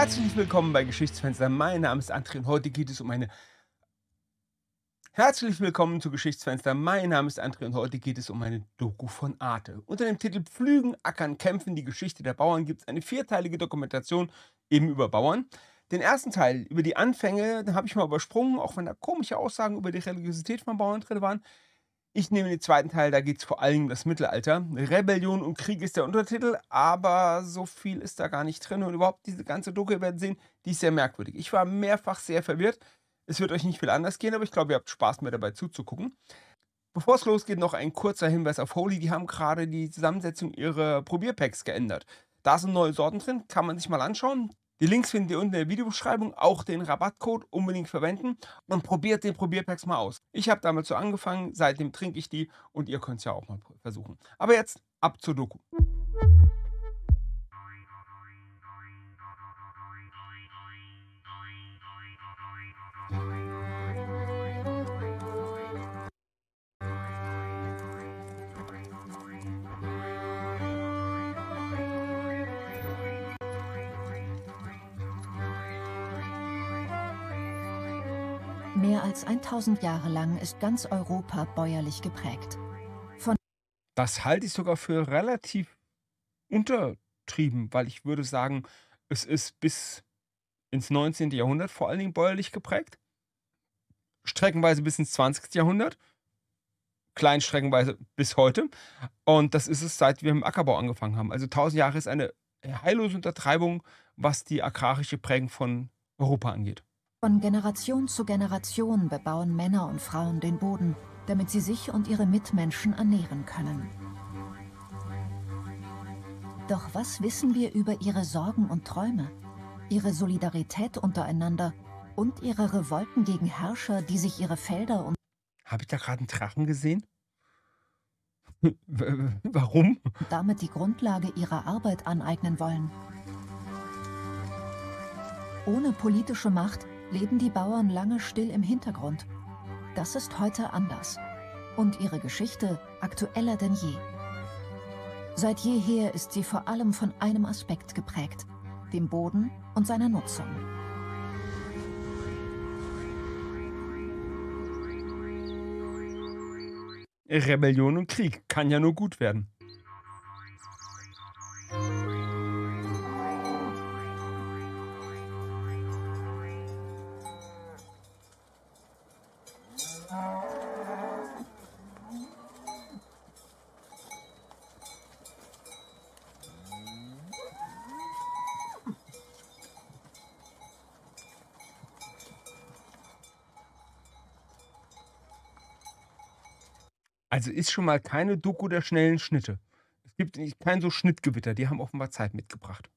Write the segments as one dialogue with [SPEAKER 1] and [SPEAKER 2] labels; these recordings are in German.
[SPEAKER 1] Herzlich willkommen bei Geschichtsfenster. Mein Name ist André und heute geht es um eine. Herzlich willkommen zu Geschichtsfenster. Mein Name ist André und heute geht es um eine Doku von Arte. Unter dem Titel Pflügen, Ackern, Kämpfen, die Geschichte der Bauern gibt es eine vierteilige Dokumentation eben über Bauern. Den ersten Teil über die Anfänge, den habe ich mal übersprungen, auch wenn da komische Aussagen über die Religiosität von Bauern drin waren. Ich nehme den zweiten Teil, da geht es vor allem um das Mittelalter. Rebellion und Krieg ist der Untertitel, aber so viel ist da gar nicht drin. Und überhaupt diese ganze Doku werden sehen, die ist sehr merkwürdig. Ich war mehrfach sehr verwirrt. Es wird euch nicht viel anders gehen, aber ich glaube, ihr habt Spaß mehr dabei zuzugucken. Bevor es losgeht, noch ein kurzer Hinweis auf Holy. Die haben gerade die Zusammensetzung ihrer Probierpacks geändert. Da sind neue Sorten drin, kann man sich mal anschauen. Die Links findet ihr unten in der Videobeschreibung, auch den Rabattcode unbedingt verwenden und probiert den Probierpacks mal aus. Ich habe damit so angefangen, seitdem trinke ich die und ihr könnt es ja auch mal versuchen. Aber jetzt ab zur Doku.
[SPEAKER 2] Mehr als 1000 Jahre lang ist ganz Europa bäuerlich geprägt.
[SPEAKER 1] Von das halte ich sogar für relativ untertrieben, weil ich würde sagen, es ist bis ins 19. Jahrhundert vor allen Dingen bäuerlich geprägt, streckenweise bis ins 20. Jahrhundert, kleinstreckenweise bis heute. Und das ist es, seit wir mit dem Ackerbau angefangen haben. Also 1000 Jahre ist eine heillose Untertreibung, was die agrarische Prägung von Europa angeht.
[SPEAKER 2] Von Generation zu Generation bebauen Männer und Frauen den Boden, damit sie sich und ihre Mitmenschen ernähren können. Doch was wissen wir über ihre Sorgen und Träume, ihre Solidarität untereinander und ihre Revolten gegen Herrscher, die sich ihre Felder und...
[SPEAKER 1] Habe ich da gerade einen Drachen gesehen? Warum?
[SPEAKER 2] Damit die Grundlage ihrer Arbeit aneignen wollen. Ohne politische Macht leben die Bauern lange still im Hintergrund. Das ist heute anders. Und ihre Geschichte aktueller denn je. Seit jeher ist sie vor allem von einem Aspekt geprägt, dem Boden und seiner
[SPEAKER 1] Nutzung. Rebellion und Krieg kann ja nur gut werden. Also ist schon mal keine Doku der schnellen Schnitte. Es gibt kein so Schnittgewitter. Die haben offenbar Zeit mitgebracht.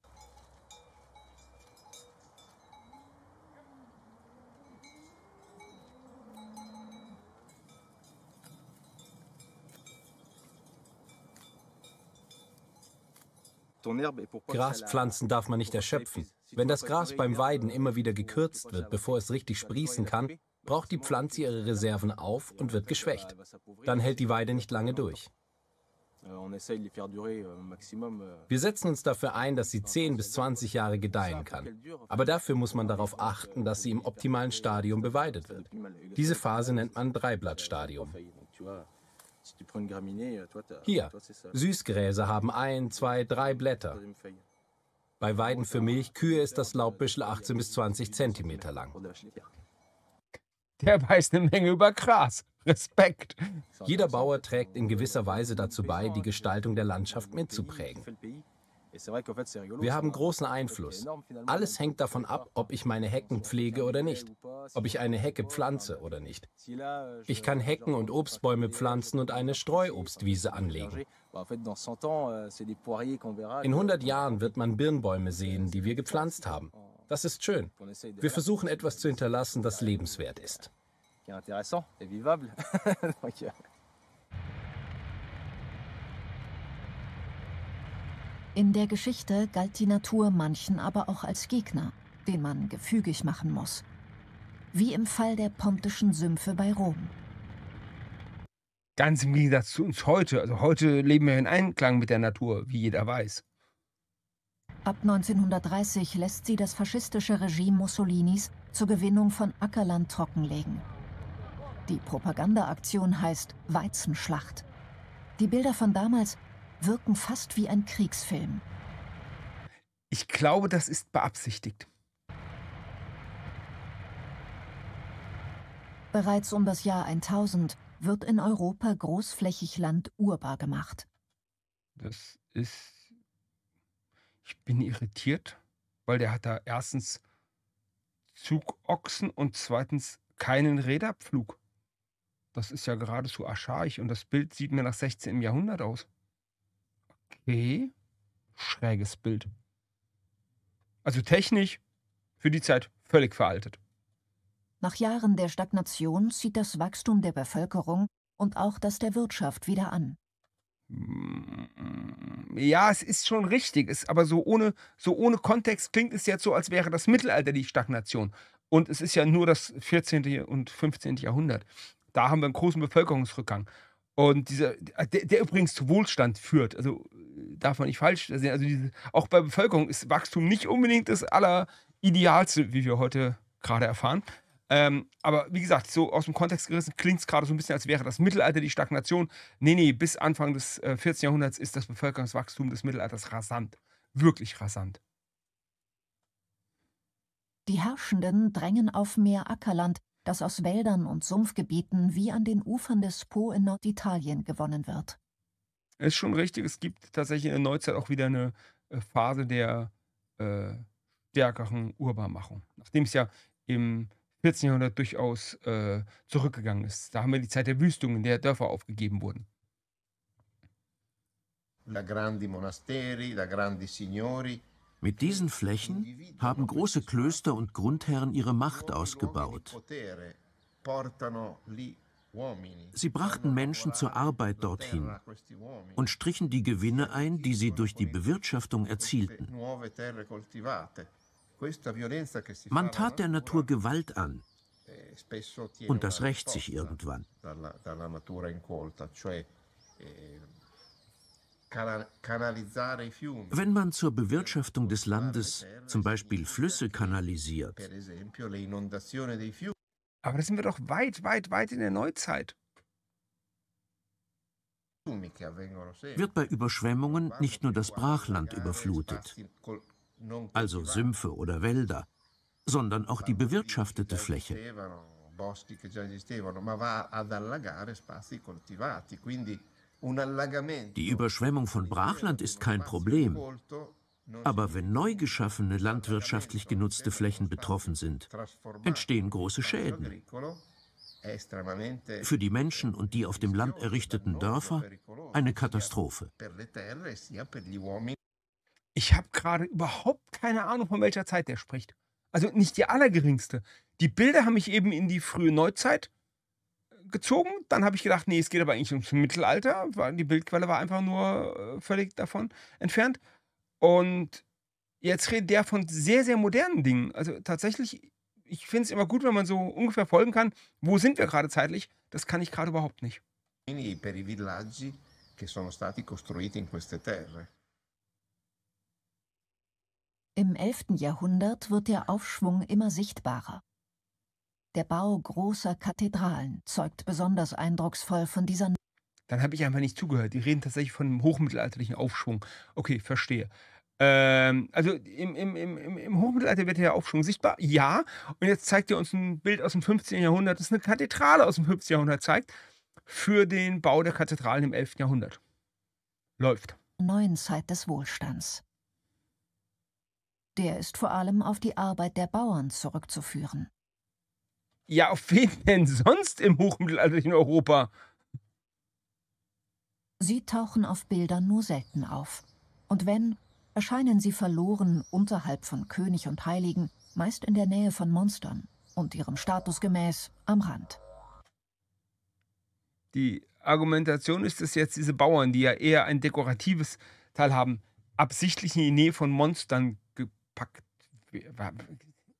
[SPEAKER 3] Graspflanzen darf man nicht erschöpfen. Wenn das Gras beim Weiden immer wieder gekürzt wird, bevor es richtig sprießen kann, braucht die Pflanze ihre Reserven auf und wird geschwächt. Dann hält die Weide nicht lange durch. Wir setzen uns dafür ein, dass sie 10 bis 20 Jahre gedeihen kann. Aber dafür muss man darauf achten, dass sie im optimalen Stadium beweidet wird. Diese Phase nennt man Dreiblattstadium. Hier, Süßgräser haben ein, zwei, drei Blätter. Bei Weiden für Milchkühe ist das Laubbüschel 18 bis 20 Zentimeter lang der weiß eine Menge über Gras. Respekt. Jeder Bauer trägt in gewisser Weise dazu bei, die Gestaltung der Landschaft mitzuprägen. Wir haben großen Einfluss. Alles hängt davon ab, ob ich meine Hecken pflege oder nicht, ob ich eine Hecke pflanze oder nicht. Ich kann Hecken und Obstbäume pflanzen und eine Streuobstwiese anlegen. In 100 Jahren wird man Birnbäume sehen, die wir gepflanzt haben. Das ist schön. Wir versuchen etwas zu hinterlassen, das lebenswert ist. Euh,
[SPEAKER 2] in der Geschichte galt die Natur manchen aber auch als Gegner, den man gefügig machen muss. Wie im Fall der pontischen Sümpfe bei Rom.
[SPEAKER 1] Ganz im Gegensatz zu uns heute. Also heute leben wir in Einklang mit der Natur, wie jeder weiß.
[SPEAKER 2] Ab 1930 lässt sie das faschistische Regime Mussolinis zur Gewinnung von Ackerland trockenlegen. Die Propagandaaktion heißt Weizenschlacht. Die Bilder von damals wirken fast wie ein Kriegsfilm.
[SPEAKER 1] Ich glaube, das ist beabsichtigt.
[SPEAKER 2] Bereits um das Jahr 1000 wird in Europa großflächig Land urbar gemacht.
[SPEAKER 1] Das ist ich bin irritiert, weil der hat da erstens Zugochsen und zweitens keinen Räderpflug. Das ist ja geradezu archaisch und das Bild sieht mir nach 16. Jahrhundert aus. Okay, schräges Bild. Also technisch für die Zeit völlig veraltet.
[SPEAKER 2] Nach Jahren der Stagnation zieht das Wachstum der Bevölkerung und auch das der Wirtschaft wieder an.
[SPEAKER 1] Ja, es ist schon richtig, es, aber so ohne, so ohne Kontext klingt es jetzt so, als wäre das Mittelalter die Stagnation. Und es ist ja nur das 14. und 15. Jahrhundert. Da haben wir einen großen Bevölkerungsrückgang. Und dieser, der, der, übrigens zu Wohlstand führt. Also äh, darf man nicht falsch sehen. Also diese, auch bei Bevölkerung ist Wachstum nicht unbedingt das Alleridealste, wie wir heute gerade erfahren. Ähm, aber wie gesagt, so aus dem Kontext gerissen klingt es gerade so ein bisschen, als wäre das Mittelalter die Stagnation. Nee, nee, bis Anfang des äh, 14. Jahrhunderts ist das Bevölkerungswachstum des Mittelalters rasant. Wirklich rasant.
[SPEAKER 2] Die Herrschenden drängen auf mehr Ackerland, das aus Wäldern und Sumpfgebieten wie an den Ufern des Po in Norditalien gewonnen wird.
[SPEAKER 1] Ist schon richtig, es gibt tatsächlich in der Neuzeit auch wieder eine äh, Phase der äh, stärkeren Urbarmachung. Nachdem es ja im 14. Jahrhundert durchaus äh, zurückgegangen ist. Da haben wir die Zeit der Wüstung, in der Dörfer aufgegeben wurden.
[SPEAKER 4] Mit diesen Flächen haben große
[SPEAKER 5] Klöster und Grundherren ihre Macht ausgebaut. Sie brachten Menschen zur Arbeit dorthin und strichen die Gewinne ein, die sie durch die Bewirtschaftung erzielten. Man tat der Natur Gewalt an.
[SPEAKER 4] Eh, Und das rächt
[SPEAKER 5] sich irgendwann. Eh, Wenn man zur Bewirtschaftung des Landes zum Beispiel Flüsse kanalisiert.
[SPEAKER 4] Aber da sind wir doch weit, weit, weit in der Neuzeit. Wird
[SPEAKER 5] bei Überschwemmungen nicht nur das Brachland überflutet also Sümpfe oder Wälder, sondern auch die bewirtschaftete Fläche. Die Überschwemmung von Brachland ist kein Problem. Aber wenn neu geschaffene landwirtschaftlich genutzte Flächen betroffen sind, entstehen große Schäden. Für die Menschen und die auf dem Land errichteten Dörfer eine Katastrophe
[SPEAKER 1] ich habe gerade überhaupt keine Ahnung, von welcher Zeit der spricht. Also nicht die allergeringste. Die Bilder haben mich eben in die frühe Neuzeit äh, gezogen. Dann habe ich gedacht, nee, es geht aber eigentlich ums Mittelalter. Die Bildquelle war einfach nur äh, völlig davon entfernt. Und jetzt redet der von sehr, sehr modernen Dingen. Also tatsächlich, ich finde es immer gut, wenn man so ungefähr folgen kann, wo sind wir gerade zeitlich. Das kann ich gerade überhaupt nicht.
[SPEAKER 4] Per i villaggi che sono stati costruiti in queste terre.
[SPEAKER 2] Im 11. Jahrhundert wird der Aufschwung immer sichtbarer. Der Bau großer Kathedralen zeugt
[SPEAKER 1] besonders eindrucksvoll von dieser. Dann habe ich einfach nicht zugehört. Die reden tatsächlich von einem hochmittelalterlichen Aufschwung. Okay, verstehe. Ähm, also im, im, im, im Hochmittelalter wird der Aufschwung sichtbar, ja. Und jetzt zeigt ihr uns ein Bild aus dem 15. Jahrhundert, das eine Kathedrale aus dem 15. Jahrhundert zeigt, für den Bau der Kathedralen im 11. Jahrhundert. Läuft.
[SPEAKER 2] Neuen Zeit des Wohlstands. Der ist vor allem auf die Arbeit der Bauern zurückzuführen.
[SPEAKER 1] Ja, auf wen denn sonst im hochmittelalterlichen Europa?
[SPEAKER 2] Sie tauchen auf Bildern nur selten auf. Und wenn, erscheinen sie verloren unterhalb von König und Heiligen, meist in der Nähe von Monstern und ihrem Status gemäß am Rand.
[SPEAKER 1] Die Argumentation ist, dass jetzt diese Bauern, die ja eher ein dekoratives Teil haben, absichtlich in die Nähe von Monstern Pakt.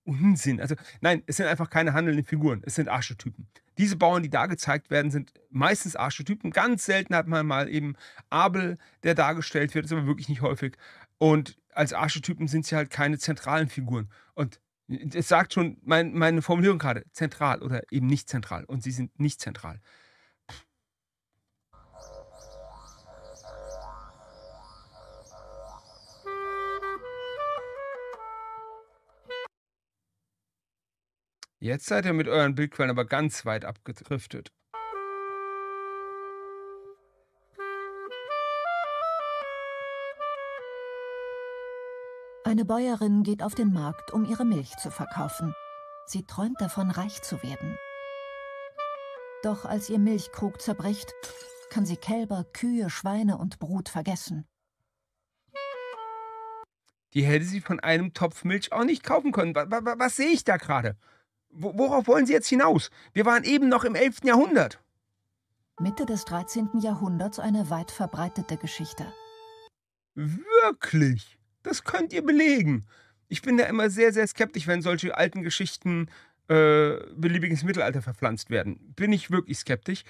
[SPEAKER 1] Unsinn. Also nein, es sind einfach keine handelnden Figuren, es sind Archetypen. Diese Bauern, die da gezeigt werden, sind meistens Archetypen. Ganz selten hat man mal eben Abel, der dargestellt wird, ist aber wirklich nicht häufig. Und als Archetypen sind sie halt keine zentralen Figuren. Und es sagt schon mein, meine Formulierung gerade, zentral oder eben nicht zentral. Und sie sind nicht zentral. Jetzt seid ihr mit euren Bildquellen aber ganz weit abgedriftet.
[SPEAKER 2] Eine Bäuerin geht auf den Markt, um ihre Milch zu verkaufen. Sie träumt davon, reich zu werden. Doch als ihr Milchkrug zerbricht, kann sie Kälber, Kühe, Schweine und Brut vergessen.
[SPEAKER 1] Die hätte sie von einem Topf Milch auch nicht kaufen können. Was, was, was sehe ich da gerade? Worauf wollen Sie jetzt hinaus? Wir waren eben noch im 11. Jahrhundert.
[SPEAKER 2] Mitte des 13. Jahrhunderts eine weit verbreitete Geschichte.
[SPEAKER 1] Wirklich? Das könnt ihr belegen. Ich bin da immer sehr, sehr skeptisch, wenn solche alten Geschichten äh, beliebig ins Mittelalter verpflanzt werden. Bin ich wirklich skeptisch.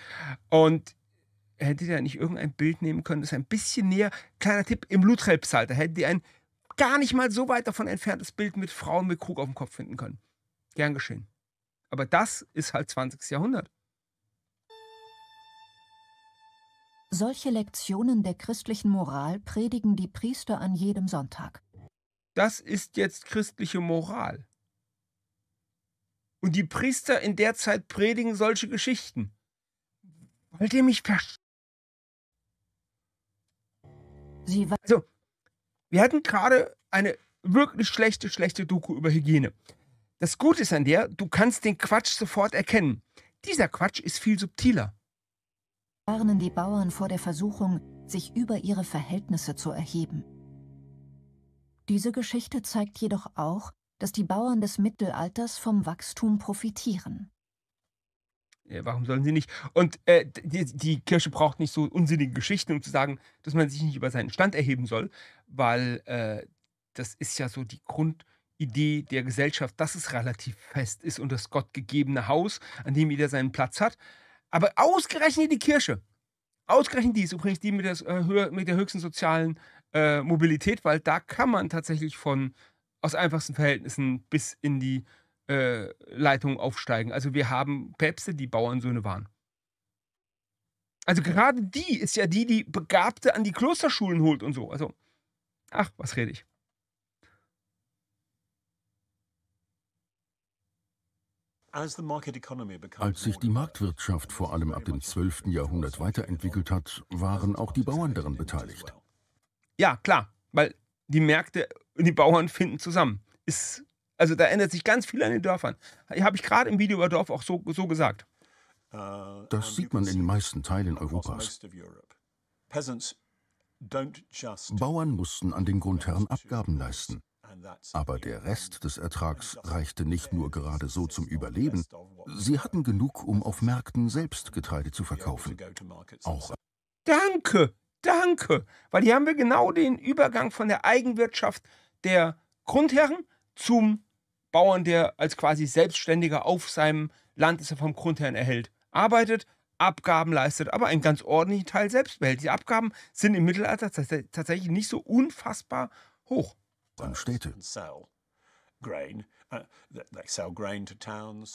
[SPEAKER 1] Und hättet ihr nicht irgendein Bild nehmen können, das ein bisschen näher, kleiner Tipp, im luttrell hättet ihr ein gar nicht mal so weit davon entferntes Bild mit Frauen mit Krug auf dem Kopf finden können. Gern geschehen. Aber das ist halt 20. Jahrhundert.
[SPEAKER 2] Solche Lektionen der christlichen Moral predigen die Priester an jedem Sonntag.
[SPEAKER 1] Das ist jetzt christliche Moral. Und die Priester in der Zeit predigen solche Geschichten. Wollt ihr mich verstehen? also, wir hatten gerade eine wirklich schlechte, schlechte Doku über Hygiene. Das Gute ist an der, du kannst den Quatsch sofort erkennen. Dieser Quatsch ist viel subtiler.
[SPEAKER 2] Warnen die Bauern vor der Versuchung, sich über ihre Verhältnisse zu erheben. Diese Geschichte zeigt jedoch auch, dass die Bauern des Mittelalters vom Wachstum profitieren.
[SPEAKER 1] Ja, äh, warum sollen sie nicht? Und äh, die, die, Kirche braucht nicht so unsinnige Geschichten, um zu sagen, dass man sich nicht über seinen Stand erheben soll, weil äh, das ist ja so die Grund, Idee der Gesellschaft, dass es relativ fest ist und das gottgegebene Haus, an dem jeder seinen Platz hat. Aber ausgerechnet die Kirche, ausgerechnet die ist übrigens die mit, das, äh, mit der höchsten sozialen äh, Mobilität, weil da kann man tatsächlich von aus einfachsten Verhältnissen bis in die äh, Leitung aufsteigen. Also wir haben Päpste, die Bauernsöhne waren. Also gerade die ist ja die, die Begabte an die Klosterschulen holt und so. Also,
[SPEAKER 6] ach, was rede ich. Als sich die Marktwirtschaft vor allem ab dem 12. Jahrhundert weiterentwickelt hat, waren auch die Bauern daran beteiligt.
[SPEAKER 1] Ja, klar, weil die Märkte und die Bauern finden zusammen. Ist, also da ändert sich ganz viel an den Dörfern. Habe ich gerade im Video über Dorf auch so, so gesagt. Äh,
[SPEAKER 6] das sieht man in den meisten Teilen Europas. Bauern mussten an den Grundherren Abgaben leisten. Aber der Rest des Ertrags reichte nicht nur gerade so zum Überleben, sie hatten genug, um auf Märkten selbst Getreide zu verkaufen. Auch Danke, danke, weil hier haben wir genau
[SPEAKER 1] den Übergang von der Eigenwirtschaft der Grundherren zum Bauern, der als quasi Selbstständiger auf seinem Land, das er vom Grundherrn erhält, arbeitet, Abgaben leistet, aber einen ganz ordentlichen Teil selbst behält. Die Abgaben sind im Mittelalter tatsächlich nicht so unfassbar hoch an Städte. Uh,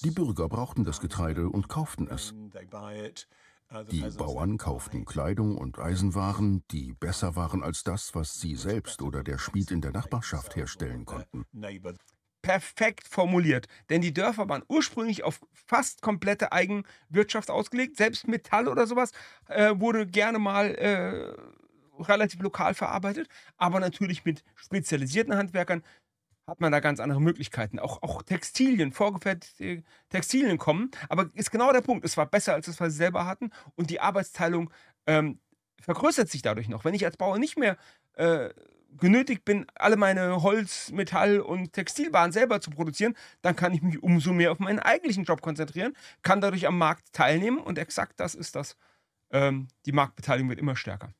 [SPEAKER 6] die Bürger brauchten das Getreide und kauften es.
[SPEAKER 7] Uh, die Bauern
[SPEAKER 6] kauften Kleidung und Eisenwaren, die besser waren als das, was sie selbst oder der Schmied in der Nachbarschaft herstellen konnten.
[SPEAKER 1] Perfekt formuliert, denn die Dörfer waren ursprünglich auf fast komplette Eigenwirtschaft ausgelegt. Selbst Metall oder sowas äh, wurde gerne mal äh, relativ lokal verarbeitet, aber natürlich mit spezialisierten Handwerkern hat man da ganz andere Möglichkeiten. Auch, auch Textilien, vorgefertigte Textilien kommen, aber ist genau der Punkt. Es war besser, als das, was wir selber hatten und die Arbeitsteilung ähm, vergrößert sich dadurch noch. Wenn ich als Bauer nicht mehr äh, genötigt bin, alle meine Holz-, Metall- und Textilwaren selber zu produzieren, dann kann ich mich umso mehr auf meinen eigentlichen Job konzentrieren, kann dadurch am Markt teilnehmen und exakt das ist das. Ähm, die Marktbeteiligung wird immer stärker.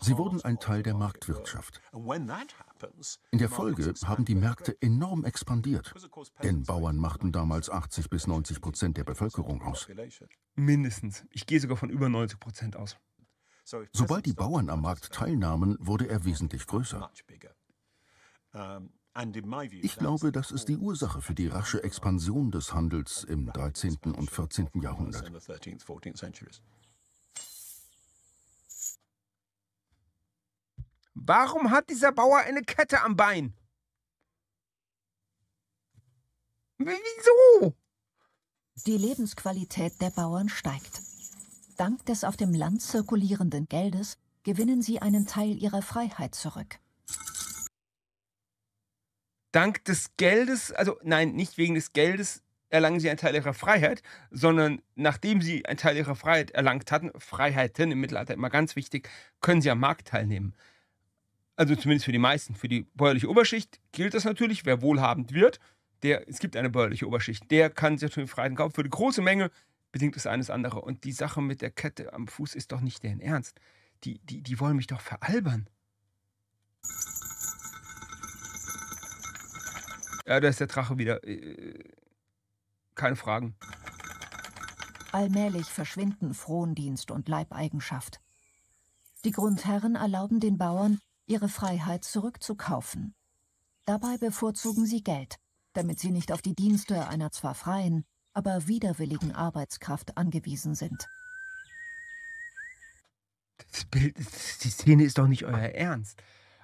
[SPEAKER 6] Sie wurden ein Teil der Marktwirtschaft. In der Folge haben die Märkte enorm expandiert, denn Bauern machten damals 80 bis 90 Prozent der Bevölkerung aus. Mindestens. Ich gehe sogar von über 90 Prozent aus. Sobald die Bauern am Markt teilnahmen, wurde er wesentlich größer. Ich glaube, das ist die Ursache für die rasche Expansion des Handels im 13. und 14. Jahrhundert.
[SPEAKER 1] Warum hat dieser Bauer eine Kette am Bein? Wieso?
[SPEAKER 2] Die Lebensqualität der Bauern steigt. Dank des auf dem Land zirkulierenden Geldes gewinnen sie einen Teil ihrer Freiheit zurück
[SPEAKER 1] dank des Geldes, also nein, nicht wegen des Geldes erlangen sie einen Teil ihrer Freiheit, sondern nachdem sie einen Teil ihrer Freiheit erlangt hatten, Freiheiten im Mittelalter immer ganz wichtig, können sie am Markt teilnehmen. Also zumindest für die meisten. Für die bäuerliche Oberschicht gilt das natürlich. Wer wohlhabend wird, der, es gibt eine bäuerliche Oberschicht, der kann sich natürlich Freiheiten kaufen. Für die große Menge bedingt es eines andere. Und die Sache mit der Kette am Fuß ist doch nicht deren Ernst. Die, die, die wollen mich doch veralbern. Ja, äh, da ist der Drache wieder. Äh, äh, keine Fragen.
[SPEAKER 2] Allmählich verschwinden Frondienst und Leibeigenschaft. Die Grundherren erlauben den Bauern, ihre Freiheit zurückzukaufen. Dabei bevorzugen sie Geld, damit sie nicht auf die Dienste einer zwar freien, aber widerwilligen Arbeitskraft angewiesen sind.
[SPEAKER 1] Das Bild, die Szene ist doch nicht euer Ernst.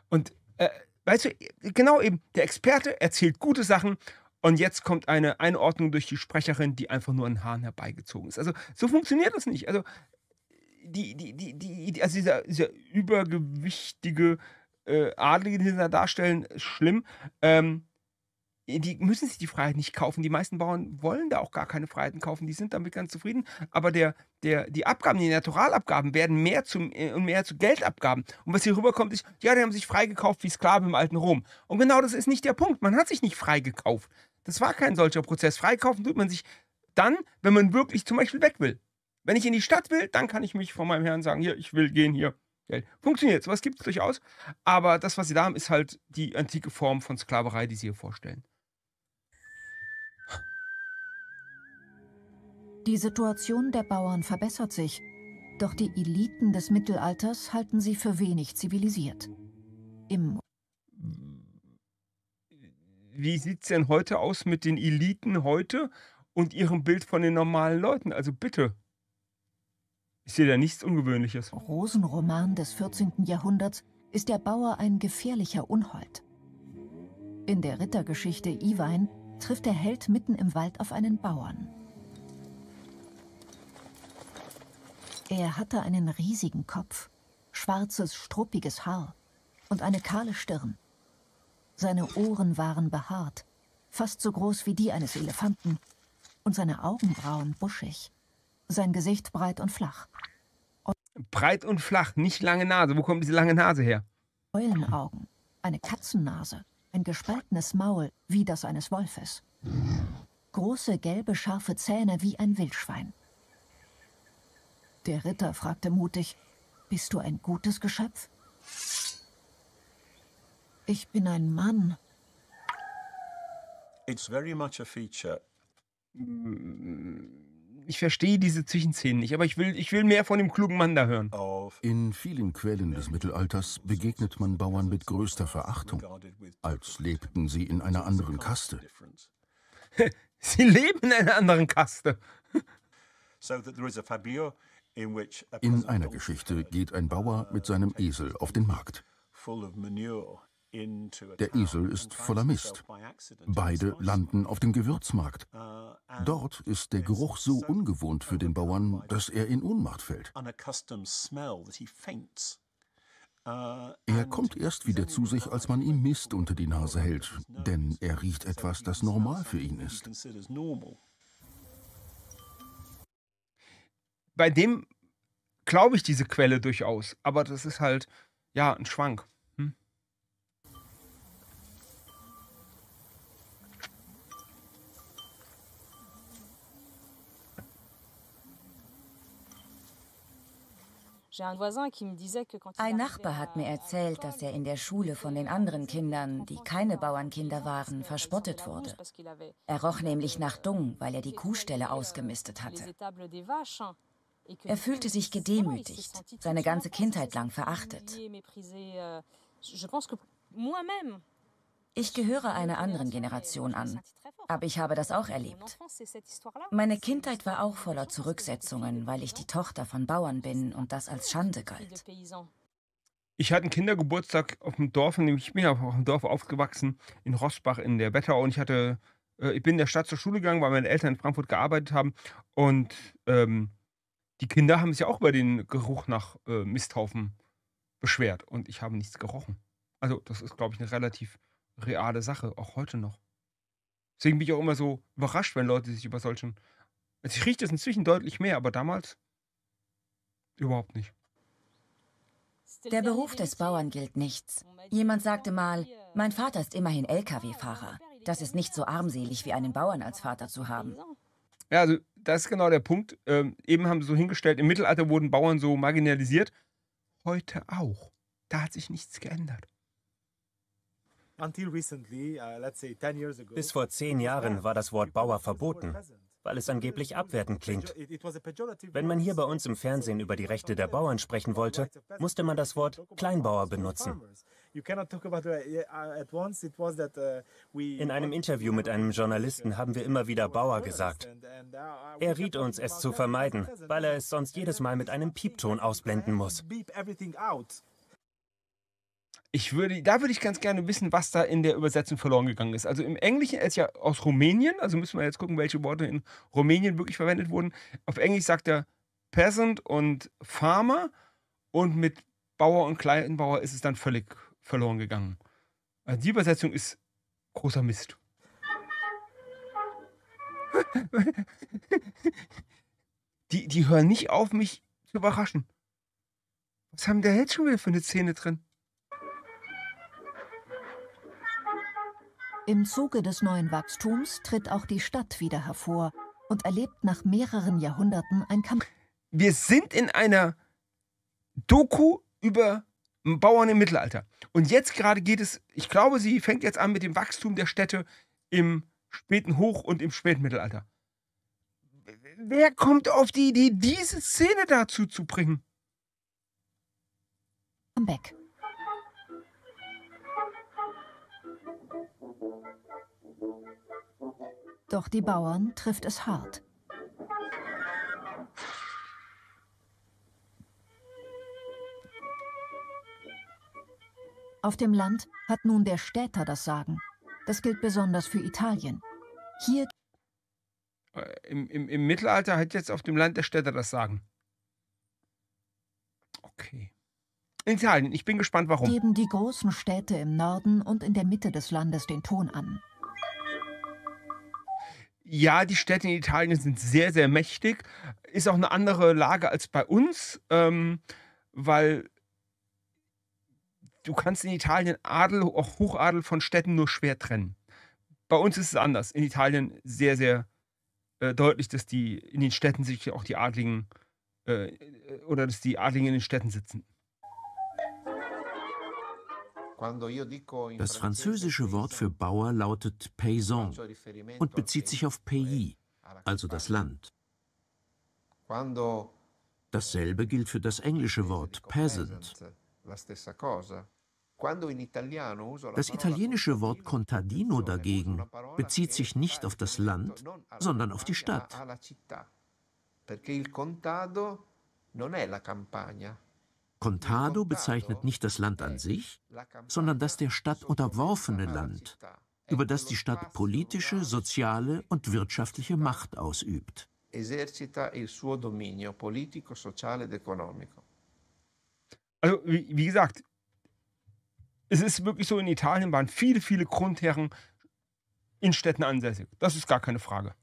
[SPEAKER 1] Und äh, weißt du, genau eben, der Experte erzählt gute Sachen und jetzt kommt eine Einordnung durch die Sprecherin, die einfach nur an Haaren herbeigezogen ist. Also so funktioniert das nicht. Also, die, die, die, die, also dieser, dieser übergewichtige äh, Adlige, den sie da darstellen, ist schlimm. Ähm, äh, die müssen sich die Freiheit nicht kaufen. Die meisten Bauern wollen da auch gar keine Freiheiten kaufen. Die sind damit ganz zufrieden. Aber der, der, die Abgaben, die Naturalabgaben werden mehr zu, äh, und mehr zu Geldabgaben. Und was hier rüberkommt, ist, ja, die haben sich freigekauft wie Sklaven im alten Rom. Und genau das ist nicht der Punkt. Man hat sich nicht freigekauft. Das war kein solcher Prozess. Freikaufen tut man sich dann, wenn man wirklich zum Beispiel weg will. Wenn ich in die Stadt will, dann kann ich mich von meinem Herrn sagen, hier, ich will gehen hier. Geld. Funktioniert, sowas gibt es durchaus. Aber das, was sie da haben, ist halt die antike Form von Sklaverei, die sie hier vorstellen.
[SPEAKER 2] Die Situation der Bauern verbessert sich, doch die Eliten des Mittelalters halten sie für wenig zivilisiert. Im
[SPEAKER 1] Wie sieht es denn heute aus mit den Eliten heute und ihrem Bild von den normalen Leuten? Also bitte. Ich sehe da nichts Ungewöhnliches.
[SPEAKER 2] Rosenroman des 14. Jahrhunderts ist der Bauer ein gefährlicher Unhold. In der Rittergeschichte Iwein trifft der Held mitten im Wald auf einen Bauern. Er hatte einen riesigen Kopf, schwarzes, struppiges Haar und eine kahle Stirn. Seine Ohren waren behaart, fast so groß wie die eines Elefanten, und seine Augenbrauen buschig, sein Gesicht breit und flach.
[SPEAKER 1] Eu breit und flach, nicht lange Nase. Wo kommt diese lange Nase her? Eulenaugen, eine Katzennase,
[SPEAKER 2] ein gespaltenes Maul wie das eines Wolfes. Große gelbe, scharfe Zähne wie ein Wildschwein. Der Ritter fragte mutig, Bist du ein gutes Geschöpf? Ich bin ein
[SPEAKER 1] Mann. It's very much a feature. Mm,
[SPEAKER 6] ich verstehe diese Zwischenszenen nicht, aber ich will, ich will mehr von dem klugen Mann da hören. In vielen Quellen des Mittelalters begegnet man Bauern mit größter Verachtung, als lebten sie in einer anderen Kaste. sie leben in einer anderen Kaste. so that there is a Fabio in einer Geschichte geht ein Bauer mit seinem Esel auf den Markt.
[SPEAKER 7] Der Esel ist voller Mist. Beide landen auf dem Gewürzmarkt. Uh, Dort
[SPEAKER 6] ist der Geruch so ungewohnt für den Bauern, dass er in Ohnmacht fällt. Uh, er kommt erst wieder zu sich, als man ihm Mist unter die Nase hält, denn er riecht etwas, das normal für ihn ist. bei dem glaube ich diese Quelle
[SPEAKER 1] durchaus, aber das ist halt, ja, ein Schwank. Hm?
[SPEAKER 8] Ein Nachbar
[SPEAKER 9] hat mir erzählt, dass er in der Schule von den anderen Kindern, die keine Bauernkinder waren, verspottet wurde. Er roch nämlich nach Dung, weil er die Kuhstelle ausgemistet euh, hatte.
[SPEAKER 8] Er fühlte sich gedemütigt, seine
[SPEAKER 9] ganze Kindheit lang verachtet. Ich gehöre einer anderen Generation an, aber ich habe das auch erlebt. Meine Kindheit war auch voller Zurücksetzungen, weil ich die Tochter von Bauern bin und das als Schande
[SPEAKER 8] galt.
[SPEAKER 1] Ich hatte einen Kindergeburtstag auf dem Dorf, in dem ich bin auf dem Dorf aufgewachsen, in Rossbach in der Wetterau und ich hatte äh, ich bin in der Stadt zur Schule gegangen, weil meine Eltern in Frankfurt gearbeitet haben und ähm, die Kinder haben sich auch über den Geruch nach äh, Misthaufen beschwert und ich habe nichts gerochen. Also, das ist, glaube ich, eine relativ reale Sache, auch heute noch. Deswegen bin ich auch immer so überrascht, wenn Leute sich über solchen. Also, ich rieche das inzwischen deutlich mehr, aber damals überhaupt nicht.
[SPEAKER 9] Der Beruf des Bauern gilt nichts. Jemand sagte mal, mein Vater ist immerhin Lkw-Fahrer. Das ist nicht so armselig, wie einen Bauern als Vater zu haben.
[SPEAKER 1] Ja, also das ist genau der Punkt. Ähm, eben haben sie so hingestellt, im Mittelalter wurden Bauern so marginalisiert. Heute auch. Da hat sich nichts geändert.
[SPEAKER 3] Uh, Bis vor zehn Jahren war das Wort Bauer verboten, weil es angeblich abwertend klingt.
[SPEAKER 1] Wenn
[SPEAKER 7] man hier
[SPEAKER 3] bei uns im Fernsehen über die Rechte der Bauern sprechen wollte, musste man das Wort Kleinbauer benutzen.
[SPEAKER 1] Uh, uh,
[SPEAKER 3] uh, in einem Interview mit einem Journalisten haben wir immer wieder Bauer gesagt. Er riet uns, es zu vermeiden, weil er es sonst jedes Mal mit einem Piepton ausblenden muss. Ich würde, da würde ich ganz gerne wissen, was da in
[SPEAKER 1] der Übersetzung verloren gegangen ist. Also im Englischen ist ja aus Rumänien, also müssen wir jetzt gucken, welche Worte in Rumänien wirklich verwendet wurden. Auf Englisch sagt er Peasant und Farmer und mit Bauer und Kleinbauer ist es dann völlig verloren gegangen. Also die Übersetzung ist großer Mist. Die, die hören nicht auf, mich zu überraschen. Was haben der jetzt schon wieder für eine Szene drin?
[SPEAKER 2] Im Zuge des neuen Wachstums tritt auch die Stadt wieder hervor und erlebt nach mehreren Jahrhunderten ein Kampf.
[SPEAKER 1] Wir sind in einer Doku über Bauern im Mittelalter. Und jetzt gerade geht es, ich glaube, sie fängt jetzt an mit dem Wachstum der Städte im späten Hoch- und im Spätmittelalter. Wer kommt auf die Idee, diese Szene dazu zu bringen? Am Beck.
[SPEAKER 2] Doch die Bauern trifft es hart. Auf dem Land hat nun der Städter das Sagen. Das gilt besonders für Italien.
[SPEAKER 1] Hier. Äh, Im, im, im Mittelalter hat jetzt auf dem Land der Städter das Sagen. Okay. In Italien, ich bin gespannt, warum. Geben
[SPEAKER 2] die großen Städte im Norden und in der Mitte des Landes den Ton an.
[SPEAKER 1] Ja, die Städte in Italien sind sehr, sehr mächtig. Ist auch eine andere Lage als bei uns, ähm, weil du kannst in Italien Adel, auch Hochadel von Städten nur schwer trennen. Bei uns ist es anders. In Italien sehr, sehr äh, deutlich, dass die in den Städten sich auch die Adligen äh, äh oder dass die Adligen in den Städten sitzen. Das französische
[SPEAKER 5] Wort für Bauer lautet Paysan und bezieht sich auf Pays, also das Land. Dasselbe gilt für das englische Wort Peasant. Das italienische Wort contadino e dagegen bezieht sich nicht auf e das Land, sondern auf die Stadt. Contado bezeichnet nicht das Land an sich, sondern das der Stadt unterworfene Land, über das die Stadt politische, soziale und wirtschaftliche Macht ausübt.
[SPEAKER 4] Esercita il suo dominio politico, sociale ed economico
[SPEAKER 1] also wie, wie gesagt, es ist wirklich so, in Italien waren viele, viele Grundherren in Städten ansässig. Das ist gar keine Frage.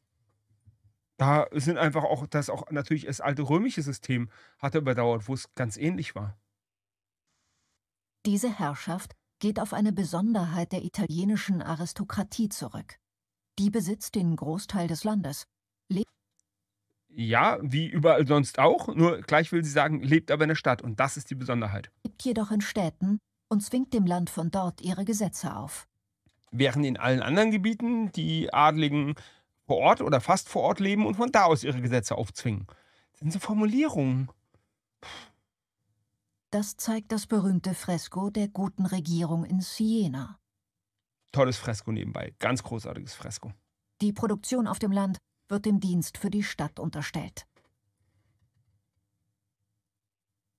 [SPEAKER 1] Da sind einfach auch, das auch natürlich das alte römische System hatte überdauert, wo es ganz ähnlich war.
[SPEAKER 2] Diese Herrschaft geht auf eine Besonderheit der italienischen Aristokratie zurück. Die besitzt den Großteil des Landes
[SPEAKER 1] ja, wie überall sonst auch, nur gleich will sie sagen, lebt aber in der Stadt und das ist die Besonderheit.
[SPEAKER 2] Lebt jedoch in Städten und zwingt dem Land von dort ihre Gesetze auf.
[SPEAKER 1] Während in allen anderen Gebieten die Adligen vor Ort oder fast vor Ort leben und von da aus ihre Gesetze aufzwingen. Das sind so Formulierungen.
[SPEAKER 2] Das zeigt das berühmte Fresko der guten Regierung in Siena.
[SPEAKER 1] Tolles Fresko nebenbei, ganz großartiges Fresko.
[SPEAKER 2] Die Produktion auf dem Land wird dem Dienst für die Stadt unterstellt.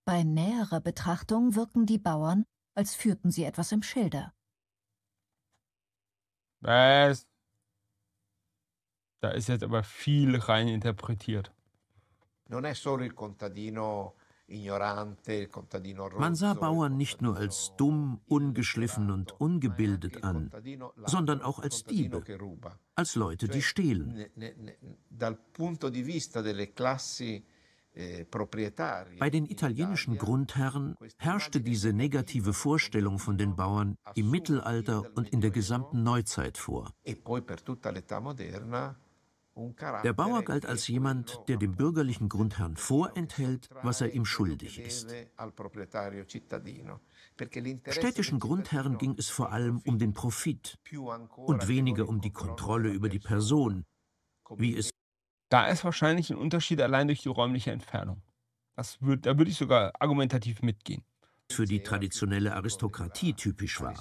[SPEAKER 2] Bei näherer Betrachtung wirken die Bauern, als führten sie etwas im Schilde.
[SPEAKER 1] Was? Da ist jetzt aber viel rein interpretiert.
[SPEAKER 4] Non è solo il contadino man sah e
[SPEAKER 5] Bauern nicht nur als dumm, ungeschliffen und ungebildet an, sondern auch als Diebe, als Leute, die stehlen.
[SPEAKER 4] Ne, ne, ne, eh,
[SPEAKER 5] Bei den italienischen Grundherren herrschte diese negative Vorstellung von den Bauern im Mittelalter und in der gesamten Neuzeit vor.
[SPEAKER 4] E der Bauer galt
[SPEAKER 5] als jemand, der dem bürgerlichen Grundherrn vorenthält, was er ihm schuldig ist.
[SPEAKER 4] Städtischen Grundherren
[SPEAKER 5] ging es vor allem um den Profit
[SPEAKER 4] und weniger um die Kontrolle
[SPEAKER 1] über die Person, wie es da ist wahrscheinlich ein Unterschied allein durch die räumliche Entfernung. Das würd, da würde ich sogar argumentativ mitgehen. Für die traditionelle Aristokratie typisch war.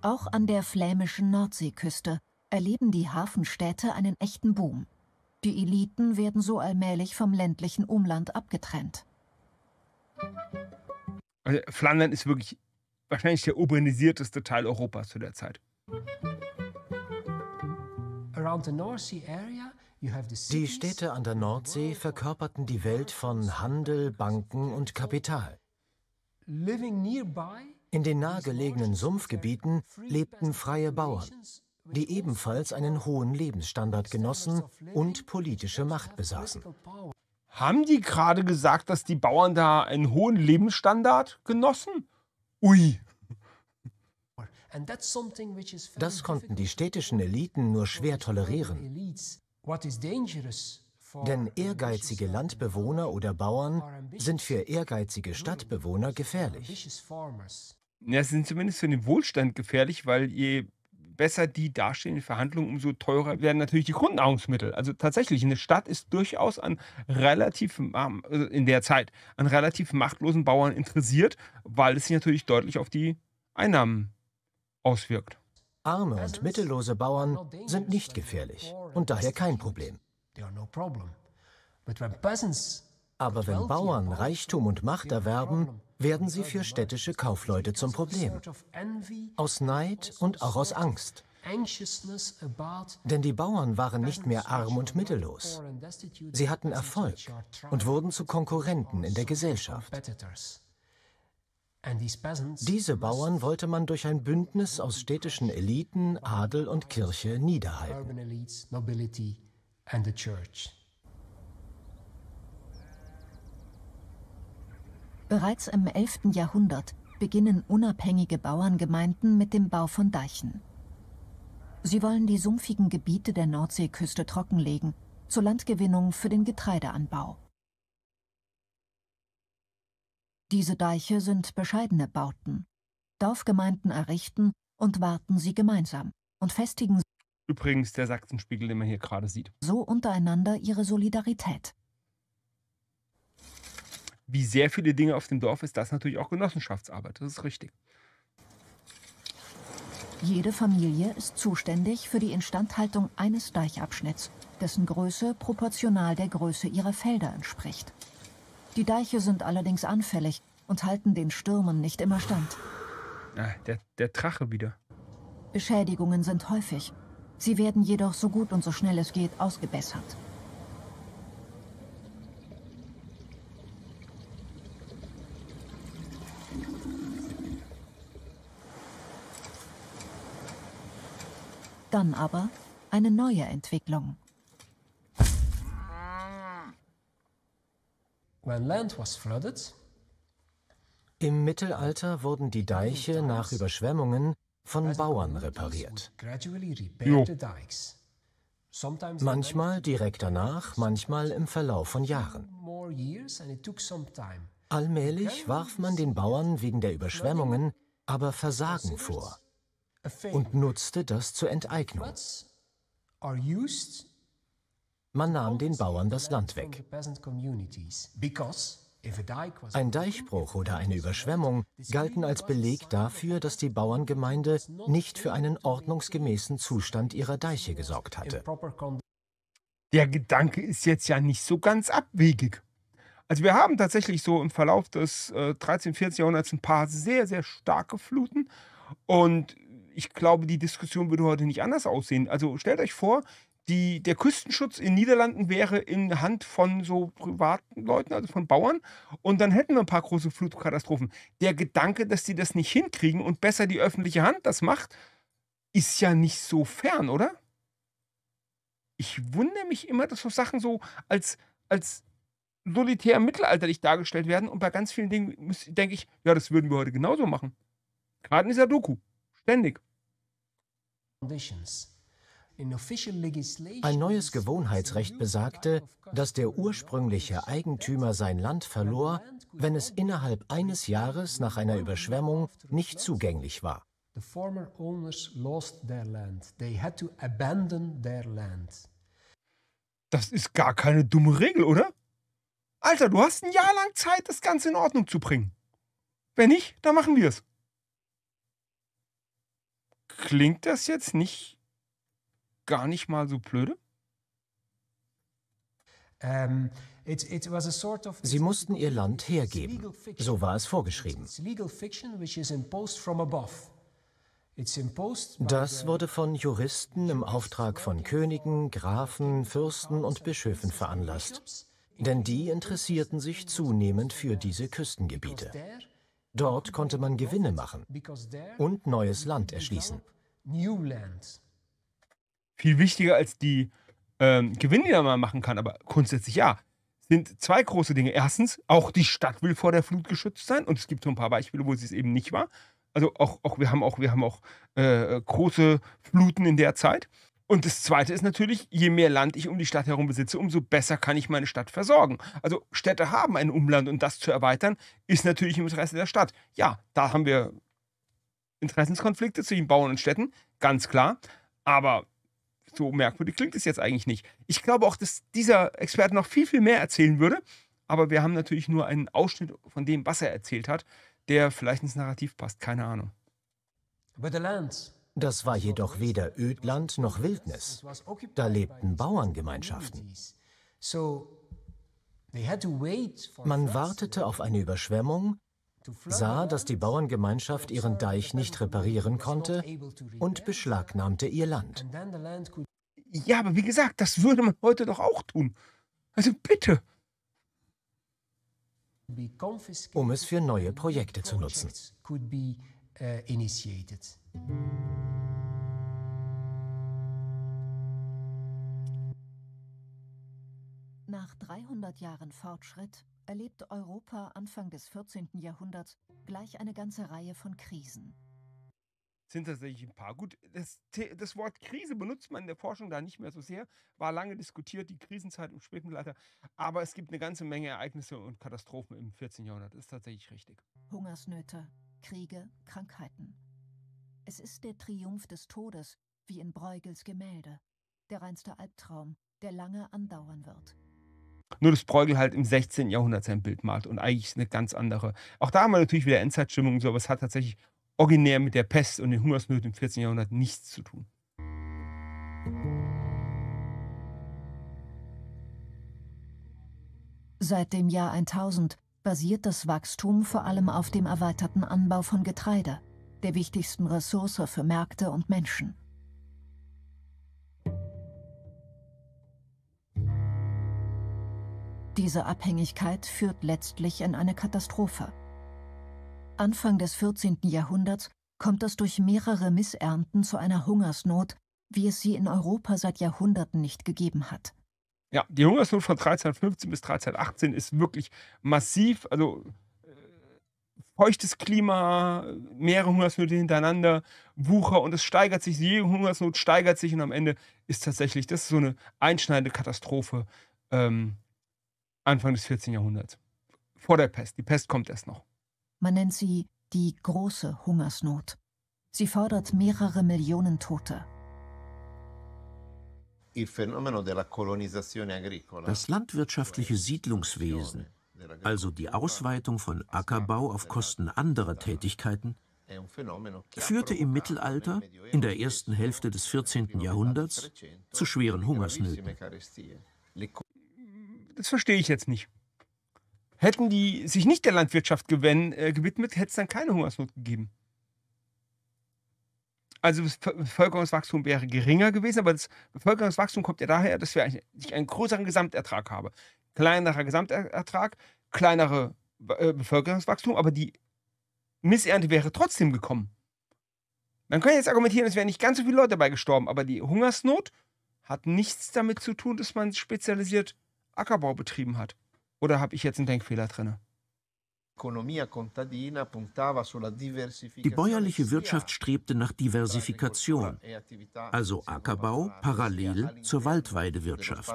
[SPEAKER 2] Auch an der flämischen Nordseeküste erleben die Hafenstädte einen echten Boom. Die Eliten werden so allmählich vom ländlichen Umland abgetrennt.
[SPEAKER 1] Also Flandern ist wirklich wahrscheinlich der urbanisierteste Teil Europas zu der Zeit.
[SPEAKER 10] Die Städte an der Nordsee verkörperten die Welt von Handel, Banken und Kapital. In den nahegelegenen Sumpfgebieten lebten freie Bauern, die ebenfalls einen hohen Lebensstandard genossen
[SPEAKER 1] und politische Macht besaßen. Haben die gerade gesagt, dass die Bauern da einen hohen Lebensstandard genossen?
[SPEAKER 11] Ui.
[SPEAKER 10] Das konnten die städtischen Eliten nur schwer tolerieren. Denn ehrgeizige Landbewohner oder Bauern sind für
[SPEAKER 1] ehrgeizige Stadtbewohner gefährlich. Ja, sie sind zumindest für den Wohlstand gefährlich, weil je besser die dastehen in Verhandlungen, umso teurer werden natürlich die Grundnahrungsmittel. Also tatsächlich, eine Stadt ist durchaus an relativ, ähm, also in der Zeit, an relativ machtlosen Bauern interessiert, weil es sich natürlich deutlich auf die Einnahmen auswirkt.
[SPEAKER 10] Arme und also mittellose Bauern sind nicht gefährlich und daher kein Problem. Aber wenn Bauern Reichtum und Macht erwerben, werden sie für städtische Kaufleute zum Problem. Aus Neid und auch aus Angst. Denn die Bauern waren nicht mehr arm und mittellos.
[SPEAKER 11] Sie hatten Erfolg und
[SPEAKER 10] wurden zu Konkurrenten in der Gesellschaft. Diese Bauern wollte man durch ein Bündnis aus städtischen Eliten, Adel und Kirche niederhalten.
[SPEAKER 2] Bereits im 11. Jahrhundert beginnen unabhängige Bauerngemeinden mit dem Bau von Deichen. Sie wollen die sumpfigen Gebiete der Nordseeküste trockenlegen, zur Landgewinnung für den Getreideanbau. Diese Deiche sind bescheidene Bauten. Dorfgemeinden errichten und warten sie gemeinsam und festigen
[SPEAKER 1] übrigens der Sachsenspiegel, den man hier gerade sieht.
[SPEAKER 2] So untereinander ihre Solidarität
[SPEAKER 1] wie sehr viele Dinge auf dem Dorf ist das natürlich auch Genossenschaftsarbeit. Das ist richtig.
[SPEAKER 2] Jede Familie ist zuständig für die Instandhaltung eines Deichabschnitts, dessen Größe proportional der Größe ihrer Felder entspricht. Die Deiche sind allerdings anfällig und halten den Stürmen nicht immer stand.
[SPEAKER 1] Ah, der, der Drache wieder.
[SPEAKER 2] Beschädigungen sind häufig. Sie werden jedoch so gut und so schnell es geht ausgebessert. dann aber eine neue Entwicklung.
[SPEAKER 11] When land was flooded,
[SPEAKER 10] im Mittelalter wurden die Deiche nach Überschwemmungen von Bauern repariert. Jo. Manchmal direkt danach, manchmal im Verlauf von Jahren. Allmählich warf man den Bauern wegen der Überschwemmungen aber Versagen vor und
[SPEAKER 11] nutzte das zur Enteignung. Man nahm den Bauern das Land weg. Ein
[SPEAKER 10] Deichbruch oder eine Überschwemmung galten als Beleg dafür, dass die Bauerngemeinde nicht für einen ordnungsgemäßen Zustand ihrer Deiche gesorgt hatte.
[SPEAKER 1] Der Gedanke ist jetzt ja nicht so ganz abwegig. Also wir haben tatsächlich so im Verlauf des äh, 13., 14. Jahrhunderts ein paar sehr, sehr starke Fluten und ich glaube, die Diskussion würde heute nicht anders aussehen. Also stellt euch vor, die, der Küstenschutz in Niederlanden wäre in Hand von so privaten Leuten, also von Bauern. Und dann hätten wir ein paar große Flutkatastrophen. Der Gedanke, dass die das nicht hinkriegen und besser die öffentliche Hand das macht, ist ja nicht so fern, oder? Ich wundere mich immer, dass so Sachen so als, als solitär mittelalterlich dargestellt werden. Und bei ganz vielen Dingen denke ich, ja, das würden wir heute genauso machen. Gerade in dieser Doku. Ständig.
[SPEAKER 10] Ein neues Gewohnheitsrecht besagte, dass der ursprüngliche Eigentümer sein Land verlor, wenn es innerhalb eines Jahres nach einer Überschwemmung nicht zugänglich war.
[SPEAKER 1] Das ist gar keine dumme Regel, oder? Alter, du hast ein Jahr lang Zeit, das Ganze in Ordnung zu bringen. Wenn nicht, dann machen wir es klingt das jetzt nicht gar nicht mal so blöde? Ähm, Sie mussten ihr Land hergeben.
[SPEAKER 10] So
[SPEAKER 11] war es vorgeschrieben. Das
[SPEAKER 10] wurde von Juristen im Auftrag von Königen, Grafen, Fürsten und Bischöfen veranlasst. Denn die interessierten sich zunehmend für diese Küstengebiete. Dort konnte man Gewinne machen und neues Land erschließen.
[SPEAKER 1] Viel wichtiger als die ähm, Gewinne, die man machen kann, aber grundsätzlich ja, sind zwei große Dinge. Erstens, auch die Stadt will vor der Flut geschützt sein und es gibt so ein paar Beispiele, wo sie es eben nicht war. Also auch, auch wir haben auch, wir haben auch äh, große Fluten in der Zeit. Und das Zweite ist natürlich, je mehr Land ich um die Stadt herum besitze, umso besser kann ich meine Stadt versorgen. Also Städte haben ein Umland und das zu erweitern, ist natürlich im Interesse der Stadt. Ja, da haben wir Interessenskonflikte zwischen Bauern und Städten, ganz klar. Aber so merkwürdig klingt es jetzt eigentlich nicht. Ich glaube auch, dass dieser Experte noch viel, viel mehr erzählen würde. Aber wir haben natürlich nur einen Ausschnitt von dem, was er erzählt hat, der vielleicht ins Narrativ passt. Keine Ahnung.
[SPEAKER 11] But the lands
[SPEAKER 10] das war jedoch weder Ödland noch Wildnis. Da lebten Bauerngemeinschaften. Man wartete auf eine Überschwemmung, sah, dass die Bauerngemeinschaft ihren Deich nicht reparieren konnte und beschlagnahmte ihr Land. Ja, aber wie
[SPEAKER 11] gesagt, das würde man heute
[SPEAKER 10] doch auch tun. Also bitte. Um es für neue Projekte zu nutzen
[SPEAKER 11] uh, initiated.
[SPEAKER 2] Nach 300 Jahren Fortschritt erlebt Europa Anfang des 14. Jahrhunderts gleich eine ganze Reihe von Krisen.
[SPEAKER 1] Sind tatsächlich ein paar. Gut, das, das Wort Krise benutzt man in der Forschung da nicht mehr so sehr. War lange diskutiert, die Krisenzeit im Spätmittelalter. Aber es gibt eine ganze Menge Ereignisse und Katastrophen im 14. Jahrhundert. Ist tatsächlich richtig.
[SPEAKER 2] Hungersnöte, Kriege, Krankheiten. Es ist der Triumph des Todes, wie in Bruegels Gemälde, der reinste Albtraum, der lange andauern wird.
[SPEAKER 1] Nur dass Bruegel halt im 16. Jahrhundert sein Bild malt und eigentlich eine ganz andere. Auch da haben wir natürlich wieder Endzeitstimmung und so, aber es hat tatsächlich originär mit der Pest und den Hungersnöten im 14. Jahrhundert nichts zu tun.
[SPEAKER 2] Seit dem Jahr 1000 basiert das Wachstum vor allem auf dem erweiterten Anbau von Getreide, der wichtigsten Ressource für Märkte und Menschen. Diese Abhängigkeit führt letztlich in eine Katastrophe. Anfang des 14. Jahrhunderts kommt es durch mehrere Missernten zu einer Hungersnot, wie es sie in Europa seit Jahrhunderten nicht gegeben hat.
[SPEAKER 1] Ja, die Hungersnot von 1315 bis 1318 ist wirklich massiv. Also äh, feuchtes Klima, mehrere Hungersnöte hintereinander, Wucher und es steigert sich, jede Hungersnot steigert sich und am Ende ist tatsächlich, das ist so eine einschneidende Katastrophe ähm, Anfang des 14. Jahrhunderts. Vor der Pest. Die Pest kommt erst noch.
[SPEAKER 2] Man nennt sie die große Hungersnot. Sie fordert mehrere Millionen Tote.
[SPEAKER 4] Das
[SPEAKER 5] landwirtschaftliche Siedlungswesen, also die Ausweitung von Ackerbau auf Kosten anderer Tätigkeiten, führte im Mittelalter, in der ersten Hälfte des 14. Jahrhunderts, zu schweren Hungersnöten.
[SPEAKER 1] Das verstehe ich jetzt nicht. Hätten die sich nicht der Landwirtschaft äh, gewidmet, hätte es dann keine Hungersnot gegeben also das Bevölkerungswachstum wäre geringer gewesen, aber das Bevölkerungswachstum kommt ja daher, dass wir einen, einen größeren Gesamtertrag haben. Kleinerer Gesamtertrag, kleinere äh, Bevölkerungswachstum, aber die Missernte wäre trotzdem gekommen. Man könnte jetzt argumentieren, es wären nicht ganz so viele Leute dabei gestorben, aber die Hungersnot hat nichts damit zu tun, dass man spezialisiert Ackerbau betrieben hat. Oder habe ich jetzt einen Denkfehler drin? Die bäuerliche Wirtschaft strebte nach Diversifikation, e also Ackerbau parallel zur Waldweidewirtschaft.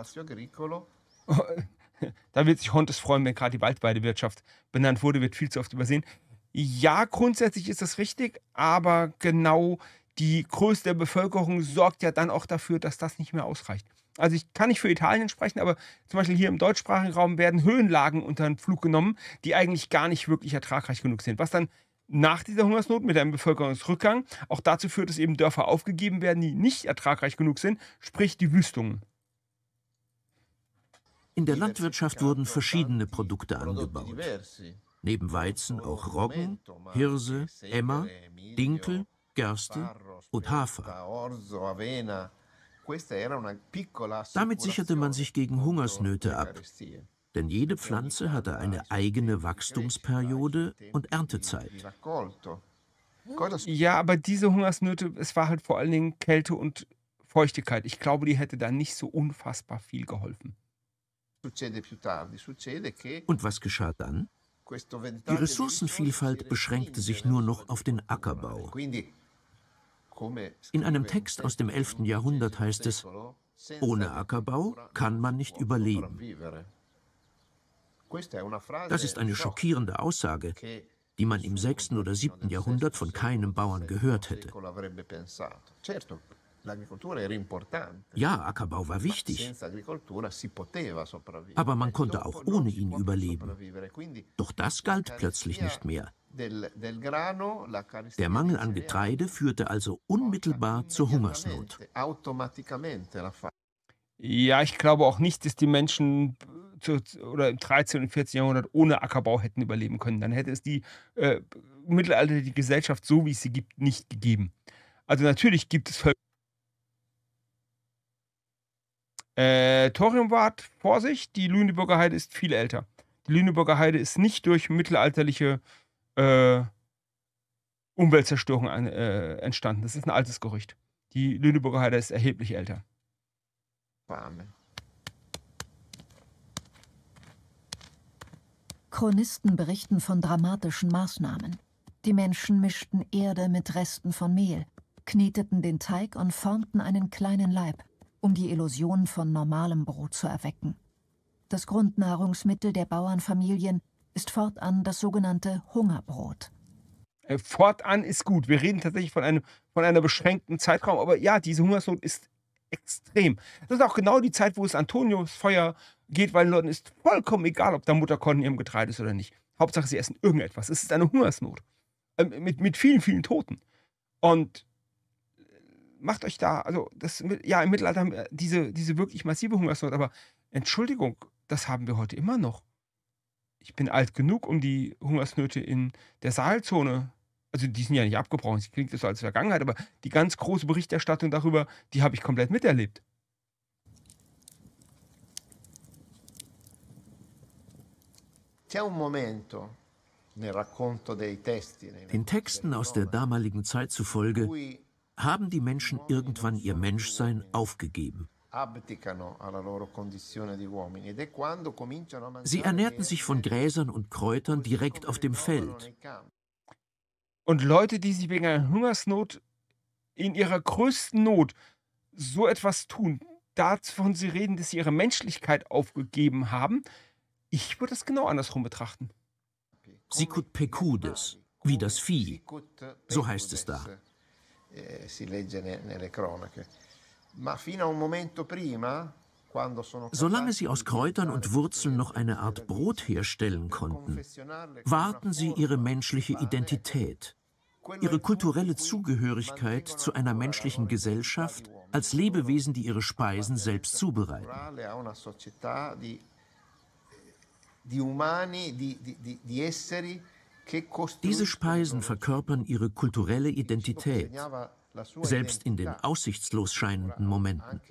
[SPEAKER 1] da wird sich Hontes freuen, wenn gerade die Waldweidewirtschaft benannt wurde, wird viel zu oft übersehen. Ja, grundsätzlich ist das richtig, aber genau die Größe der Bevölkerung sorgt ja dann auch dafür, dass das nicht mehr ausreicht. Also ich kann nicht für Italien sprechen, aber zum Beispiel hier im deutschsprachigen Raum werden Höhenlagen unter den Flug genommen, die eigentlich gar nicht wirklich ertragreich genug sind. Was dann nach dieser Hungersnot mit einem Bevölkerungsrückgang auch dazu führt, dass eben Dörfer aufgegeben werden, die nicht ertragreich genug sind, sprich die Wüstungen. In der Landwirtschaft wurden verschiedene Produkte angebaut. Neben
[SPEAKER 5] Weizen auch Roggen, Hirse, Emmer, Dinkel, Gerste und
[SPEAKER 4] Hafer.
[SPEAKER 5] Damit sicherte man sich gegen Hungersnöte ab, denn jede Pflanze hatte eine eigene Wachstumsperiode
[SPEAKER 1] und e Erntezeit. Ja, aber diese Hungersnöte, es war halt vor allen Dingen Kälte und Feuchtigkeit. Ich glaube, die hätte da nicht so unfassbar viel geholfen. Und was geschah dann?
[SPEAKER 4] Die
[SPEAKER 5] Ressourcenvielfalt beschränkte sich nur noch auf den Ackerbau.
[SPEAKER 4] In einem Text aus
[SPEAKER 5] dem 11. Jahrhundert heißt es,
[SPEAKER 4] ohne Ackerbau kann man nicht überleben. Das ist eine
[SPEAKER 5] schockierende Aussage, die man im 6. oder 7. Jahrhundert von keinem Bauern gehört hätte.
[SPEAKER 4] Ja, Ackerbau war wichtig, aber man konnte auch ohne
[SPEAKER 5] ihn überleben.
[SPEAKER 4] Doch das galt plötzlich nicht mehr. Der
[SPEAKER 5] Mangel an Getreide führte also
[SPEAKER 1] unmittelbar zur Hungersnot. Ja, ich glaube auch nicht, dass die Menschen zu, oder im 13. und 14. Jahrhundert ohne Ackerbau hätten überleben können. Dann hätte es die äh, mittelalterliche Gesellschaft, so wie es sie gibt, nicht gegeben. Also natürlich gibt es Völker. Äh, Thoriumwart, Vorsicht, die Lüneburger Heide ist viel älter. Die Lüneburger Heide ist nicht durch mittelalterliche äh, äh, Umweltzerstörung an, äh, entstanden. Das ist ein altes Gerücht. Die Lüneburger Heide ist erheblich älter. Amen.
[SPEAKER 2] Chronisten berichten von dramatischen Maßnahmen. Die Menschen mischten Erde mit Resten von Mehl, kneteten den Teig und formten einen kleinen Leib, um die Illusion von normalem Brot zu erwecken. Das Grundnahrungsmittel der Bauernfamilien ist fortan das sogenannte
[SPEAKER 1] Hungerbrot. Äh, fortan ist gut. Wir reden tatsächlich von einem von einer beschränkten Zeitraum, aber ja, diese Hungersnot ist extrem. Das ist auch genau die Zeit, wo es Antonius Feuer geht, weil den Leuten ist vollkommen egal, ob da Mutterkorn in ihrem Getreide ist oder nicht. Hauptsache, sie essen irgendetwas. Es ist eine Hungersnot. Ähm, mit, mit vielen, vielen Toten. Und äh, macht euch da, also das, ja, im Mittelalter haben diese, diese wirklich massive Hungersnot, aber Entschuldigung, das haben wir heute immer noch ich bin alt genug, um die Hungersnöte in der Saalzone, also die sind ja nicht abgebrochen, das klingt jetzt so als Vergangenheit, aber die ganz große Berichterstattung darüber, die habe ich komplett miterlebt.
[SPEAKER 4] Den
[SPEAKER 5] Texten aus der damaligen Zeit zufolge haben die Menschen irgendwann ihr Menschsein aufgegeben Sie ernährten sich von Gräsern und Kräutern direkt auf dem
[SPEAKER 1] Feld. Und Leute, die sich wegen einer Hungersnot in ihrer größten Not so etwas tun, davon sie reden, dass sie ihre Menschlichkeit aufgegeben haben, ich würde das genau andersrum betrachten. Sikut pecudes, wie das Vieh. So heißt es da. Eh, si
[SPEAKER 4] legge ne, nelle cronache. Solange
[SPEAKER 5] sie aus Kräutern und Wurzeln noch eine Art e Brot herstellen konnten, warten sie ihre menschliche Identität, ihre kulturelle Zugehörigkeit zu einer menschlichen Gesellschaft als Lebewesen, die ihre Speisen selbst zubereiten. Diese Speisen verkörpern ihre kulturelle Identität,
[SPEAKER 4] selbst in den aussichtslos
[SPEAKER 5] scheinenden Momenten.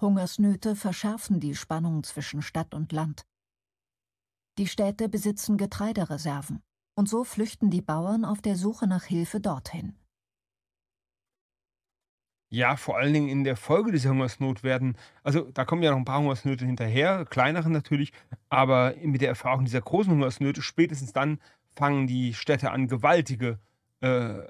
[SPEAKER 2] Hungersnöte verschärfen die Spannung zwischen Stadt und Land. Die Städte besitzen Getreidereserven, und so flüchten die Bauern auf der Suche nach Hilfe dorthin.
[SPEAKER 1] Ja, vor allen Dingen in der Folge dieser Hungersnot werden. Also da kommen ja noch ein paar Hungersnöte hinterher, kleinere natürlich, aber mit der Erfahrung dieser großen Hungersnöte, spätestens dann fangen die Städte an, gewaltige äh,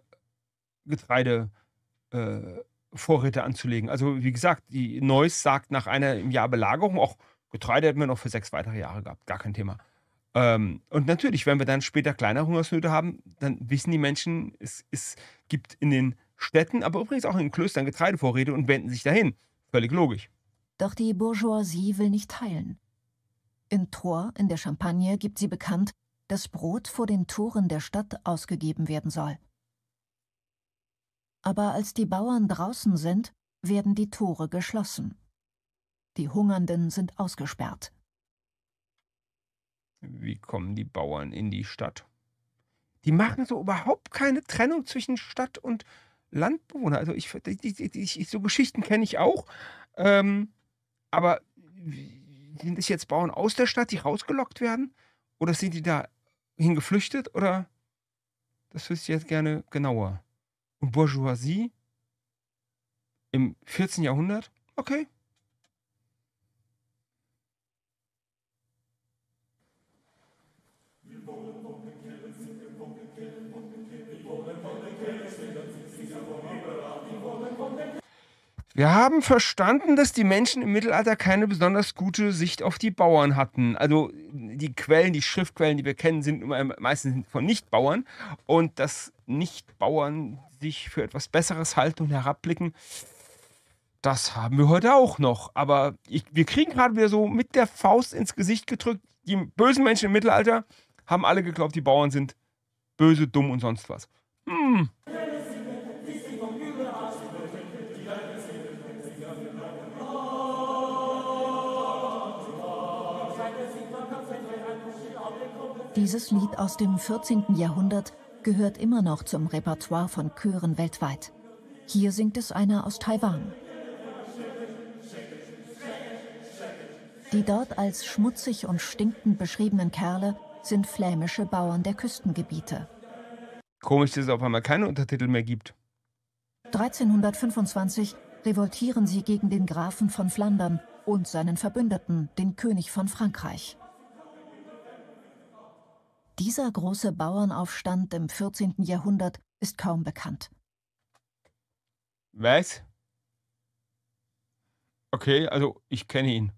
[SPEAKER 1] Getreidevorräte äh, anzulegen. Also wie gesagt, die Neuss sagt nach einer im Jahr Belagerung, auch Getreide hätten wir noch für sechs weitere Jahre gehabt, gar kein Thema. Ähm, und natürlich, wenn wir dann später kleine Hungersnöte haben, dann wissen die Menschen, es, es gibt in den Städten, aber übrigens auch in den Klöstern Getreidevorräte und wenden sich dahin. Völlig logisch.
[SPEAKER 2] Doch die Bourgeoisie will nicht teilen. In Tor in der Champagne gibt sie bekannt, das Brot vor den Toren der Stadt ausgegeben werden soll. Aber als die Bauern draußen sind, werden die Tore geschlossen. Die Hungernden sind ausgesperrt.
[SPEAKER 1] Wie kommen die Bauern in die Stadt? Die machen so überhaupt keine Trennung zwischen Stadt und Landbewohner. Also ich, ich, ich so Geschichten kenne ich auch. Ähm, aber sind das jetzt Bauern aus der Stadt, die rausgelockt werden? Oder sind die da hingeflüchtet oder? Das wüsste ich jetzt gerne genauer. Und Bourgeoisie im 14. Jahrhundert? Okay, Wir haben verstanden, dass die Menschen im Mittelalter keine besonders gute Sicht auf die Bauern hatten. Also die Quellen, die Schriftquellen, die wir kennen, sind meistens von Nichtbauern. Und dass Nichtbauern sich für etwas Besseres halten und herabblicken, das haben wir heute auch noch. Aber ich, wir kriegen gerade wieder so mit der Faust ins Gesicht gedrückt, die bösen Menschen im Mittelalter haben alle geglaubt, die Bauern sind böse, dumm und sonst was.
[SPEAKER 10] Hm.
[SPEAKER 2] Dieses Lied aus dem 14. Jahrhundert gehört immer noch zum Repertoire von Chören weltweit. Hier singt es einer aus Taiwan. Die dort als schmutzig und stinkend beschriebenen Kerle sind flämische Bauern der Küstengebiete.
[SPEAKER 1] Komisch, dass es auf einmal keine Untertitel mehr gibt.
[SPEAKER 2] 1325 revoltieren sie gegen den Grafen von Flandern und seinen Verbündeten, den König von Frankreich. Dieser große Bauernaufstand im 14. Jahrhundert ist kaum bekannt.
[SPEAKER 1] Was? Okay, also ich kenne ihn.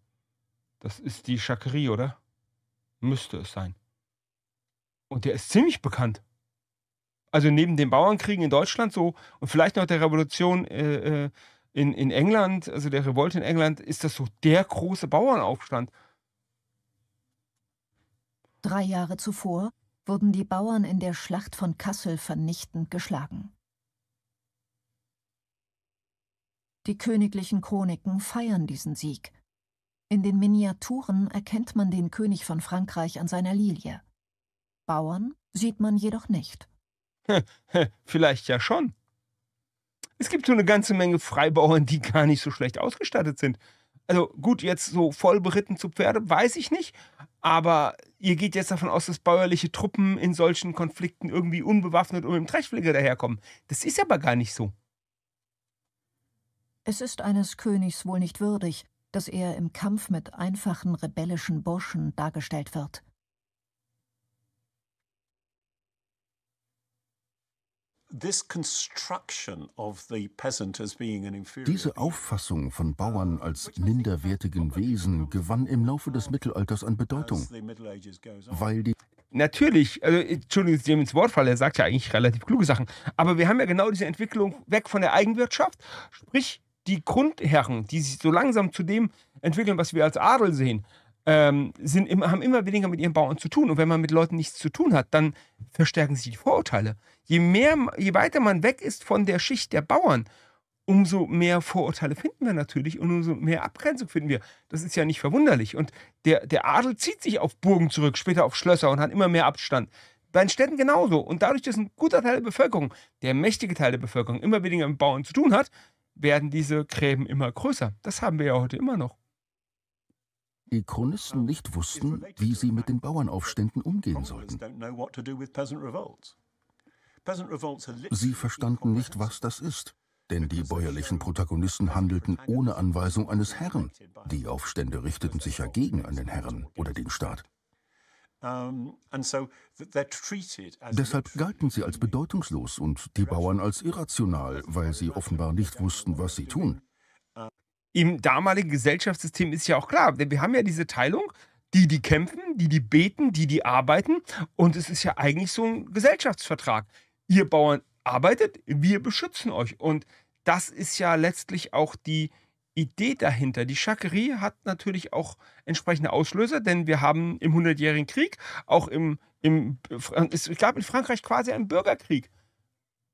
[SPEAKER 1] Das ist die Jacquerie, oder? Müsste es sein. Und der ist ziemlich bekannt. Also neben den Bauernkriegen in Deutschland so und vielleicht noch der Revolution äh, äh in, in England, also der Revolte in England, ist das so der große Bauernaufstand.
[SPEAKER 2] Drei Jahre zuvor wurden die Bauern in der Schlacht von Kassel vernichtend geschlagen. Die königlichen Chroniken feiern diesen Sieg. In den Miniaturen erkennt man den König von Frankreich an seiner Lilie. Bauern sieht man jedoch
[SPEAKER 1] nicht. Vielleicht ja schon. Es gibt so eine ganze Menge Freibauern, die gar nicht so schlecht ausgestattet sind. Also gut, jetzt so voll beritten zu Pferde, weiß ich nicht, aber ihr geht jetzt davon aus, dass bäuerliche Truppen in solchen Konflikten irgendwie unbewaffnet und mit dem Dreschflieger daherkommen. Das ist aber gar nicht so.
[SPEAKER 2] Es ist eines Königs wohl nicht würdig, dass er im Kampf mit einfachen rebellischen Burschen dargestellt wird.
[SPEAKER 7] Diese
[SPEAKER 6] Auffassung von Bauern als minderwertigen Wesen gewann im Laufe des Mittelalters an Bedeutung, weil die Natürlich, also, Entschuldigung, dem ins Wortfall,
[SPEAKER 1] er sagt ja eigentlich relativ kluge Sachen, aber wir haben ja genau diese Entwicklung weg von der Eigenwirtschaft, sprich die Grundherren, die sich so langsam zu dem entwickeln, was wir als Adel sehen, ähm, sind, haben immer weniger mit ihren Bauern zu tun. Und wenn man mit Leuten nichts zu tun hat, dann verstärken sich die Vorurteile. Je, mehr, je weiter man weg ist von der Schicht der Bauern, umso mehr Vorurteile finden wir natürlich und umso mehr Abgrenzung finden wir. Das ist ja nicht verwunderlich. Und der, der Adel zieht sich auf Burgen zurück, später auf Schlösser und hat immer mehr Abstand. Bei den Städten genauso. Und dadurch, dass ein guter Teil der Bevölkerung, der mächtige Teil der Bevölkerung, immer weniger mit Bauern zu tun hat, werden diese Gräben immer größer. Das haben wir ja heute immer noch.
[SPEAKER 6] Die Chronisten nicht wussten, wie sie mit den Bauernaufständen umgehen sollten. Sie verstanden nicht, was das ist, denn die bäuerlichen Protagonisten handelten ohne Anweisung eines Herren. Die Aufstände richteten sich ja gegen einen Herren oder den Staat. Ähm, Deshalb galten sie als bedeutungslos und die Bauern als irrational, weil sie offenbar nicht wussten, was sie tun.
[SPEAKER 1] Uh, Im damaligen Gesellschaftssystem ist ja auch klar, denn wir haben ja diese Teilung, die, die kämpfen, die, die beten, die, die arbeiten. Und es ist ja eigentlich so ein Gesellschaftsvertrag ihr Bauern arbeitet, wir beschützen euch. Und das ist ja letztlich auch die Idee dahinter. Die Schackerie hat natürlich auch entsprechende Auslöser, denn wir haben im Hundertjährigen Krieg, auch im, im es gab in Frankreich quasi einen Bürgerkrieg.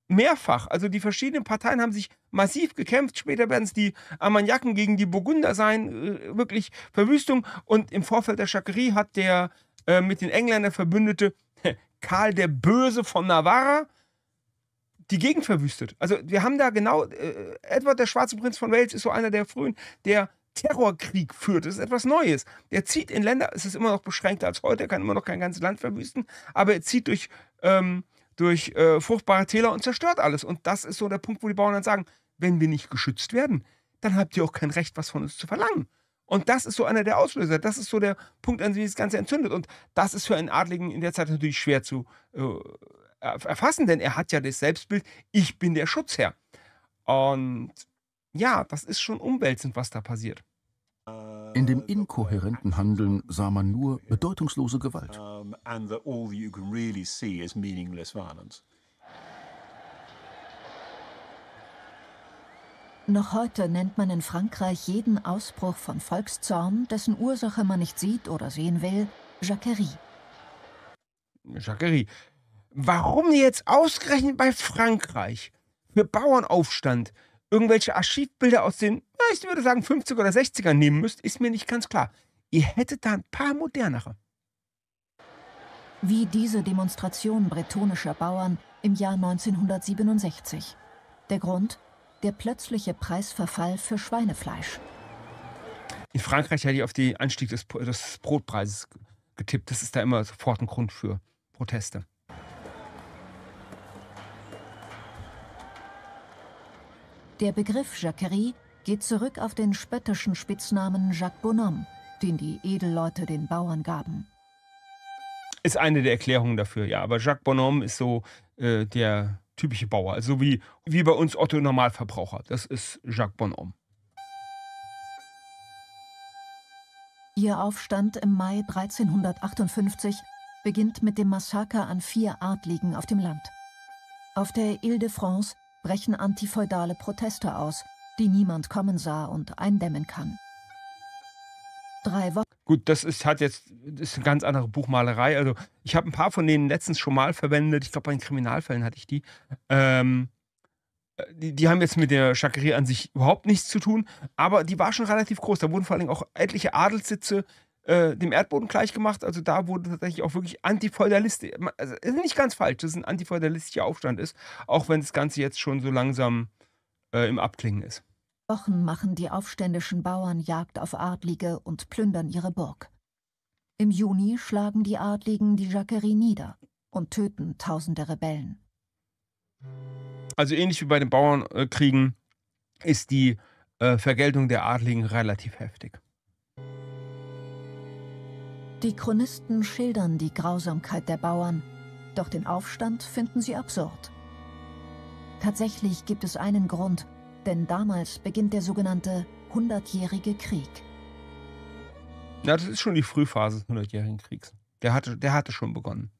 [SPEAKER 1] Mehrfach. Also die verschiedenen Parteien haben sich massiv gekämpft. Später werden es die Armagnacken gegen die Burgunder sein. Äh, wirklich Verwüstung. Und im Vorfeld der Schackerie hat der äh, mit den Engländern verbündete Karl der Böse von Navarra die Gegend verwüstet. Also wir haben da genau, äh, Edward der Schwarze Prinz von Wales ist so einer der frühen, der Terrorkrieg führt. Das ist etwas Neues. Der zieht in Länder, es ist immer noch beschränkter als heute, er kann immer noch kein ganzes Land verwüsten, aber er zieht durch, ähm, durch äh, fruchtbare Täler und zerstört alles. Und das ist so der Punkt, wo die Bauern dann sagen, wenn wir nicht geschützt werden, dann habt ihr auch kein Recht, was von uns zu verlangen. Und das ist so einer der Auslöser. Das ist so der Punkt, an dem sich das Ganze entzündet. Und das ist für einen Adligen in der Zeit natürlich schwer zu, äh, erfassen, denn er hat ja das Selbstbild, ich bin der Schutzherr. Und ja, das ist schon umwälzend, was da passiert.
[SPEAKER 6] In dem inkohärenten Handeln sah man nur bedeutungslose Gewalt. Noch
[SPEAKER 2] heute nennt man in Frankreich jeden Ausbruch von Volkszorn, dessen Ursache man nicht sieht oder sehen will, Jacquerie.
[SPEAKER 1] Jacquerie warum jetzt ausgerechnet bei Frankreich für Bauernaufstand irgendwelche Archivbilder aus den, ich würde sagen, 50er oder 60er nehmen müsst, ist mir nicht ganz klar. Ihr hättet da ein paar modernere.
[SPEAKER 2] Wie diese Demonstration bretonischer Bauern im Jahr 1967. Der Grund? Der plötzliche Preisverfall für Schweinefleisch.
[SPEAKER 1] In Frankreich hätte ich auf den Anstieg des, des Brotpreises getippt. Das ist da immer sofort ein Grund für Proteste.
[SPEAKER 2] Der Begriff Jacquerie geht zurück auf den spöttischen Spitznamen Jacques Bonhomme, den die Edelleute den Bauern gaben.
[SPEAKER 1] Ist eine der Erklärungen dafür, ja. Aber Jacques Bonhomme ist so äh, der typische Bauer. Also wie, wie bei uns Otto Normalverbraucher. Das ist Jacques Bonhomme.
[SPEAKER 2] Ihr Aufstand im Mai 1358 beginnt mit dem Massaker an vier Adligen auf dem Land. Auf der Ile de France brechen antifeudale Proteste aus, die niemand kommen sah und eindämmen kann.
[SPEAKER 1] Drei Wochen. Gut, das ist, hat jetzt das ist eine ganz andere Buchmalerei. Also, ich habe ein paar von denen letztens schon mal verwendet. Ich glaube, bei den Kriminalfällen hatte ich die. Ähm, äh, die, die, haben jetzt mit der Schackerie an sich überhaupt nichts zu tun, aber die war schon relativ groß. Da wurden vor allem auch etliche Adelssitze äh, dem Erdboden gleichgemacht. Also da wurde tatsächlich auch wirklich antifeudalistisch, also ist nicht ganz falsch, dass es ein antifeudalistischer Aufstand ist, auch wenn das Ganze jetzt schon so langsam äh, im Abklingen ist.
[SPEAKER 2] Wochen machen die aufständischen Bauern Jagd auf Adlige und plündern ihre Burg. Im Juni schlagen die Adligen die Jacquerie nieder und töten tausende
[SPEAKER 1] Rebellen. Also ähnlich wie bei den Bauernkriegen ist die äh, Vergeltung der Adligen relativ heftig.
[SPEAKER 2] Die Chronisten schildern die Grausamkeit der Bauern, doch den Aufstand finden sie absurd. Tatsächlich gibt es einen Grund, denn damals beginnt der sogenannte Hundertjährige Krieg.
[SPEAKER 1] Ja, das ist schon die Frühphase des Hundertjährigen Kriegs. Der hatte, der hatte schon begonnen.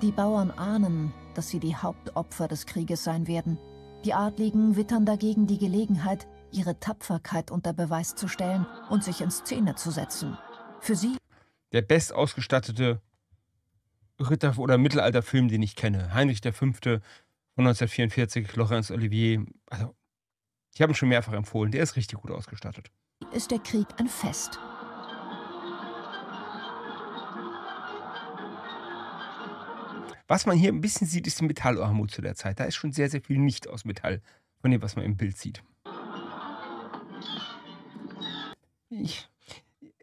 [SPEAKER 2] Die Bauern ahnen, dass sie die Hauptopfer des Krieges sein werden. Die Adligen wittern dagegen die Gelegenheit, ihre Tapferkeit unter Beweis zu stellen und sich in Szene zu setzen. Für sie
[SPEAKER 1] der bestausgestattete Ritter- oder Mittelalterfilm, den ich kenne. Heinrich V. von 1944, Laurence Olivier. Also, ich habe ihn schon mehrfach empfohlen. Der ist richtig gut ausgestattet. Ist der Krieg ein Fest? Was man hier ein bisschen sieht, ist die Metallarmut zu der Zeit. Da ist schon sehr, sehr viel nicht aus Metall, von dem, was man im Bild sieht. Ich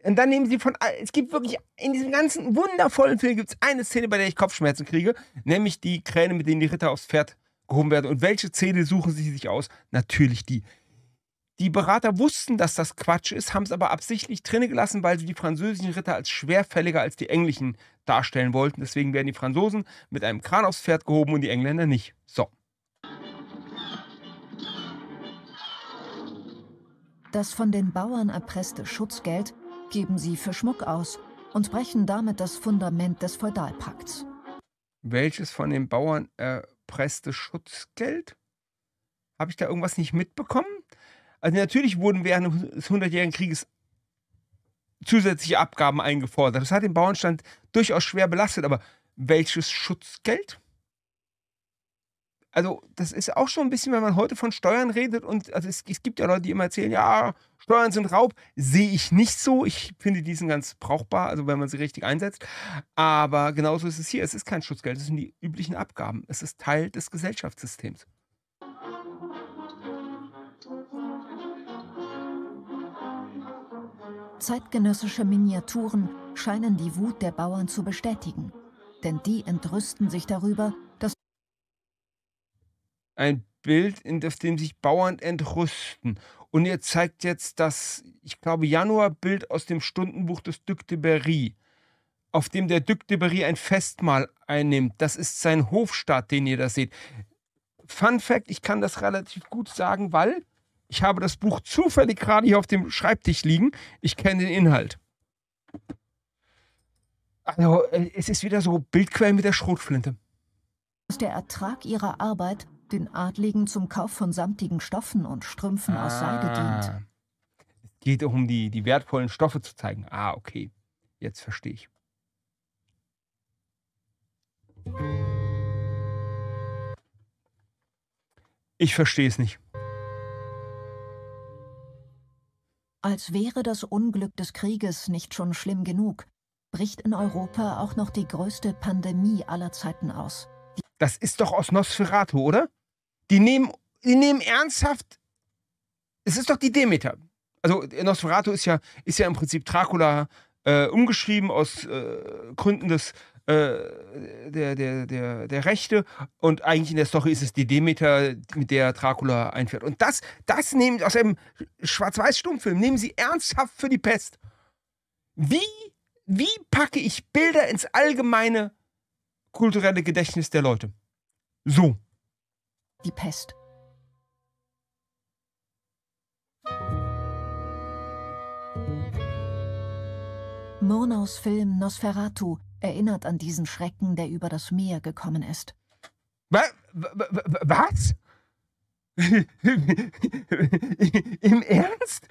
[SPEAKER 1] und dann nehmen sie von, es gibt wirklich, in diesem ganzen wundervollen Film gibt es eine Szene, bei der ich Kopfschmerzen kriege, nämlich die Kräne, mit denen die Ritter aufs Pferd gehoben werden. Und welche Szene suchen sie sich aus? Natürlich die. Die Berater wussten, dass das Quatsch ist, haben es aber absichtlich drinne gelassen, weil sie die französischen Ritter als schwerfälliger als die englischen darstellen wollten. Deswegen werden die Franzosen mit einem Kran aufs Pferd gehoben und die Engländer nicht. So.
[SPEAKER 2] Das von den Bauern erpresste Schutzgeld geben sie für Schmuck aus und brechen damit das Fundament des Feudalpakts.
[SPEAKER 1] Welches von den Bauern erpresste Schutzgeld? Habe ich da irgendwas nicht mitbekommen? Also natürlich wurden während des Hundertjährigen Krieges zusätzliche Abgaben eingefordert. Das hat den Bauernstand durchaus schwer belastet, aber welches Schutzgeld? also das ist auch schon ein bisschen, wenn man heute von Steuern redet und also es, es gibt ja Leute, die immer erzählen, ja, Steuern sind Raub, sehe ich nicht so. Ich finde, die sind ganz brauchbar, also wenn man sie richtig einsetzt. Aber genauso ist es hier. Es ist kein Schutzgeld, es sind die üblichen Abgaben. Es ist Teil des Gesellschaftssystems.
[SPEAKER 2] Zeitgenössische Miniaturen scheinen die Wut der Bauern zu bestätigen, denn die entrüsten sich darüber,
[SPEAKER 1] ein Bild, in das dem sich Bauern entrüsten. Und ihr zeigt jetzt das, ich glaube, Januarbild aus dem Stundenbuch des Duc de Berry, auf dem der Duc de Berry ein Festmahl einnimmt. Das ist sein Hofstaat, den ihr da seht. Fun Fact, ich kann das relativ gut sagen, weil ich habe das Buch zufällig gerade hier auf dem Schreibtisch liegen. Ich kenne den Inhalt. Also, äh, es ist wieder so Bildquellen mit der Schrotflinte.
[SPEAKER 2] Der Ertrag ihrer Arbeit den Adligen zum Kauf von samtigen Stoffen und Strümpfen ah. aus
[SPEAKER 1] Seide ah. dient. Es geht auch um die, die wertvollen Stoffe zu zeigen. Ah, okay. Jetzt verstehe ich. Ich verstehe es nicht.
[SPEAKER 2] Als wäre das Unglück des Krieges nicht schon schlimm genug, bricht in Europa auch noch die größte Pandemie aller Zeiten aus.
[SPEAKER 1] Das ist doch aus Nosferatu, oder? Die nehmen, die nehmen ernsthaft. Es ist doch die Demeter. Also Nosferatu ist ja, ist ja im Prinzip Dracula äh, umgeschrieben aus äh, Gründen des äh, der, der, der, der Rechte. Und eigentlich in der Story ist es die Demeter, mit der Dracula einfährt. Und das, das nehmen aus einem Schwarz-Weiß-Stummfilm, nehmen sie ernsthaft für die Pest. Wie, wie packe ich Bilder ins allgemeine kulturelle Gedächtnis der Leute? So die Pest.
[SPEAKER 2] Murnaus Film Nosferatu erinnert an diesen Schrecken, der über das Meer gekommen ist.
[SPEAKER 1] Was? Im Ernst?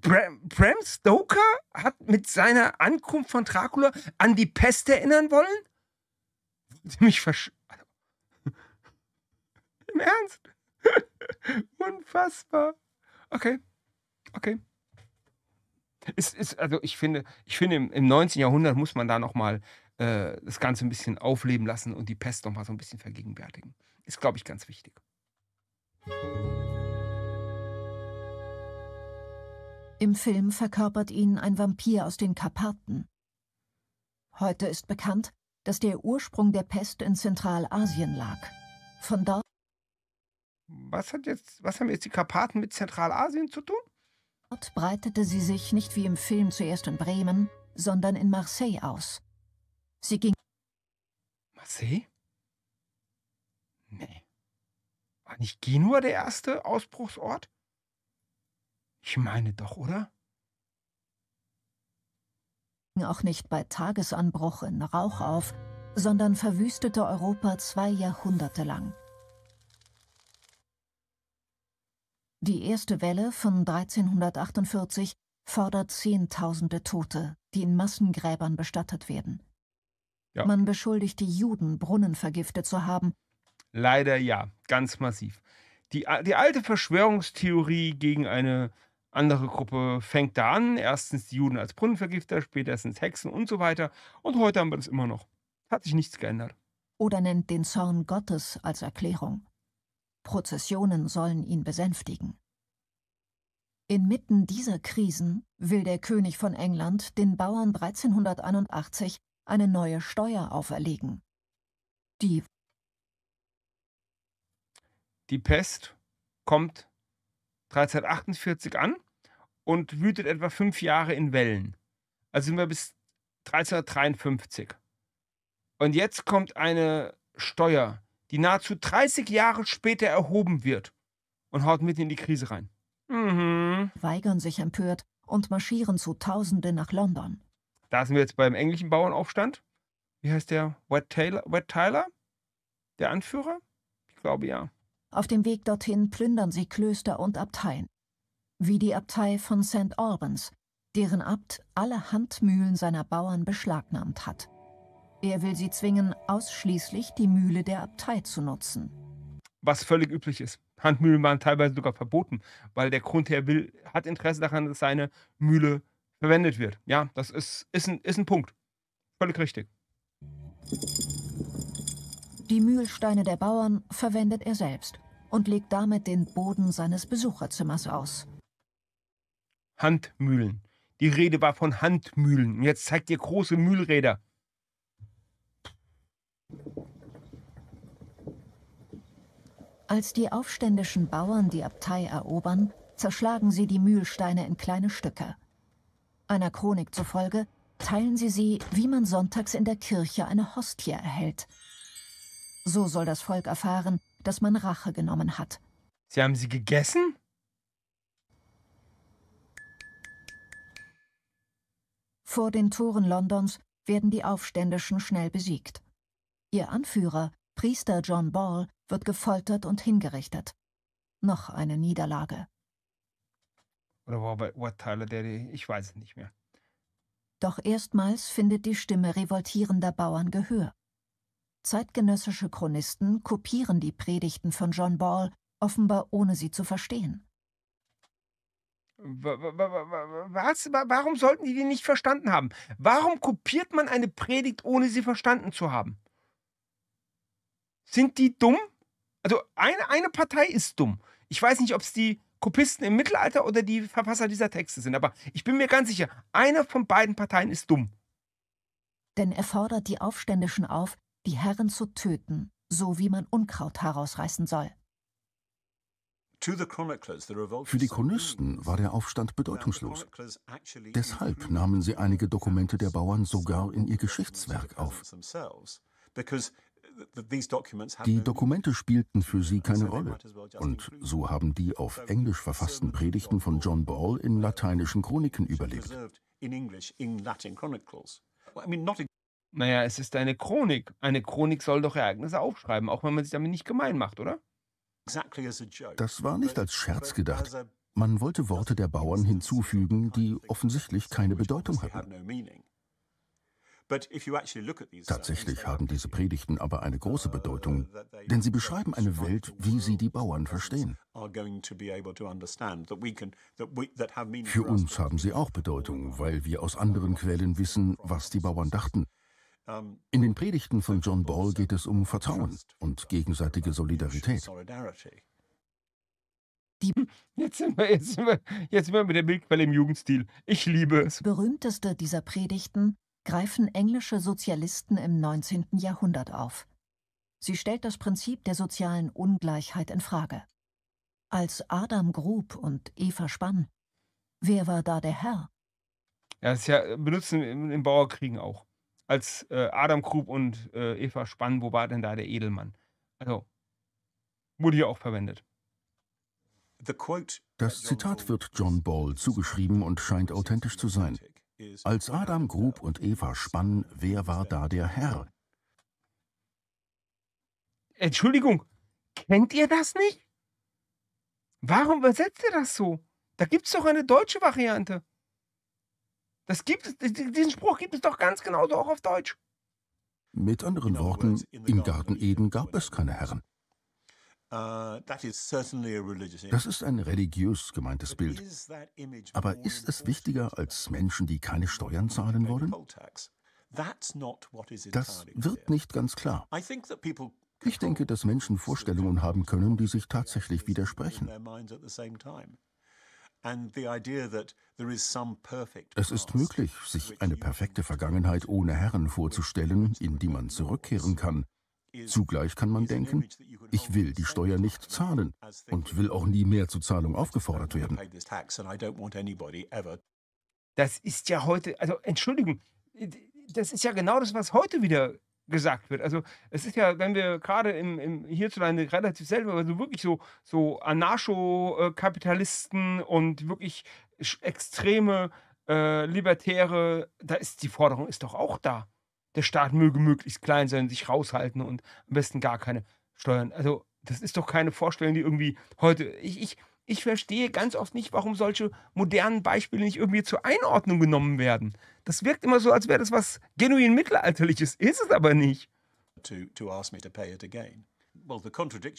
[SPEAKER 1] Bram, Bram Stoker hat mit seiner Ankunft von Dracula an die Pest erinnern wollen? Wollt ihr mich versch... Im Ernst? Unfassbar. Okay. Okay. Ist, ist, also ich finde, ich finde, im, im 19. Jahrhundert muss man da nochmal äh, das Ganze ein bisschen aufleben lassen und die Pest nochmal so ein bisschen vergegenwärtigen. Ist, glaube ich, ganz wichtig.
[SPEAKER 2] Im Film verkörpert ihn ein Vampir aus den Karpaten. Heute ist bekannt, dass der Ursprung der Pest in Zentralasien lag. Von dort
[SPEAKER 1] was, hat jetzt, was haben jetzt die Karpaten mit Zentralasien zu tun?
[SPEAKER 2] Dort breitete sie sich nicht wie im Film zuerst in Bremen, sondern in Marseille aus. Sie ging.
[SPEAKER 1] Marseille? Nee. War nicht Genua der erste Ausbruchsort? Ich meine doch, oder?
[SPEAKER 2] Ging Auch nicht bei Tagesanbruch in Rauch auf, sondern verwüstete Europa zwei Jahrhunderte lang. Die erste Welle von 1348 fordert Zehntausende Tote, die in Massengräbern bestattet werden. Ja. Man beschuldigt die Juden, Brunnen vergiftet
[SPEAKER 1] zu haben. Leider ja, ganz massiv. Die, die alte Verschwörungstheorie gegen eine andere Gruppe fängt da an. Erstens die Juden als Brunnenvergifter, spätestens Hexen und so weiter. Und heute haben wir das immer noch. Hat sich nichts geändert.
[SPEAKER 2] Oder nennt den Zorn Gottes als Erklärung. Prozessionen sollen ihn besänftigen. Inmitten dieser Krisen will der König von England den Bauern 1381 eine neue Steuer auferlegen. Die,
[SPEAKER 1] die Pest kommt 1348 an und wütet etwa fünf Jahre in Wellen. Also sind wir bis 1353. Und jetzt kommt eine Steuer, die nahezu 30 Jahre später erhoben wird und haut mitten in die Krise rein.
[SPEAKER 2] Mhm. Weigern sich empört und marschieren zu Tausende nach London.
[SPEAKER 1] Da sind wir jetzt beim englischen Bauernaufstand. Wie heißt der? Wet Taylor? Wet Tyler? Der Anführer? Ich glaube ja.
[SPEAKER 2] Auf dem Weg dorthin plündern sie Klöster und Abteien. Wie die Abtei von St. Albans, deren Abt alle Handmühlen seiner Bauern beschlagnahmt hat. Er will sie zwingen, ausschließlich die Mühle der Abtei zu nutzen.
[SPEAKER 1] Was völlig üblich ist. Handmühlen waren teilweise sogar verboten, weil der Grundherr will, hat Interesse daran, dass seine Mühle verwendet wird. Ja, das ist, ist, ein, ist ein Punkt. Völlig richtig.
[SPEAKER 2] Die Mühlsteine der Bauern verwendet er selbst und legt damit den Boden seines Besucherzimmers
[SPEAKER 1] aus. Handmühlen. Die Rede war von Handmühlen. jetzt zeigt ihr große Mühlräder.
[SPEAKER 2] Als die aufständischen Bauern die Abtei erobern, zerschlagen sie die Mühlsteine in kleine Stücke. Einer Chronik zufolge teilen sie sie, wie man sonntags in der Kirche eine Hostie erhält. So soll das Volk erfahren, dass man Rache genommen hat.
[SPEAKER 1] Sie haben sie gegessen?
[SPEAKER 2] Vor den Toren Londons werden die Aufständischen schnell besiegt. Ihr Anführer, Priester John Ball, wird gefoltert und hingerichtet. Noch eine Niederlage.
[SPEAKER 1] Oder Robert Urteile, der die, ich weiß es nicht mehr.
[SPEAKER 2] Doch erstmals findet die Stimme revoltierender Bauern Gehör. Zeitgenössische Chronisten kopieren die Predigten von John Ball, offenbar ohne sie zu verstehen.
[SPEAKER 1] Was? Warum sollten die die nicht verstanden haben? Warum kopiert man eine Predigt, ohne sie verstanden zu haben? Sind die dumm? Also eine, eine Partei ist dumm. Ich weiß nicht, ob es die Kopisten im Mittelalter oder die Verfasser dieser Texte sind, aber ich bin mir ganz sicher, eine von beiden Parteien ist dumm.
[SPEAKER 2] Denn er fordert die Aufständischen auf, die Herren zu töten, so wie man Unkraut herausreißen soll.
[SPEAKER 7] Für
[SPEAKER 6] die Chronisten war der Aufstand bedeutungslos. Deshalb nahmen sie einige Dokumente der Bauern sogar in ihr Geschichtswerk auf. Die Dokumente spielten für sie keine Rolle. Und so haben die auf Englisch verfassten Predigten von John Ball in lateinischen Chroniken überlebt.
[SPEAKER 1] Naja, es ist eine Chronik. Eine Chronik soll doch Ereignisse aufschreiben, auch wenn man sich damit nicht gemein macht, oder? Das war nicht als Scherz gedacht.
[SPEAKER 6] Man wollte Worte der Bauern hinzufügen, die offensichtlich keine Bedeutung hatten. Tatsächlich haben diese Predigten aber eine uh, große Bedeutung, denn sie beschreiben eine Welt, wie sie die Bauern verstehen. Für uns haben sie auch Bedeutung, weil wir aus anderen Quellen wissen, was die Bauern dachten. In den Predigten von John also Ball geht es um Vertrauen und gegenseitige Solidarität. Die jetzt, sind wir, jetzt, sind wir, jetzt sind wir mit der Milchquelle im Jugendstil. Ich liebe es. Berühmteste dieser
[SPEAKER 2] Predigten greifen englische Sozialisten im 19. Jahrhundert auf. Sie stellt das Prinzip der sozialen Ungleichheit in Frage. Als Adam Grub und Eva Spann, wer war da der Herr?
[SPEAKER 1] Ja, das ja äh, benutzen in, in Bauerkriegen auch. Als äh, Adam Grub und äh, Eva Spann, wo war denn da der Edelmann? Also, wurde hier auch verwendet.
[SPEAKER 6] Das Zitat wird John Ball zugeschrieben und scheint authentisch zu sein. Als Adam grub und Eva spann, wer war da der Herr?
[SPEAKER 1] Entschuldigung, kennt ihr das nicht? Warum übersetzt ihr das so? Da gibt es doch eine deutsche Variante. Das gibt diesen Spruch gibt es doch ganz genauso auch auf Deutsch.
[SPEAKER 6] Mit anderen genau, Worten, im Garten Eden gab es keine Herren.
[SPEAKER 7] Uh, das ist ein
[SPEAKER 6] religiös gemeintes Bild. Aber ist es wichtiger als Menschen, die keine Steuern zahlen wollen?
[SPEAKER 7] Das
[SPEAKER 6] wird nicht ganz klar. Ich denke, dass Menschen Vorstellungen haben können, die sich tatsächlich widersprechen. Es ist möglich, sich eine perfekte Vergangenheit ohne Herren vorzustellen, in die man zurückkehren kann, Zugleich kann man denken, ich will die Steuer nicht zahlen und will auch nie mehr zur Zahlung aufgefordert werden.
[SPEAKER 1] Das ist ja heute, also Entschuldigung, das ist ja genau das, was heute wieder gesagt wird. Also es ist ja, wenn wir gerade im, im hierzulande relativ selber, also wirklich so, so Anarcho-Kapitalisten und wirklich extreme äh, Libertäre, da ist die Forderung ist doch auch da der Staat möge möglichst klein sein, sich raushalten und am besten gar keine Steuern. Also, das ist doch keine Vorstellung, die irgendwie heute. Ich, ich, ich verstehe ganz oft nicht, warum solche modernen Beispiele nicht irgendwie zur Einordnung genommen werden. Das wirkt immer so, als wäre das was genuin mittelalterliches, ist es aber nicht.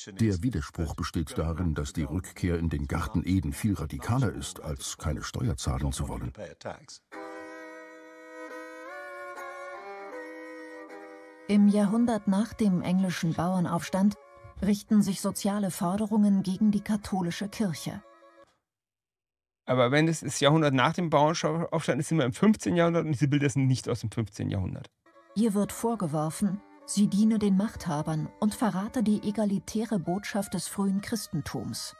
[SPEAKER 7] Der
[SPEAKER 6] Widerspruch besteht darin, dass die Rückkehr in den Garten Eden viel radikaler ist, als keine Steuer zahlen zu wollen.
[SPEAKER 2] Im Jahrhundert nach dem englischen Bauernaufstand richten sich soziale Forderungen gegen die katholische Kirche.
[SPEAKER 1] Aber wenn es das Jahrhundert nach dem Bauernaufstand ist, sind wir im 15. Jahrhundert und diese Bilder sind nicht aus dem 15. Jahrhundert.
[SPEAKER 2] Ihr wird vorgeworfen, sie diene den Machthabern und verrate die egalitäre Botschaft des frühen Christentums.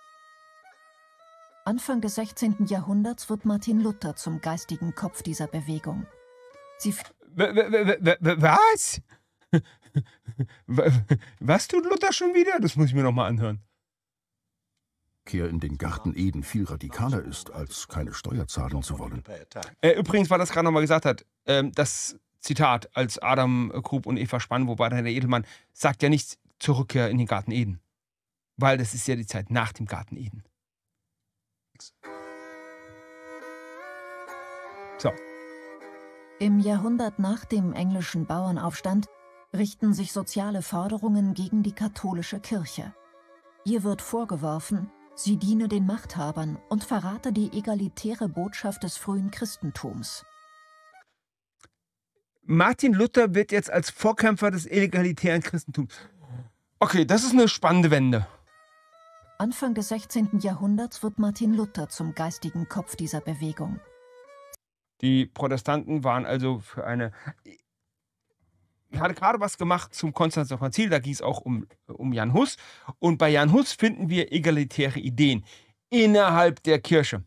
[SPEAKER 2] Anfang des 16. Jahrhunderts wird Martin Luther zum geistigen Kopf dieser Bewegung.
[SPEAKER 1] Sie was? Was tut Luther schon wieder? Das muss ich mir nochmal anhören.
[SPEAKER 6] Kehr in den Garten Eden viel radikaler ist, als keine Steuer zahlen zu wollen.
[SPEAKER 1] Äh, übrigens, weil das gerade nochmal gesagt hat, ähm, das Zitat, als Adam äh, Krug und Eva spannen, wobei dann der Edelmann, sagt ja nichts zur Rückkehr in den Garten Eden. Weil das ist ja die Zeit nach dem Garten Eden. So.
[SPEAKER 2] Im Jahrhundert nach dem englischen Bauernaufstand richten sich soziale Forderungen gegen die katholische Kirche. Ihr wird vorgeworfen, sie diene den Machthabern und verrate die egalitäre Botschaft des frühen Christentums.
[SPEAKER 1] Martin Luther wird jetzt als Vorkämpfer des egalitären Christentums. Okay, das ist eine spannende Wende.
[SPEAKER 2] Anfang des 16. Jahrhunderts wird Martin Luther zum geistigen Kopf dieser Bewegung.
[SPEAKER 1] Die Protestanten waren also für eine hat gerade was gemacht zum Konstanzer Konzil, da ging es auch um, um Jan Hus. Und bei Jan Hus finden wir egalitäre Ideen innerhalb der Kirche.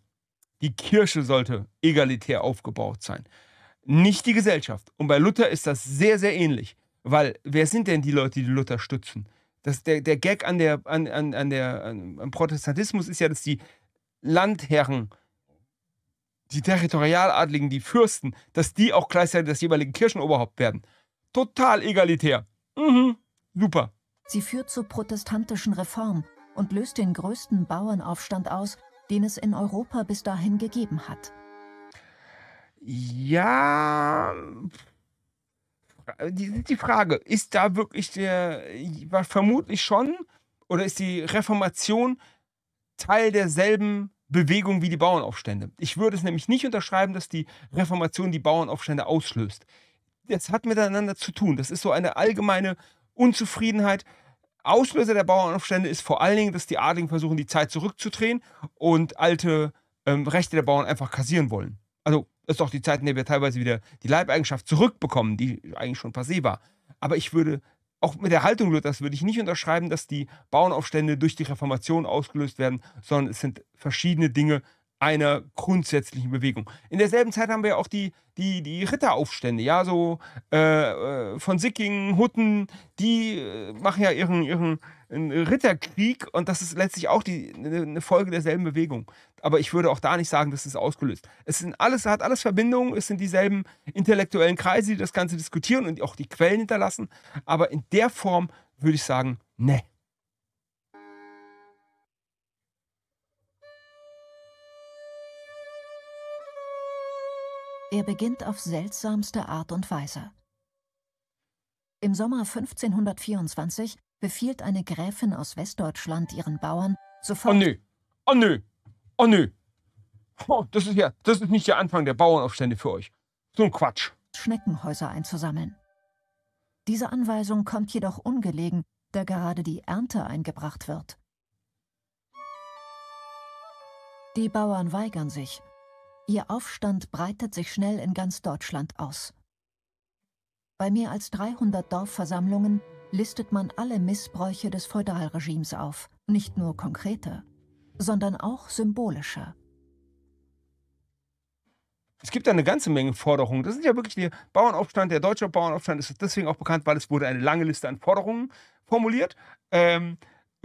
[SPEAKER 1] Die Kirche sollte egalitär aufgebaut sein, nicht die Gesellschaft. Und bei Luther ist das sehr, sehr ähnlich, weil wer sind denn die Leute, die Luther stützen? Das, der, der Gag an der, an, an, an der, am Protestantismus ist ja, dass die Landherren, die Territorialadligen, die Fürsten, dass die auch gleichzeitig das jeweilige Kirchenoberhaupt werden. Total egalitär. Mhm, super.
[SPEAKER 2] Sie führt zur protestantischen Reform und löst den größten Bauernaufstand aus, den es in Europa bis dahin gegeben hat.
[SPEAKER 1] Ja, die, Frage, ist da wirklich der, vermutlich schon, oder ist die Reformation Teil derselben Bewegung wie die Bauernaufstände? Ich würde es nämlich nicht unterschreiben, dass die Reformation die Bauernaufstände auslöst das hat miteinander zu tun. Das ist so eine allgemeine Unzufriedenheit. Auslöser der Bauernaufstände ist vor allen Dingen, dass die Adligen versuchen, die Zeit zurückzudrehen und alte ähm, Rechte der Bauern einfach kassieren wollen. Also das ist doch die Zeit, in der wir teilweise wieder die Leibeigenschaft zurückbekommen, die eigentlich schon passé war. Aber ich würde auch mit der Haltung das würde ich nicht unterschreiben, dass die Bauernaufstände durch die Reformation ausgelöst werden, sondern es sind verschiedene Dinge, einer grundsätzlichen Bewegung. In derselben Zeit haben wir auch die, die, die Ritteraufstände, ja, so äh, äh, von Sickingen, Hutten, die äh, machen ja ihren, ihren Ritterkrieg und das ist letztlich auch die, eine Folge derselben Bewegung. Aber ich würde auch da nicht sagen, dass es ausgelöst. Es sind alles, hat alles Verbindungen, es sind dieselben intellektuellen Kreise, die das Ganze diskutieren und auch die Quellen hinterlassen. Aber in der Form würde ich sagen, ne.
[SPEAKER 2] Er beginnt auf seltsamste Art und Weise. Im Sommer 1524 befiehlt eine Gräfin aus Westdeutschland ihren Bauern
[SPEAKER 1] sofort. Oh nö, oh nö, oh nö. Oh, das ist ja, das ist nicht der Anfang der Bauernaufstände für euch. So ein Quatsch.
[SPEAKER 2] Schneckenhäuser einzusammeln. Diese Anweisung kommt jedoch ungelegen, da gerade die Ernte eingebracht wird. Die Bauern weigern sich Ihr Aufstand breitet sich schnell in ganz Deutschland aus. Bei mehr als 300 Dorfversammlungen listet man alle Missbräuche des Feudalregimes auf, nicht nur konkrete, sondern auch symbolische.
[SPEAKER 1] Es gibt da eine ganze Menge Forderungen. Das sind ja wirklich der Bauernaufstand, der deutsche Bauernaufstand ist deswegen auch bekannt, weil es wurde eine lange Liste an Forderungen formuliert. Ähm,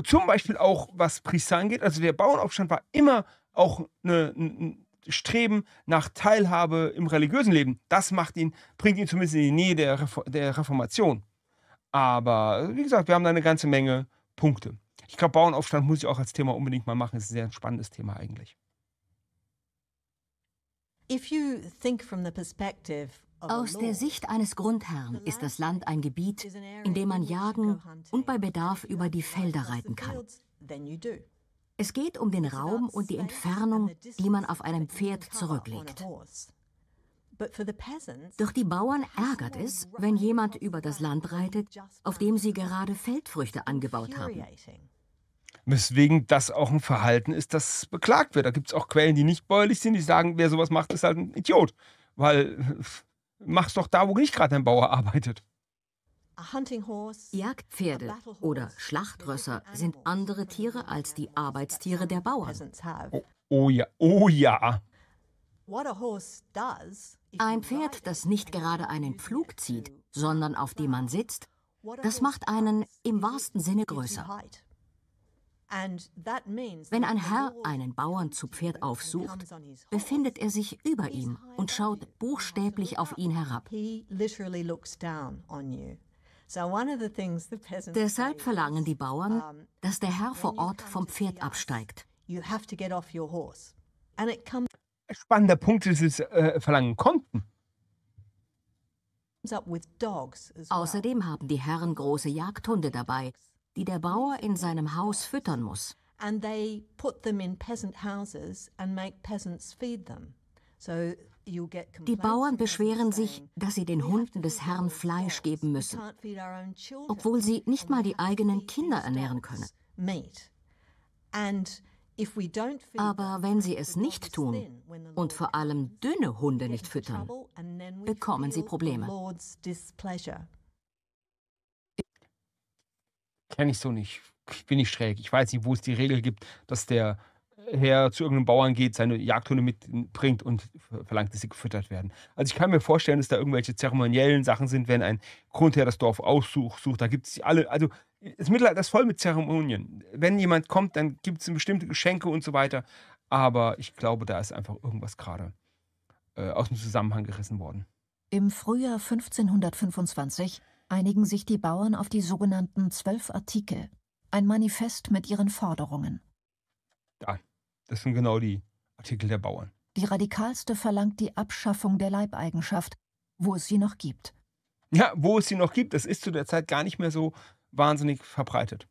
[SPEAKER 1] zum Beispiel auch, was Priester angeht. Also der Bauernaufstand war immer auch eine, ein Streben nach Teilhabe im religiösen Leben, das macht ihn, bringt ihn zumindest in die Nähe der, Refo der Reformation. Aber wie gesagt, wir haben da eine ganze Menge Punkte. Ich glaube, Bauernaufstand muss ich auch als Thema unbedingt mal machen. Es ist ein sehr spannendes Thema eigentlich.
[SPEAKER 8] Aus
[SPEAKER 9] der Sicht eines Grundherrn ist das Land ein Gebiet, in dem man jagen und bei Bedarf über die Felder reiten kann. Es geht um den Raum und die Entfernung, die man auf einem Pferd zurücklegt. Doch die Bauern ärgert es, wenn jemand über das Land reitet, auf dem sie gerade Feldfrüchte
[SPEAKER 1] angebaut haben. Weswegen das auch ein Verhalten ist, das beklagt wird. Da gibt es auch Quellen, die nicht bäuerlich sind, die sagen, wer sowas macht, ist halt ein Idiot. Weil mach's doch da, wo nicht gerade ein Bauer arbeitet. Jagdpferde oder Schlachtrösser sind
[SPEAKER 9] andere Tiere als die Arbeitstiere der Bauern. Oh,
[SPEAKER 1] oh ja, oh ja.
[SPEAKER 9] Ein Pferd, das nicht gerade einen Pflug zieht, sondern auf dem man sitzt, das macht einen im wahrsten Sinne größer.
[SPEAKER 8] Wenn ein Herr
[SPEAKER 9] einen Bauern zu Pferd aufsucht, befindet er sich über ihm und schaut buchstäblich auf ihn herab.
[SPEAKER 8] Deshalb
[SPEAKER 9] verlangen die Bauern, dass der Herr vor Ort vom Pferd absteigt.
[SPEAKER 1] Spannender Punkt ist es, äh, verlangen konnten.
[SPEAKER 9] Außerdem haben die Herren große Jagdhunde dabei, die der Bauer in seinem Haus füttern muss.
[SPEAKER 8] Und sie put sie in peasant houses and make peasants feed them. So die
[SPEAKER 9] Bauern beschweren sich, dass sie den Hunden des Herrn Fleisch geben müssen,
[SPEAKER 8] obwohl sie nicht
[SPEAKER 9] mal die eigenen Kinder ernähren können. Aber wenn sie es nicht tun und vor allem dünne Hunde nicht füttern, bekommen sie
[SPEAKER 1] Probleme. Kenne ich so nicht. bin ich schräg. Ich weiß nicht, wo es die Regel gibt, dass der her zu irgendeinem Bauern geht, seine Jagdhunde mitbringt und verlangt, dass sie gefüttert werden. Also ich kann mir vorstellen, dass da irgendwelche zeremoniellen Sachen sind, wenn ein Grundherr das Dorf aussucht, sucht, da gibt es alle, also das Mittelalter ist voll mit Zeremonien. Wenn jemand kommt, dann gibt es bestimmte Geschenke und so weiter. Aber ich glaube, da ist einfach irgendwas gerade äh, aus dem Zusammenhang gerissen worden. Im
[SPEAKER 2] Frühjahr 1525 einigen sich die Bauern auf die sogenannten Zwölf Artikel, ein Manifest mit ihren Forderungen.
[SPEAKER 1] Da, das sind genau die Artikel der Bauern.
[SPEAKER 2] Die radikalste verlangt die Abschaffung der Leibeigenschaft, wo es
[SPEAKER 1] sie noch gibt. Ja, wo es sie noch gibt, das ist zu der Zeit gar nicht mehr so wahnsinnig verbreitet.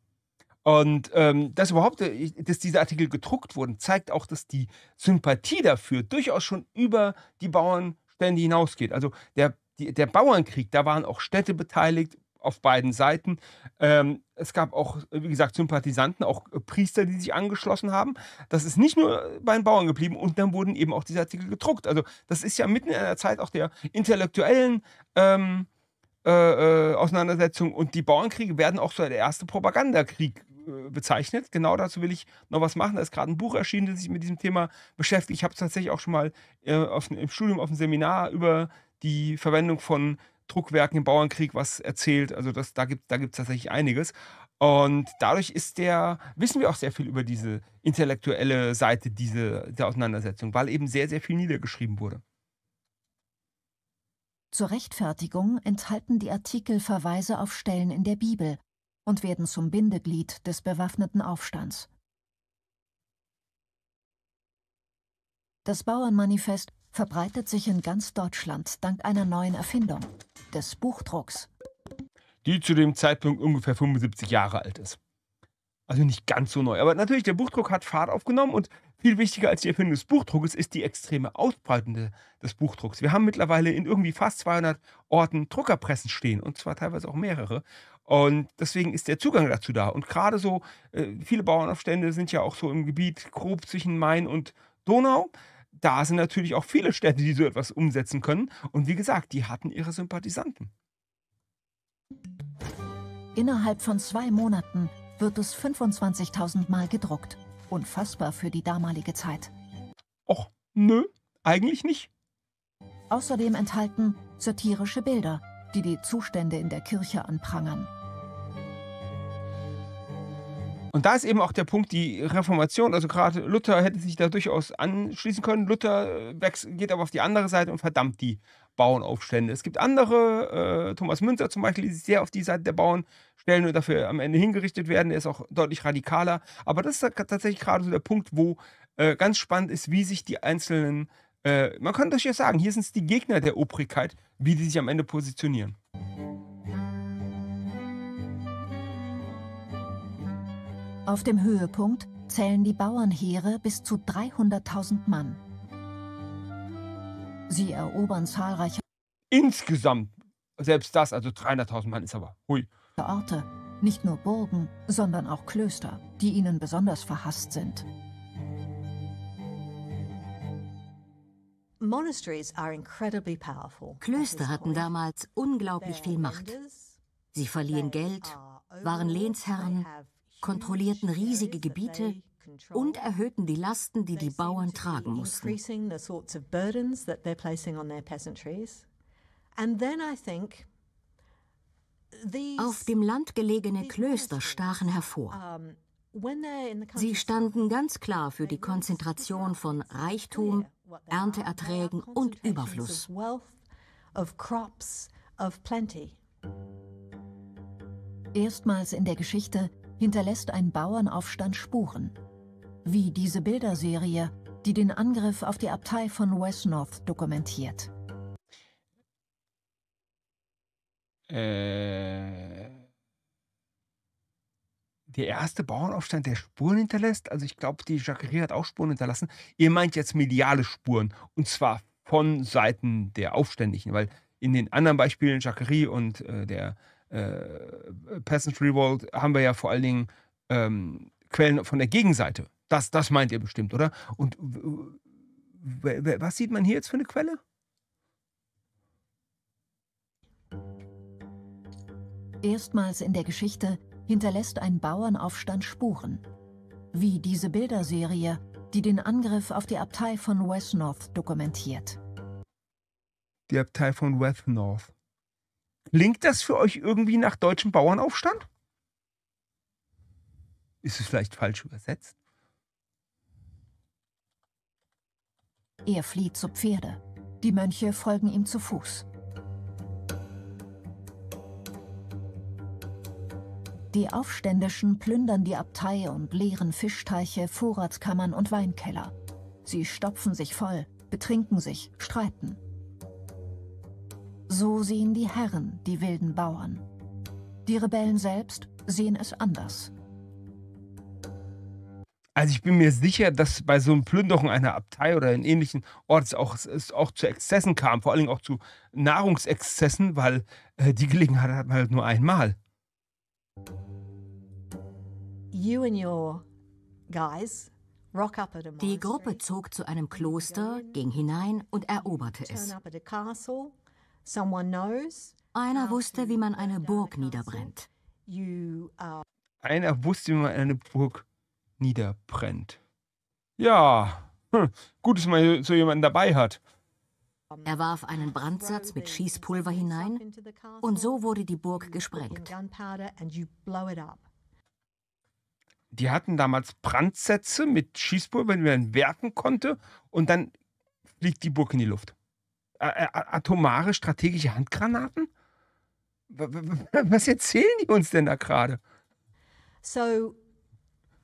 [SPEAKER 1] Und ähm, dass überhaupt, äh, dass diese Artikel gedruckt wurden, zeigt auch, dass die Sympathie dafür durchaus schon über die Bauernstände hinausgeht. Also der, die, der Bauernkrieg, da waren auch Städte beteiligt, auf beiden Seiten. Ähm, es gab auch, wie gesagt, Sympathisanten, auch äh, Priester, die sich angeschlossen haben. Das ist nicht nur bei den Bauern geblieben und dann wurden eben auch diese Artikel gedruckt. Also das ist ja mitten in einer Zeit auch der intellektuellen ähm, äh, äh, Auseinandersetzung und die Bauernkriege werden auch so der erste Propagandakrieg äh, bezeichnet. Genau dazu will ich noch was machen. Da ist gerade ein Buch erschienen, das sich mit diesem Thema beschäftigt. Ich habe es tatsächlich auch schon mal äh, auf, im Studium auf dem Seminar über die Verwendung von Druckwerken im Bauernkrieg was erzählt. Also das, da gibt es da tatsächlich einiges. Und dadurch ist der, wissen wir auch sehr viel über diese intellektuelle Seite diese, der Auseinandersetzung, weil eben sehr, sehr viel niedergeschrieben wurde. Zur
[SPEAKER 2] Rechtfertigung enthalten die Artikel Verweise auf Stellen in der Bibel und werden zum Bindeglied des bewaffneten Aufstands. Das Bauernmanifest verbreitet sich in ganz Deutschland dank einer neuen Erfindung,
[SPEAKER 1] des Buchdrucks. Die zu dem Zeitpunkt ungefähr 75 Jahre alt ist. Also nicht ganz so neu. Aber natürlich, der Buchdruck hat Fahrt aufgenommen und viel wichtiger als die Erfindung des Buchdrucks ist die extreme Ausbreitung des Buchdrucks. Wir haben mittlerweile in irgendwie fast 200 Orten Druckerpressen stehen und zwar teilweise auch mehrere. Und deswegen ist der Zugang dazu da. Und gerade so, äh, viele Bauernaufstände sind ja auch so im Gebiet grob zwischen Main und Donau da sind natürlich auch viele Städte, die so etwas umsetzen können. Und wie gesagt, die hatten ihre Sympathisanten.
[SPEAKER 2] Innerhalb von zwei Monaten wird es 25.000 Mal gedruckt. Unfassbar für die damalige Zeit. Och, nö, eigentlich nicht. Außerdem enthalten satirische Bilder, die die Zustände in der Kirche anprangern.
[SPEAKER 1] Und da ist eben auch der Punkt, die Reformation, also gerade Luther hätte sich da durchaus anschließen können. Luther äh, geht aber auf die andere Seite und verdammt die Bauernaufstände. Es gibt andere, äh, Thomas Münzer zum Beispiel, die sich sehr auf die Seite der Bauern stellen und dafür am Ende hingerichtet werden. Er ist auch deutlich radikaler. Aber das ist tatsächlich gerade so der Punkt, wo äh, ganz spannend ist, wie sich die einzelnen, äh, man könnte das ja sagen, hier sind es die Gegner der Obrigkeit, wie die sich am Ende positionieren.
[SPEAKER 2] Auf dem Höhepunkt zählen die Bauernheere bis zu 300.000 Mann. Sie erobern zahlreiche
[SPEAKER 1] Insgesamt, selbst das, also 300.000 Mann ist aber, hui.
[SPEAKER 2] Orte, nicht nur Burgen, sondern auch Klöster, die ihnen besonders verhasst sind.
[SPEAKER 9] Klöster hatten damals unglaublich viel Macht. Sie verliehen Geld, waren Lehnsherren
[SPEAKER 8] kontrollierten riesige Gebiete
[SPEAKER 9] und erhöhten die Lasten, die die Bauern
[SPEAKER 8] tragen mussten. Auf dem Land gelegene Klöster stachen
[SPEAKER 9] hervor. Sie standen ganz klar für die Konzentration von
[SPEAKER 8] Reichtum, Ernteerträgen und Überfluss. Erstmals in der Geschichte
[SPEAKER 2] hinterlässt ein Bauernaufstand Spuren. Wie diese Bilderserie, die den Angriff auf die Abtei von Westnorth dokumentiert.
[SPEAKER 1] Äh, der erste Bauernaufstand, der Spuren hinterlässt. Also ich glaube, die Jacquerie hat auch Spuren hinterlassen. Ihr meint jetzt mediale Spuren und zwar von Seiten der Aufständischen, weil in den anderen Beispielen Jacquerie und äh, der äh, Passage Revolt haben wir ja vor allen Dingen ähm, Quellen von der Gegenseite. Das, das meint ihr bestimmt, oder? Und was sieht man hier jetzt für eine Quelle?
[SPEAKER 2] Erstmals in der Geschichte hinterlässt ein Bauernaufstand Spuren. Wie diese Bilderserie, die den Angriff auf die Abtei von Westnorth dokumentiert.
[SPEAKER 1] Die Abtei von Westnorth. Klingt das für euch irgendwie nach deutschem Bauernaufstand? Ist es vielleicht falsch übersetzt?
[SPEAKER 2] Er flieht zu Pferde. Die Mönche folgen ihm zu Fuß. Die Aufständischen plündern die Abtei und leeren Fischteiche, Vorratskammern und Weinkeller. Sie stopfen sich voll, betrinken sich, streiten. So sehen die Herren die wilden Bauern. Die Rebellen selbst sehen es anders.
[SPEAKER 1] Also ich bin mir sicher, dass bei so einem Plünderung einer Abtei oder in ähnlichen Orts auch, es auch zu Exzessen kam, vor allem auch zu Nahrungsexzessen, weil äh, die Gelegenheit hat man halt nur einmal.
[SPEAKER 8] die Gruppe zog
[SPEAKER 9] zu einem Kloster, ging hinein und eroberte es. Einer wusste, wie man eine Burg
[SPEAKER 1] niederbrennt. Einer wusste, wie man eine Burg niederbrennt. Ja, hm, gut, dass man so jemanden dabei hat.
[SPEAKER 9] Er warf einen Brandsatz mit Schießpulver hinein und so wurde die Burg gesprengt.
[SPEAKER 1] Die hatten damals Brandsätze mit Schießpulver, wenn man werfen konnte und dann fliegt die Burg in die Luft atomare strategische Handgranaten? Was erzählen die uns denn da gerade?
[SPEAKER 9] So,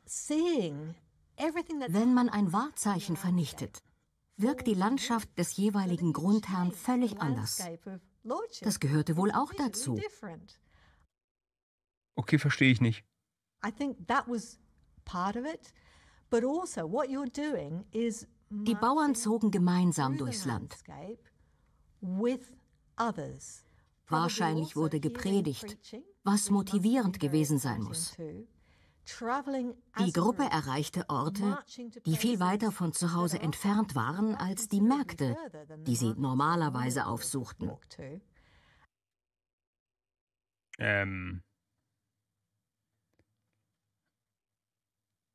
[SPEAKER 9] seeing everything that Wenn man ein Wahrzeichen vernichtet, wirkt die Landschaft des jeweiligen Grundherrn völlig anders.
[SPEAKER 8] Das
[SPEAKER 1] gehörte wohl auch dazu. Okay, verstehe ich nicht.
[SPEAKER 8] Die Bauern zogen gemeinsam durchs Land.
[SPEAKER 9] Wahrscheinlich also wurde gepredigt, was motivierend gewesen sein muss.
[SPEAKER 8] Die
[SPEAKER 9] Gruppe erreichte Orte, die viel weiter von zu Hause entfernt waren als die Märkte, die sie normalerweise aufsuchten.
[SPEAKER 1] Ähm.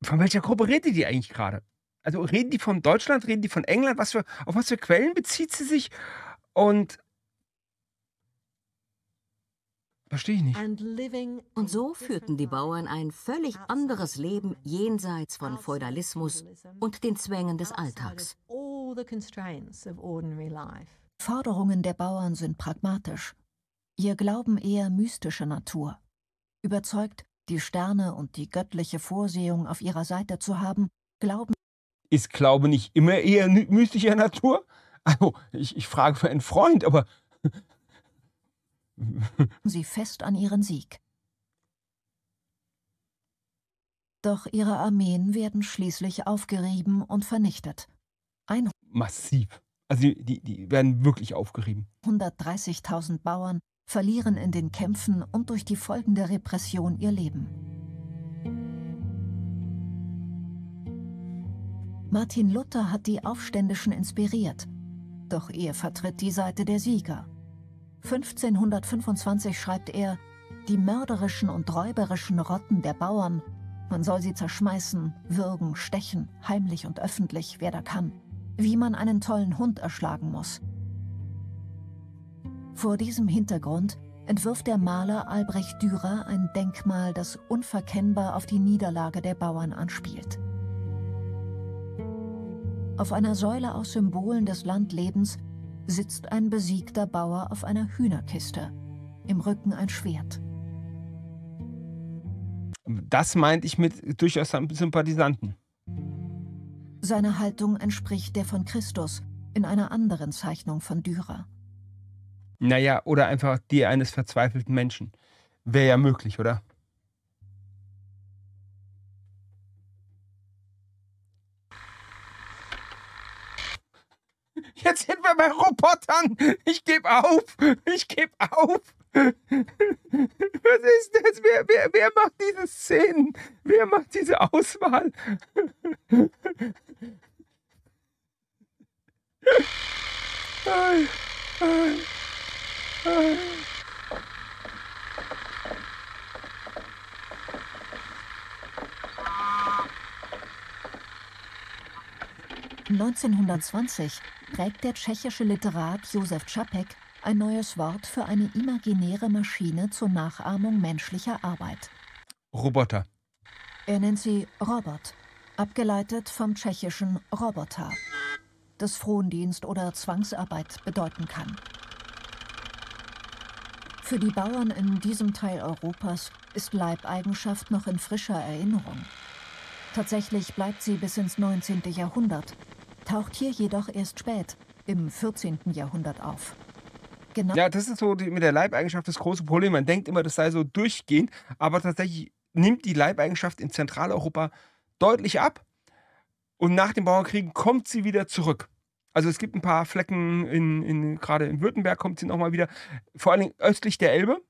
[SPEAKER 1] Von welcher Gruppe redet ihr eigentlich gerade? Also reden die von Deutschland, reden die von England? Was für, auf was für Quellen bezieht sie sich? Und Verstehe ich nicht. Und so führten die Bauern ein
[SPEAKER 9] völlig anderes Leben jenseits von Feudalismus und den Zwängen des Alltags. Forderungen der
[SPEAKER 2] Bauern sind pragmatisch, ihr Glauben eher mystischer Natur. Überzeugt, die Sterne und die göttliche Vorsehung auf ihrer Seite zu haben, glauben.
[SPEAKER 1] Ist Glaube nicht immer eher mystischer Natur? Also, ich, ich frage für einen Freund, aber.
[SPEAKER 2] Sie fest an ihren Sieg. Doch ihre Armeen werden schließlich aufgerieben und vernichtet. Ein
[SPEAKER 1] Massiv. Also die, die, die werden wirklich aufgerieben.
[SPEAKER 2] 130.000 Bauern verlieren in den Kämpfen und durch die Folgen der Repression ihr Leben. Martin Luther hat die Aufständischen inspiriert doch er vertritt die Seite der Sieger. 1525 schreibt er, die mörderischen und räuberischen Rotten der Bauern, man soll sie zerschmeißen, würgen, stechen, heimlich und öffentlich, wer da kann, wie man einen tollen Hund erschlagen muss. Vor diesem Hintergrund entwirft der Maler Albrecht Dürer ein Denkmal, das unverkennbar auf die Niederlage der Bauern anspielt. Auf einer Säule aus Symbolen des Landlebens sitzt ein besiegter Bauer auf einer Hühnerkiste, im Rücken ein Schwert.
[SPEAKER 1] Das meint ich mit durchaus Sympathisanten.
[SPEAKER 2] Seine Haltung entspricht der von Christus in einer anderen Zeichnung von Dürer.
[SPEAKER 1] Naja, oder einfach die eines verzweifelten Menschen. Wäre ja möglich, oder? Jetzt sind wir bei Robotern. Ich gebe auf. Ich gebe auf. Was ist das? Wer, wer, wer macht diese Szenen? Wer macht diese Auswahl? Ay, ay,
[SPEAKER 7] ay.
[SPEAKER 2] 1920 prägt der tschechische Literat Josef Čapek ein neues Wort für eine imaginäre Maschine zur Nachahmung menschlicher Arbeit. Roboter. Er nennt sie Robot, abgeleitet vom tschechischen Roboter, das Frondienst oder Zwangsarbeit bedeuten kann. Für die Bauern in diesem Teil Europas ist Leibeigenschaft noch in frischer Erinnerung. Tatsächlich bleibt sie bis ins 19. Jahrhundert taucht hier jedoch erst spät, im 14. Jahrhundert auf.
[SPEAKER 1] Genau. Ja, das ist so die, mit der Leibeigenschaft das große Problem. Man denkt immer, das sei so durchgehend, aber tatsächlich nimmt die Leibeigenschaft in Zentraleuropa deutlich ab. Und nach dem Bauernkrieg kommt sie wieder zurück. Also es gibt ein paar Flecken, in, in, gerade in Württemberg kommt sie nochmal wieder. Vor allem östlich der Elbe.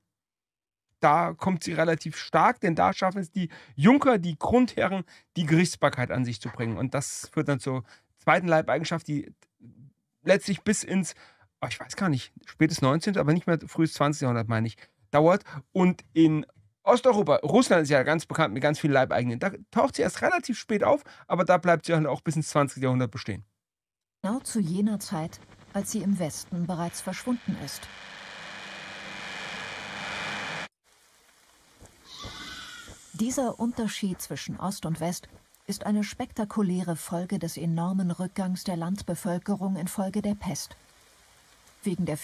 [SPEAKER 1] Da kommt sie relativ stark, denn da schaffen es die Junker, die Grundherren, die Gerichtsbarkeit an sich zu bringen. Und das führt dann zu zweiten Leibeigenschaft, die letztlich bis ins, oh, ich weiß gar nicht, spätes 19., aber nicht mehr frühes 20. Jahrhundert, meine ich, dauert. Und in Osteuropa, Russland ist ja ganz bekannt mit ganz vielen Leibeigenen. Da taucht sie erst relativ spät auf, aber da bleibt sie halt auch bis ins 20. Jahrhundert bestehen.
[SPEAKER 2] Genau zu jener Zeit, als sie im Westen bereits verschwunden ist. Dieser Unterschied zwischen Ost und West ist eine spektakuläre Folge des enormen Rückgangs der Landbevölkerung infolge der Pest. Wegen der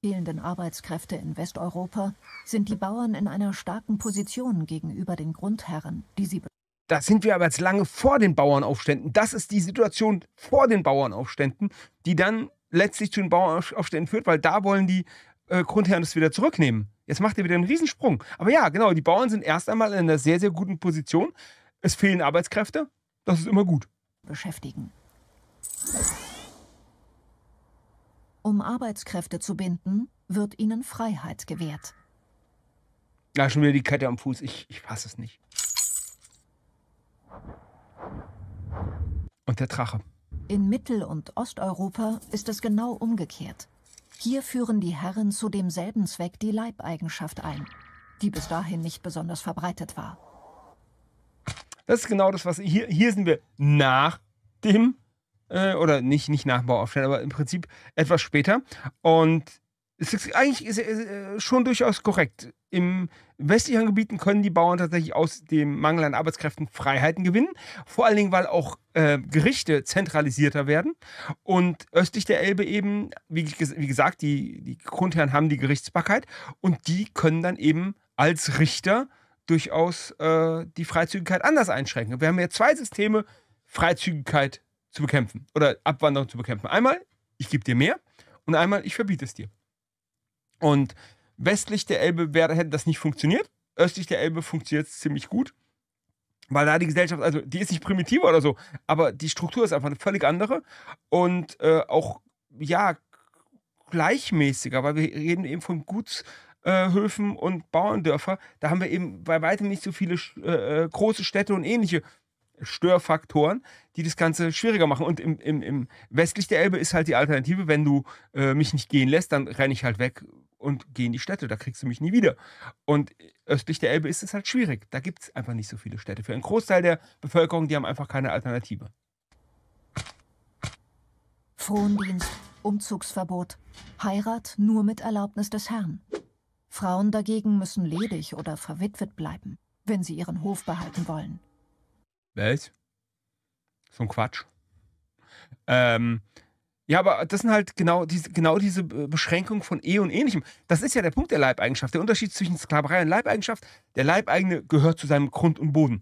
[SPEAKER 2] fehlenden Arbeitskräfte in Westeuropa sind die Bauern in einer starken Position gegenüber den Grundherren, die sie.
[SPEAKER 1] Da sind wir aber jetzt lange vor den Bauernaufständen. Das ist die Situation vor den Bauernaufständen, die dann letztlich zu den Bauernaufständen führt, weil da wollen die äh, Grundherren es wieder zurücknehmen. Jetzt macht ihr wieder einen Riesensprung. Aber ja, genau, die Bauern sind erst einmal in einer sehr, sehr guten Position. Es fehlen Arbeitskräfte. Das ist immer gut. Beschäftigen.
[SPEAKER 2] Um Arbeitskräfte zu binden, wird ihnen Freiheit gewährt.
[SPEAKER 1] Ja, schon wieder die Kette am Fuß. Ich, ich fasse es nicht. Und der Drache.
[SPEAKER 2] In Mittel- und Osteuropa ist es genau umgekehrt. Hier führen die Herren zu demselben Zweck die Leibeigenschaft ein, die bis dahin nicht besonders verbreitet war.
[SPEAKER 1] Das ist genau das, was hier, hier sind wir nach dem, äh, oder nicht, nicht nach Bauaufstand, aber im Prinzip etwas später. Und es ist eigentlich ist, ist, äh, schon durchaus korrekt. In westlichen Gebieten können die Bauern tatsächlich aus dem Mangel an Arbeitskräften Freiheiten gewinnen. Vor allen Dingen, weil auch äh, Gerichte zentralisierter werden. Und östlich der Elbe eben, wie, wie gesagt, die, die Grundherren haben die Gerichtsbarkeit und die können dann eben als Richter durchaus äh, die Freizügigkeit anders einschränken. Wir haben ja zwei Systeme, Freizügigkeit zu bekämpfen oder Abwanderung zu bekämpfen. Einmal, ich gebe dir mehr und einmal, ich verbiete es dir. Und westlich der Elbe wäre, hätte das nicht funktioniert. Östlich der Elbe funktioniert es ziemlich gut. Weil da die Gesellschaft, also die ist nicht primitiver oder so, aber die Struktur ist einfach eine völlig andere und äh, auch, ja, gleichmäßiger, weil wir reden eben von Gutshöfen äh, und Bauerndörfer. Da haben wir eben bei weitem nicht so viele äh, äh, große Städte und ähnliche Störfaktoren, die das Ganze schwieriger machen. Und im, im, im westlich der Elbe ist halt die Alternative, wenn du äh, mich nicht gehen lässt, dann renne ich halt weg und gehe in die Städte, da kriegst du mich nie wieder. Und östlich der Elbe ist es halt schwierig. Da gibt es einfach nicht so viele Städte. Für einen Großteil der Bevölkerung, die haben einfach keine Alternative.
[SPEAKER 2] Frondienst, Umzugsverbot, Heirat nur mit Erlaubnis des Herrn. Frauen dagegen müssen ledig oder verwitwet bleiben, wenn sie ihren Hof behalten wollen.
[SPEAKER 1] Welch? So ein Quatsch. Ähm, ja, aber das sind halt genau diese, genau diese Beschränkung von Ehe und Ähnlichem. Das ist ja der Punkt der Leibeigenschaft. Der Unterschied zwischen Sklaverei und Leibeigenschaft, der Leibeigene gehört zu seinem Grund und Boden.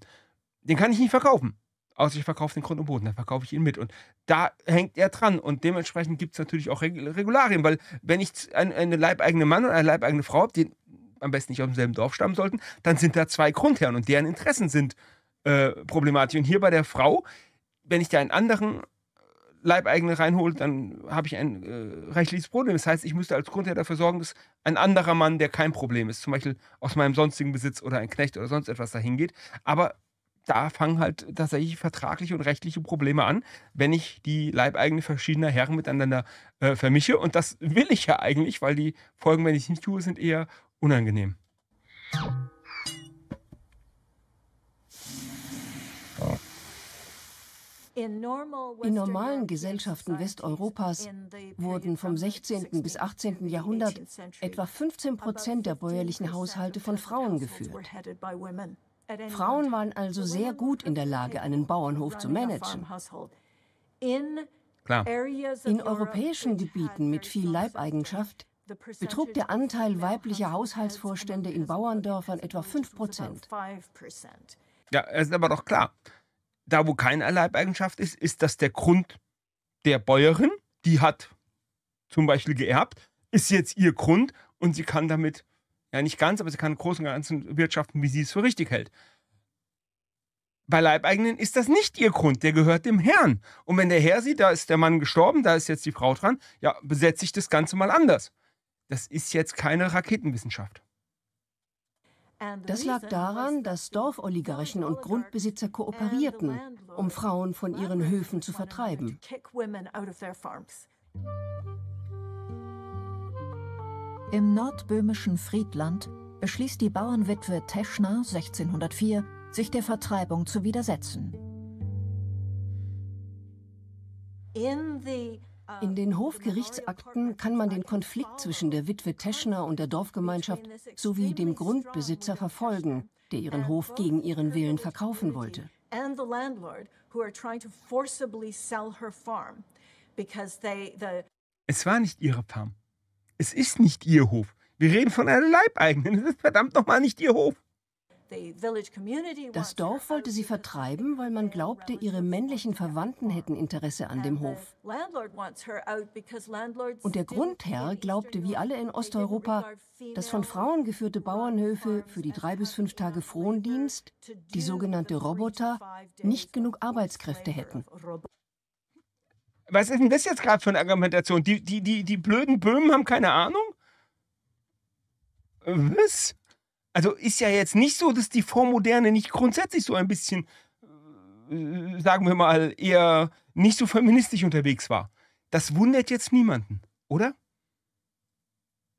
[SPEAKER 1] Den kann ich nicht verkaufen. Außer ich verkaufe den Grund und Boden, dann verkaufe ich ihn mit. Und da hängt er dran. Und dementsprechend gibt es natürlich auch Regularien, weil wenn ich einen, einen leibeigenen Mann und eine leibeigene Frau habe, die am besten nicht aus demselben Dorf stammen sollten, dann sind da zwei Grundherren und deren Interessen sind äh, äh, Problematik. Und hier bei der Frau, wenn ich da einen anderen Leibeigene reinhole, dann habe ich ein äh, rechtliches Problem. Das heißt, ich müsste als Grundherr dafür sorgen, dass ein anderer Mann, der kein Problem ist, zum Beispiel aus meinem sonstigen Besitz oder ein Knecht oder sonst etwas dahin geht. Aber da fangen halt tatsächlich vertragliche und rechtliche Probleme an, wenn ich die Leibeigene verschiedener Herren miteinander äh, vermische. Und das will ich ja eigentlich, weil die Folgen, wenn ich es nicht tue, sind eher unangenehm.
[SPEAKER 12] In normalen
[SPEAKER 13] Gesellschaften Westeuropas wurden vom 16. bis 18. Jahrhundert etwa 15 Prozent der bäuerlichen Haushalte von Frauen geführt. Frauen waren also sehr gut in der Lage, einen Bauernhof zu managen. Klar. In europäischen Gebieten mit viel Leibeigenschaft betrug der Anteil weiblicher Haushaltsvorstände in Bauerndörfern etwa 5 Prozent.
[SPEAKER 1] Ja, es ist aber doch klar. Da, wo keine Leibeigenschaft ist, ist das der Grund der Bäuerin. Die hat zum Beispiel geerbt, ist jetzt ihr Grund und sie kann damit, ja nicht ganz, aber sie kann großen Ganzen wirtschaften, wie sie es für richtig hält. Bei Leibeigenen ist das nicht ihr Grund, der gehört dem Herrn. Und wenn der Herr sieht, da ist der Mann gestorben, da ist jetzt die Frau dran, ja, besetze ich das Ganze mal anders. Das ist jetzt keine Raketenwissenschaft.
[SPEAKER 13] Das lag daran, dass Dorfoligarchen und Grundbesitzer kooperierten, um Frauen von ihren Höfen zu vertreiben.
[SPEAKER 2] Im nordböhmischen Friedland beschließt die Bauernwitwe Teschner 1604, sich der Vertreibung zu widersetzen.
[SPEAKER 13] In the in den Hofgerichtsakten kann man den Konflikt zwischen der Witwe Teschner und der Dorfgemeinschaft sowie dem Grundbesitzer verfolgen, der ihren Hof gegen ihren Willen verkaufen wollte.
[SPEAKER 1] Es war nicht ihre Farm. Es ist nicht ihr Hof. Wir reden von einer Leibeigenen. Es ist verdammt nochmal nicht ihr Hof.
[SPEAKER 12] Das
[SPEAKER 13] Dorf wollte sie vertreiben, weil man glaubte, ihre männlichen Verwandten hätten Interesse an dem Hof. Und der Grundherr glaubte, wie alle in Osteuropa, dass von Frauen geführte Bauernhöfe für die drei bis fünf Tage Frondienst, die sogenannte Roboter, nicht genug Arbeitskräfte hätten.
[SPEAKER 1] Was ist denn das jetzt gerade für eine Argumentation? Die, die, die, die blöden Böhmen haben keine Ahnung? Was? Also ist ja jetzt nicht so, dass die Vormoderne nicht grundsätzlich so ein bisschen, äh, sagen wir mal, eher nicht so feministisch unterwegs war. Das wundert jetzt niemanden, oder?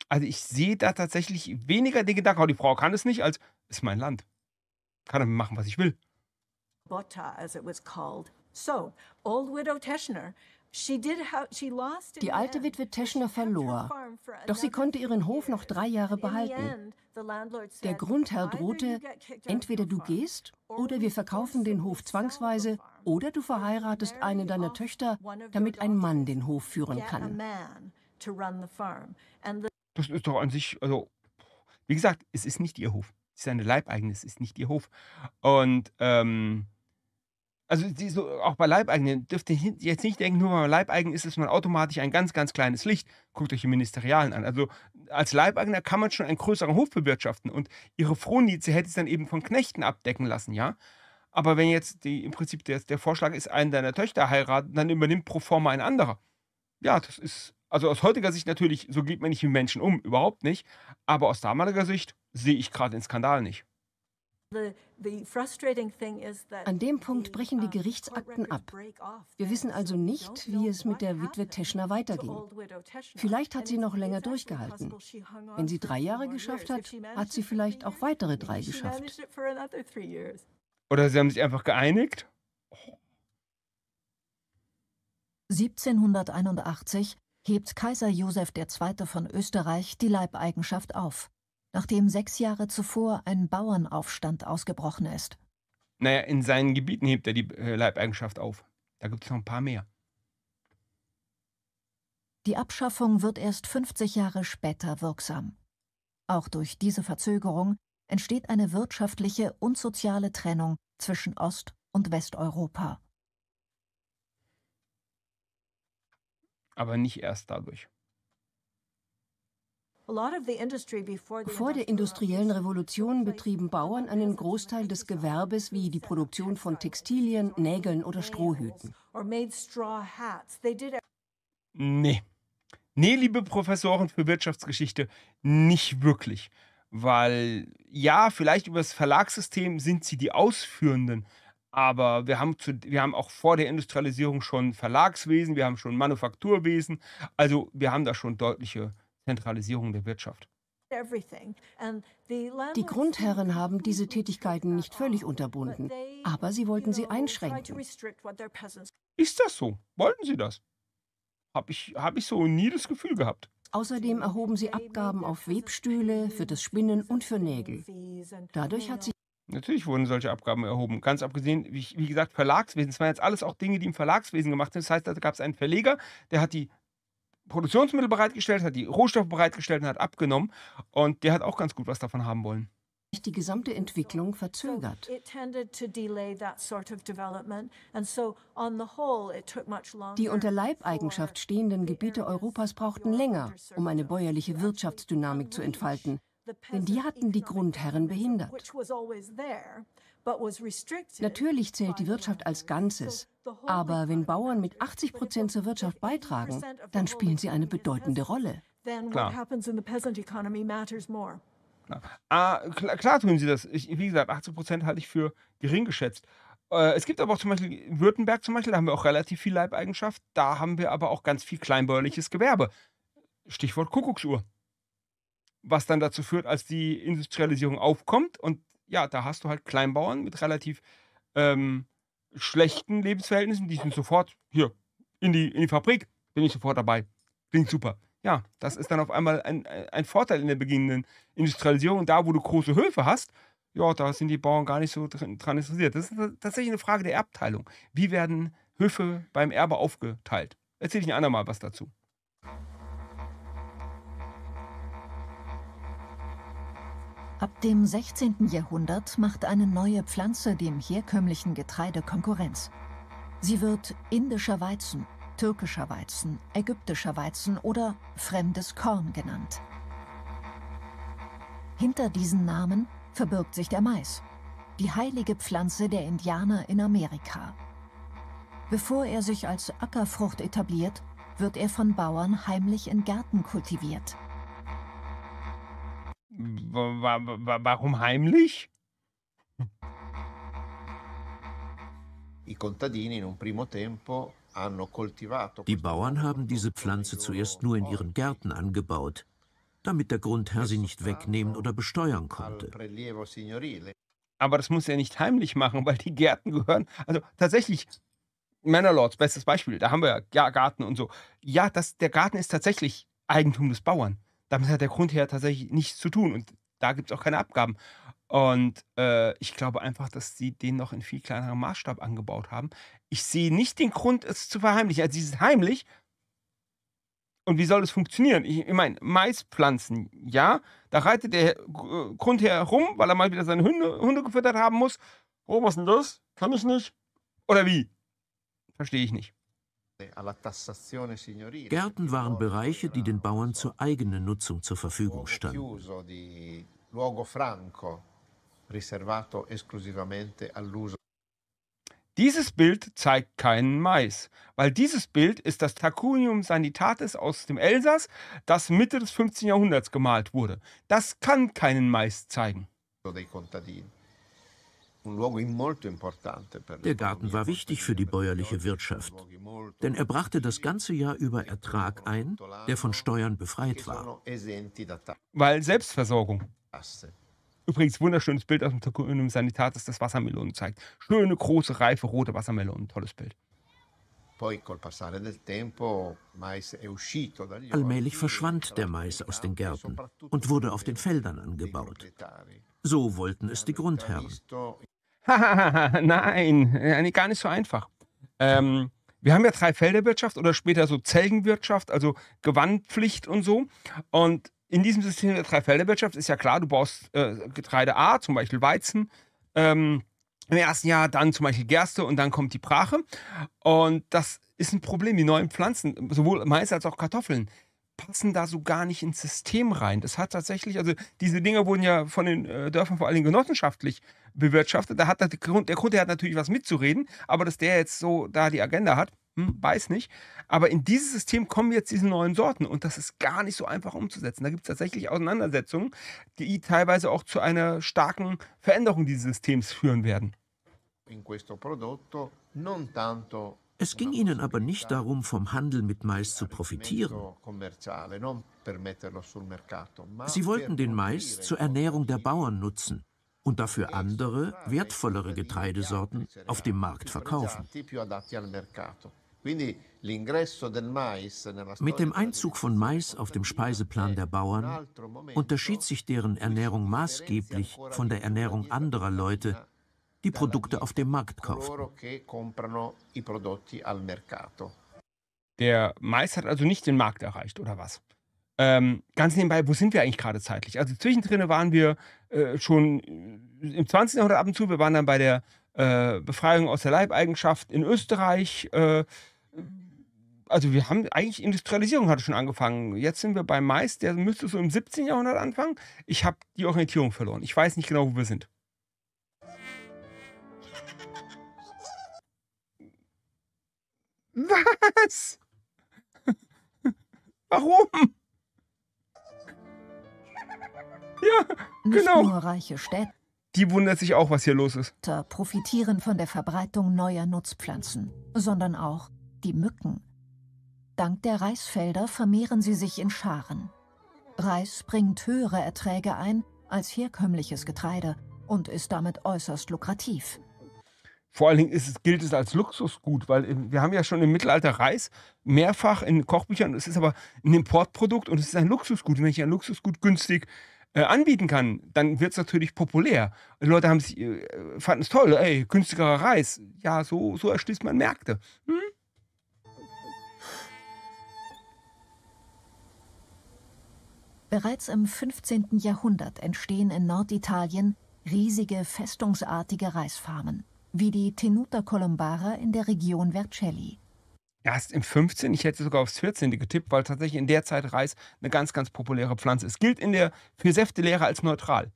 [SPEAKER 1] Also ich sehe da tatsächlich weniger den Gedanken, die Frau kann es nicht, als ist mein Land. Kann damit machen, was ich will.
[SPEAKER 12] Botta, as it was called. So, old widow Teschner die alte
[SPEAKER 13] Witwe Teschner verlor, doch sie konnte ihren Hof noch drei Jahre behalten.
[SPEAKER 12] Der Grundherr drohte, entweder
[SPEAKER 13] du gehst oder wir verkaufen den Hof zwangsweise oder du verheiratest eine
[SPEAKER 12] deiner Töchter, damit
[SPEAKER 1] ein Mann den Hof führen kann. Das ist doch an sich, also wie gesagt, es ist nicht ihr Hof. Es ist eine Leibeigene, es ist nicht ihr Hof. Und ähm, also die so auch bei Leibeigenen, dürft ihr jetzt nicht denken, nur weil man Leibeigen ist, ist man automatisch ein ganz, ganz kleines Licht. Guckt euch die Ministerialen an. Also als Leibeigener kann man schon einen größeren Hof bewirtschaften und ihre Frondienste hätte es dann eben von Knechten abdecken lassen, ja. Aber wenn jetzt die, im Prinzip der, der Vorschlag ist, einen deiner Töchter heiraten, dann übernimmt pro forma ein anderer. Ja, das ist, also aus heutiger Sicht natürlich, so geht man nicht mit Menschen um, überhaupt nicht. Aber aus damaliger Sicht sehe ich gerade den Skandal nicht.
[SPEAKER 12] An dem Punkt brechen die Gerichtsakten ab. Wir
[SPEAKER 13] wissen also nicht, wie es mit der Witwe Teschner weiterging. Vielleicht hat sie noch länger durchgehalten.
[SPEAKER 12] Wenn sie drei Jahre geschafft hat, hat sie
[SPEAKER 1] vielleicht auch weitere drei geschafft. Oder sie haben sich einfach geeinigt?
[SPEAKER 2] 1781 hebt Kaiser Josef II. von Österreich die Leibeigenschaft auf nachdem sechs Jahre zuvor ein Bauernaufstand ausgebrochen ist.
[SPEAKER 1] Naja, in seinen Gebieten hebt er die äh, Leibeigenschaft auf. Da gibt es noch ein paar mehr.
[SPEAKER 2] Die Abschaffung wird erst 50 Jahre später wirksam. Auch durch diese Verzögerung entsteht eine wirtschaftliche und soziale Trennung zwischen Ost- und Westeuropa.
[SPEAKER 1] Aber nicht erst dadurch.
[SPEAKER 12] Vor
[SPEAKER 13] der industriellen Revolution betrieben Bauern einen Großteil des Gewerbes wie die Produktion von Textilien, Nägeln oder Strohhüten.
[SPEAKER 1] Nee. Nee, liebe Professoren für Wirtschaftsgeschichte, nicht wirklich. Weil ja, vielleicht über das Verlagssystem sind sie die Ausführenden, aber wir haben, zu, wir haben auch vor der Industrialisierung schon Verlagswesen, wir haben schon Manufakturwesen, also wir haben da schon deutliche Zentralisierung der Wirtschaft.
[SPEAKER 12] Die Grundherren
[SPEAKER 13] haben diese Tätigkeiten nicht völlig unterbunden, aber sie wollten sie einschränken.
[SPEAKER 1] Ist das so? Wollten sie das? Habe ich, hab ich so nie das Gefühl gehabt. Außerdem erhoben
[SPEAKER 13] sie Abgaben auf Webstühle, für das Spinnen und für Nägel. Dadurch hat sich.
[SPEAKER 1] Natürlich wurden solche Abgaben erhoben. Ganz abgesehen, wie, wie gesagt, Verlagswesen. Das waren jetzt alles auch Dinge, die im Verlagswesen gemacht sind. Das heißt, da gab es einen Verleger, der hat die Produktionsmittel bereitgestellt, hat die Rohstoffe bereitgestellt und hat abgenommen. Und der hat auch ganz gut was davon haben wollen. Die gesamte Entwicklung verzögert.
[SPEAKER 12] Die unter
[SPEAKER 13] Leibeigenschaft stehenden Gebiete Europas brauchten länger, um eine bäuerliche Wirtschaftsdynamik zu entfalten. Denn die hatten die Grundherren behindert. Natürlich zählt die Wirtschaft als Ganzes, aber wenn Bauern mit 80 Prozent zur Wirtschaft beitragen, dann spielen sie eine bedeutende Rolle.
[SPEAKER 12] Klar.
[SPEAKER 1] Ah, klar, klar tun sie das. Ich, wie gesagt, 80 Prozent halte ich für gering geschätzt. Äh, es gibt aber auch zum Beispiel in Württemberg zum Beispiel, da haben wir auch relativ viel Leibeigenschaft. Da haben wir aber auch ganz viel kleinbäuerliches Gewerbe. Stichwort Kuckucksuhr. Was dann dazu führt, als die Industrialisierung aufkommt und ja, da hast du halt Kleinbauern mit relativ ähm, schlechten Lebensverhältnissen, die sind sofort hier in die, in die Fabrik, bin ich sofort dabei. Klingt super. Ja, das ist dann auf einmal ein, ein Vorteil in der beginnenden Industrialisierung. Da, wo du große Höfe hast, ja, da sind die Bauern gar nicht so dran, interessiert. Das ist tatsächlich eine Frage der Erbteilung. Wie werden Höfe beim Erbe aufgeteilt? Erzähle ich ein andermal was dazu.
[SPEAKER 2] Ab dem 16. Jahrhundert macht eine neue Pflanze dem herkömmlichen Getreide Konkurrenz. Sie wird indischer Weizen, türkischer Weizen, ägyptischer Weizen oder fremdes Korn genannt. Hinter diesen Namen verbirgt sich der Mais, die heilige Pflanze der Indianer in Amerika. Bevor er sich als Ackerfrucht etabliert, wird er von Bauern heimlich in Gärten kultiviert.
[SPEAKER 1] Warum heimlich?
[SPEAKER 4] Die
[SPEAKER 5] Bauern haben diese Pflanze zuerst nur in ihren Gärten angebaut, damit der Grundherr sie nicht wegnehmen oder besteuern
[SPEAKER 4] konnte.
[SPEAKER 1] Aber das muss er nicht heimlich machen, weil die Gärten gehören. Also tatsächlich, Männerlords, bestes Beispiel, da haben wir ja Garten und so. Ja, das, der Garten ist tatsächlich Eigentum des Bauern damit hat der Grundherr tatsächlich nichts zu tun und da gibt es auch keine Abgaben. Und äh, ich glaube einfach, dass sie den noch in viel kleinerem Maßstab angebaut haben. Ich sehe nicht den Grund, es zu verheimlichen. Also, dieses heimlich. Und wie soll das funktionieren? Ich, ich meine, Maispflanzen, ja, da reitet der äh, Grundherr rum, weil er mal wieder seine Hunde, Hunde gefüttert haben muss. Oh, was denn das? Kann ich nicht. Oder wie? Verstehe ich nicht.
[SPEAKER 4] Gärten
[SPEAKER 5] waren Bereiche, die den Bauern eh, zur eigenen Nutzung
[SPEAKER 1] zur Verfügung standen. Dieses Bild zeigt keinen Mais, weil dieses Bild ist das Tacunium sanitatis aus dem Elsass, das Mitte des 15. Jahrhunderts gemalt wurde. Das kann keinen Mais zeigen.
[SPEAKER 4] Der
[SPEAKER 5] Garten war wichtig für die bäuerliche Wirtschaft, denn er
[SPEAKER 1] brachte das ganze Jahr über Ertrag ein, der von Steuern befreit war. Weil Selbstversorgung. Übrigens, wunderschönes Bild aus dem Sanitat, Sanitatis, das Wassermelonen zeigt. Schöne, große, reife, rote Wassermelonen. Tolles Bild. Allmählich e verschwand der Mais aus den
[SPEAKER 5] e Gärten und wurde auf den Feldern angebaut. So wollten es die Grundherren.
[SPEAKER 1] nein, äh, gar nicht so einfach. Ähm, wir haben ja drei Felderwirtschaft oder später so Zelgenwirtschaft, also Gewandpflicht und so. Und in diesem System der Dreifelderwirtschaft ist ja klar, du baust äh, Getreide A, zum Beispiel Weizen, ähm, im ersten Jahr dann zum Beispiel Gerste und dann kommt die Brache. Und das ist ein Problem. Die neuen Pflanzen, sowohl Mais als auch Kartoffeln, passen da so gar nicht ins System rein. Das hat tatsächlich, also diese Dinge wurden ja von den äh, Dörfern vor allem genossenschaftlich bewirtschaftet. Da hat der Grund, der Kunde hat natürlich was mitzureden, aber dass der jetzt so da die Agenda hat, hm, weiß nicht. Aber in dieses System kommen jetzt diese neuen Sorten und das ist gar nicht so einfach umzusetzen. Da gibt es tatsächlich Auseinandersetzungen, die teilweise auch zu einer starken Veränderung dieses Systems führen werden.
[SPEAKER 4] In questo prodotto non tanto
[SPEAKER 1] es ging ihnen aber
[SPEAKER 5] nicht darum, vom Handel mit Mais zu profitieren. Sie wollten den Mais zur Ernährung der Bauern nutzen und dafür andere, wertvollere Getreidesorten auf dem Markt verkaufen.
[SPEAKER 4] Mit dem
[SPEAKER 5] Einzug von Mais auf dem Speiseplan der Bauern unterschied sich deren Ernährung maßgeblich von der Ernährung anderer Leute, die Produkte
[SPEAKER 1] auf dem Markt kaufen. Der Mais hat also nicht den Markt erreicht, oder was? Ähm, ganz nebenbei, wo sind wir eigentlich gerade zeitlich? Also zwischendrin waren wir äh, schon äh, im 20. Jahrhundert ab und zu, wir waren dann bei der äh, Befreiung aus der Leibeigenschaft in Österreich. Äh, also wir haben eigentlich Industrialisierung hatte schon angefangen. Jetzt sind wir beim Mais, der müsste so im 17. Jahrhundert anfangen. Ich habe die Orientierung verloren. Ich weiß nicht genau, wo wir sind.
[SPEAKER 2] Was? Warum? Ja, Nicht genau. Nur reiche Städte.
[SPEAKER 1] Die wundert sich auch, was hier los ist.
[SPEAKER 2] Profitieren von der Verbreitung neuer Nutzpflanzen, sondern auch die Mücken. Dank der Reisfelder vermehren sie sich in Scharen. Reis bringt höhere Erträge ein als herkömmliches Getreide und ist damit äußerst
[SPEAKER 1] lukrativ. Vor allen Dingen es, gilt es als Luxusgut, weil äh, wir haben ja schon im Mittelalter Reis mehrfach in Kochbüchern. Es ist aber ein Importprodukt und es ist ein Luxusgut. Und wenn ich ein Luxusgut günstig äh, anbieten kann, dann wird es natürlich populär. Die Leute haben sich, äh, fanden es toll, ey, günstigerer Reis. Ja, so, so erschließt man Märkte.
[SPEAKER 3] Hm?
[SPEAKER 2] Bereits im 15. Jahrhundert entstehen in Norditalien riesige festungsartige Reisfarmen wie die Tenuta Colombara in der Region Vercelli.
[SPEAKER 1] Erst im 15. Ich hätte sogar aufs 14. getippt, weil tatsächlich in der Zeit Reis eine ganz, ganz populäre Pflanze ist. Gilt in der für Säftelehre als neutral.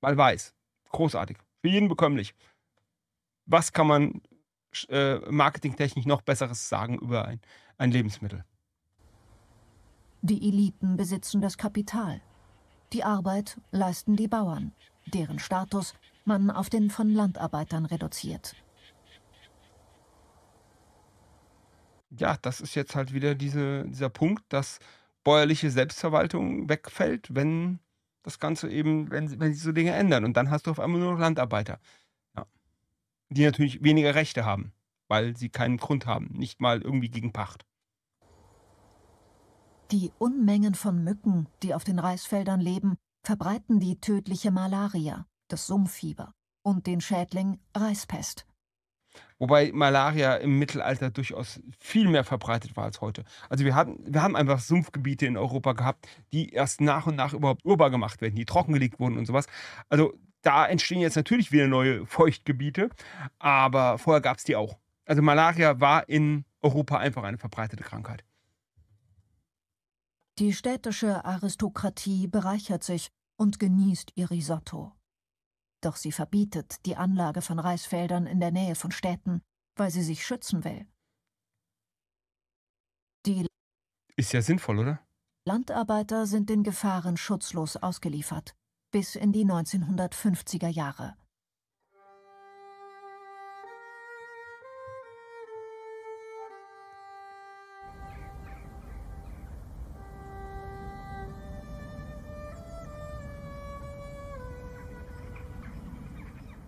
[SPEAKER 1] Weil weiß. Großartig. Für jeden bekömmlich. Was kann man äh, marketingtechnisch noch Besseres sagen über ein, ein Lebensmittel?
[SPEAKER 2] Die Eliten besitzen das Kapital. Die Arbeit leisten die Bauern, deren Status man auf den von Landarbeitern reduziert.
[SPEAKER 1] Ja, das ist jetzt halt wieder diese, dieser Punkt, dass bäuerliche Selbstverwaltung wegfällt, wenn das Ganze eben, wenn, wenn sich so Dinge ändern. Und dann hast du auf einmal nur noch Landarbeiter, ja. die natürlich weniger Rechte haben, weil sie keinen Grund haben, nicht mal irgendwie gegen Pacht.
[SPEAKER 2] Die Unmengen von Mücken, die auf den Reisfeldern leben, verbreiten die tödliche Malaria das Sumpffieber und den Schädling Reispest.
[SPEAKER 1] Wobei Malaria im Mittelalter durchaus viel mehr verbreitet war als heute. Also wir, hatten, wir haben einfach Sumpfgebiete in Europa gehabt, die erst nach und nach überhaupt urbar gemacht werden, die trockengelegt wurden und sowas. Also da entstehen jetzt natürlich wieder neue Feuchtgebiete, aber vorher gab es die auch. Also Malaria war in Europa einfach eine verbreitete Krankheit.
[SPEAKER 2] Die städtische Aristokratie bereichert sich und genießt ihr Risotto doch sie verbietet die Anlage von Reisfeldern in der Nähe von Städten, weil sie sich schützen will. Die
[SPEAKER 1] ist ja sinnvoll, oder?
[SPEAKER 2] Landarbeiter sind den Gefahren schutzlos ausgeliefert, bis in die 1950er Jahre.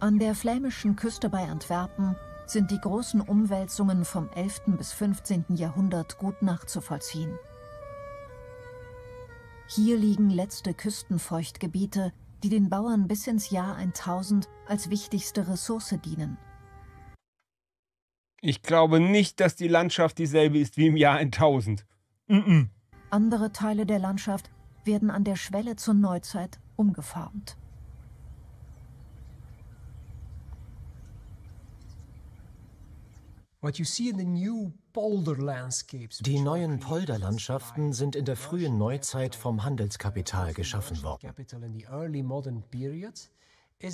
[SPEAKER 2] An der flämischen Küste bei Antwerpen sind die großen Umwälzungen vom 11. bis 15. Jahrhundert gut nachzuvollziehen. Hier liegen letzte Küstenfeuchtgebiete, die den Bauern bis ins Jahr 1000 als wichtigste Ressource dienen.
[SPEAKER 1] Ich glaube nicht, dass die Landschaft dieselbe ist wie im Jahr 1000.
[SPEAKER 2] Mm -mm. Andere Teile der Landschaft werden an der Schwelle zur Neuzeit umgeformt.
[SPEAKER 10] Die neuen Polderlandschaften sind in der frühen Neuzeit vom Handelskapital geschaffen worden.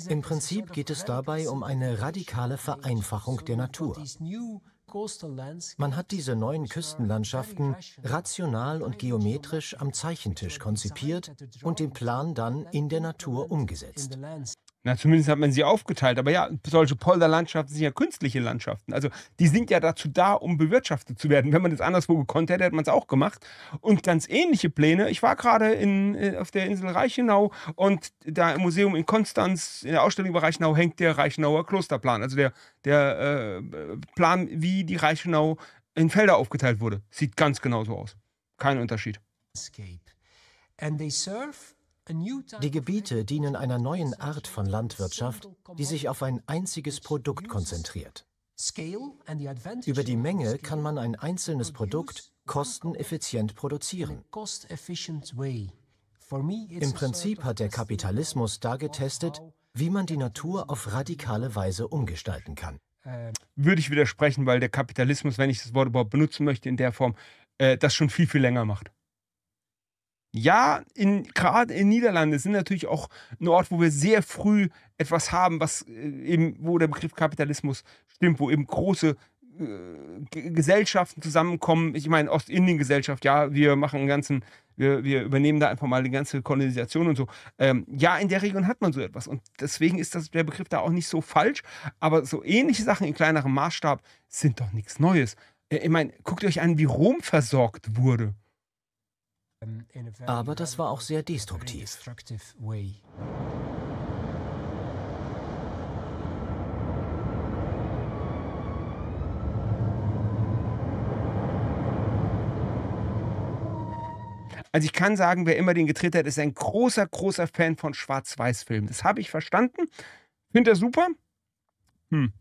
[SPEAKER 11] Im Prinzip geht es dabei
[SPEAKER 10] um eine radikale Vereinfachung der Natur. Man hat diese neuen Küstenlandschaften rational und geometrisch am Zeichentisch konzipiert und den Plan dann in der Natur umgesetzt.
[SPEAKER 1] Na, zumindest hat man sie aufgeteilt. Aber ja, solche Polderlandschaften sind ja künstliche Landschaften. Also die sind ja dazu da, um bewirtschaftet zu werden. Wenn man das anderswo gekonnt hätte, hätte man es auch gemacht. Und ganz ähnliche Pläne. Ich war gerade in, äh, auf der Insel Reichenau und da im Museum in Konstanz, in der Ausstellung über Reichenau, hängt der Reichenauer Klosterplan. Also der, der äh, Plan, wie die Reichenau in Felder aufgeteilt wurde. Sieht ganz genauso aus. Kein Unterschied.
[SPEAKER 11] Escape. And they
[SPEAKER 10] serve die Gebiete dienen einer neuen Art von Landwirtschaft, die sich auf ein einziges Produkt konzentriert. Über die Menge kann man ein einzelnes Produkt kosteneffizient produzieren. Im Prinzip hat der Kapitalismus da getestet, wie man die Natur auf radikale
[SPEAKER 1] Weise umgestalten kann. Würde ich widersprechen, weil der Kapitalismus, wenn ich das Wort überhaupt benutzen möchte in der Form, äh, das schon viel, viel länger macht ja, in, gerade in Niederlande sind natürlich auch ein Ort, wo wir sehr früh etwas haben, was äh, eben, wo der Begriff Kapitalismus stimmt, wo eben große äh, Gesellschaften zusammenkommen. Ich meine, Ostindien-Gesellschaft, ja, wir machen einen ganzen, wir, wir übernehmen da einfach mal die ganze Kolonisation und so. Ähm, ja, in der Region hat man so etwas und deswegen ist das, der Begriff da auch nicht so falsch, aber so ähnliche Sachen in kleinerem Maßstab sind doch nichts Neues. Äh, ich meine, guckt euch an, wie Rom versorgt wurde ähm, Aber das war auch sehr
[SPEAKER 11] destruktiv.
[SPEAKER 1] Also ich kann sagen, wer immer den gedreht hat, ist ein großer, großer Fan von Schwarz-Weiß-Filmen. Das habe ich verstanden. Finde er super. Hm.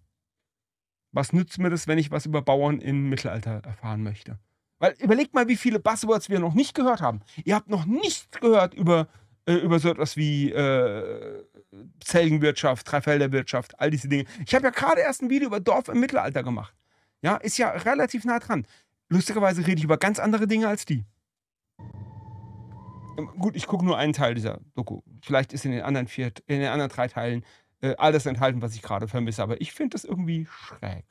[SPEAKER 1] Was nützt mir das, wenn ich was über Bauern im Mittelalter erfahren möchte? Weil überlegt mal, wie viele Buzzwords wir noch nicht gehört haben. Ihr habt noch nichts gehört über, äh, über so etwas wie äh, Zellenwirtschaft, Dreifelderwirtschaft, all diese Dinge. Ich habe ja gerade erst ein Video über Dorf im Mittelalter gemacht. Ja, ist ja relativ nah dran. Lustigerweise rede ich über ganz andere Dinge als die. Ähm, gut, ich gucke nur einen Teil dieser Doku. Vielleicht ist in den anderen, vier, in den anderen drei Teilen äh, all das enthalten, was ich gerade vermisse. Aber ich finde das irgendwie schräg.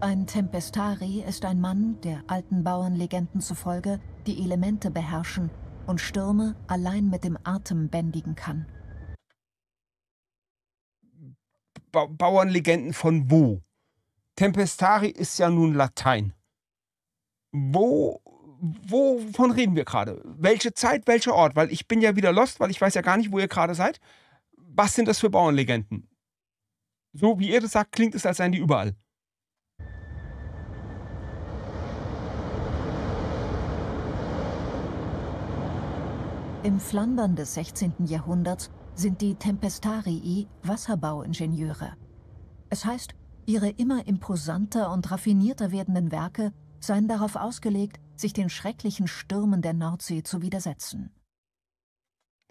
[SPEAKER 2] Ein Tempestari ist ein Mann, der alten Bauernlegenden zufolge die Elemente beherrschen und Stürme allein mit dem Atem bändigen kann.
[SPEAKER 1] Ba Bauernlegenden von wo? Tempestari ist ja nun Latein. Wo, wovon reden wir gerade? Welche Zeit, welcher Ort? Weil ich bin ja wieder lost, weil ich weiß ja gar nicht, wo ihr gerade seid. Was sind das für Bauernlegenden? So wie ihr das sagt, klingt es, als seien die überall.
[SPEAKER 2] Im Flandern des 16. Jahrhunderts sind die Tempestarii Wasserbauingenieure. Es heißt, ihre immer imposanter und raffinierter werdenden Werke seien darauf ausgelegt, sich den schrecklichen Stürmen der Nordsee zu widersetzen.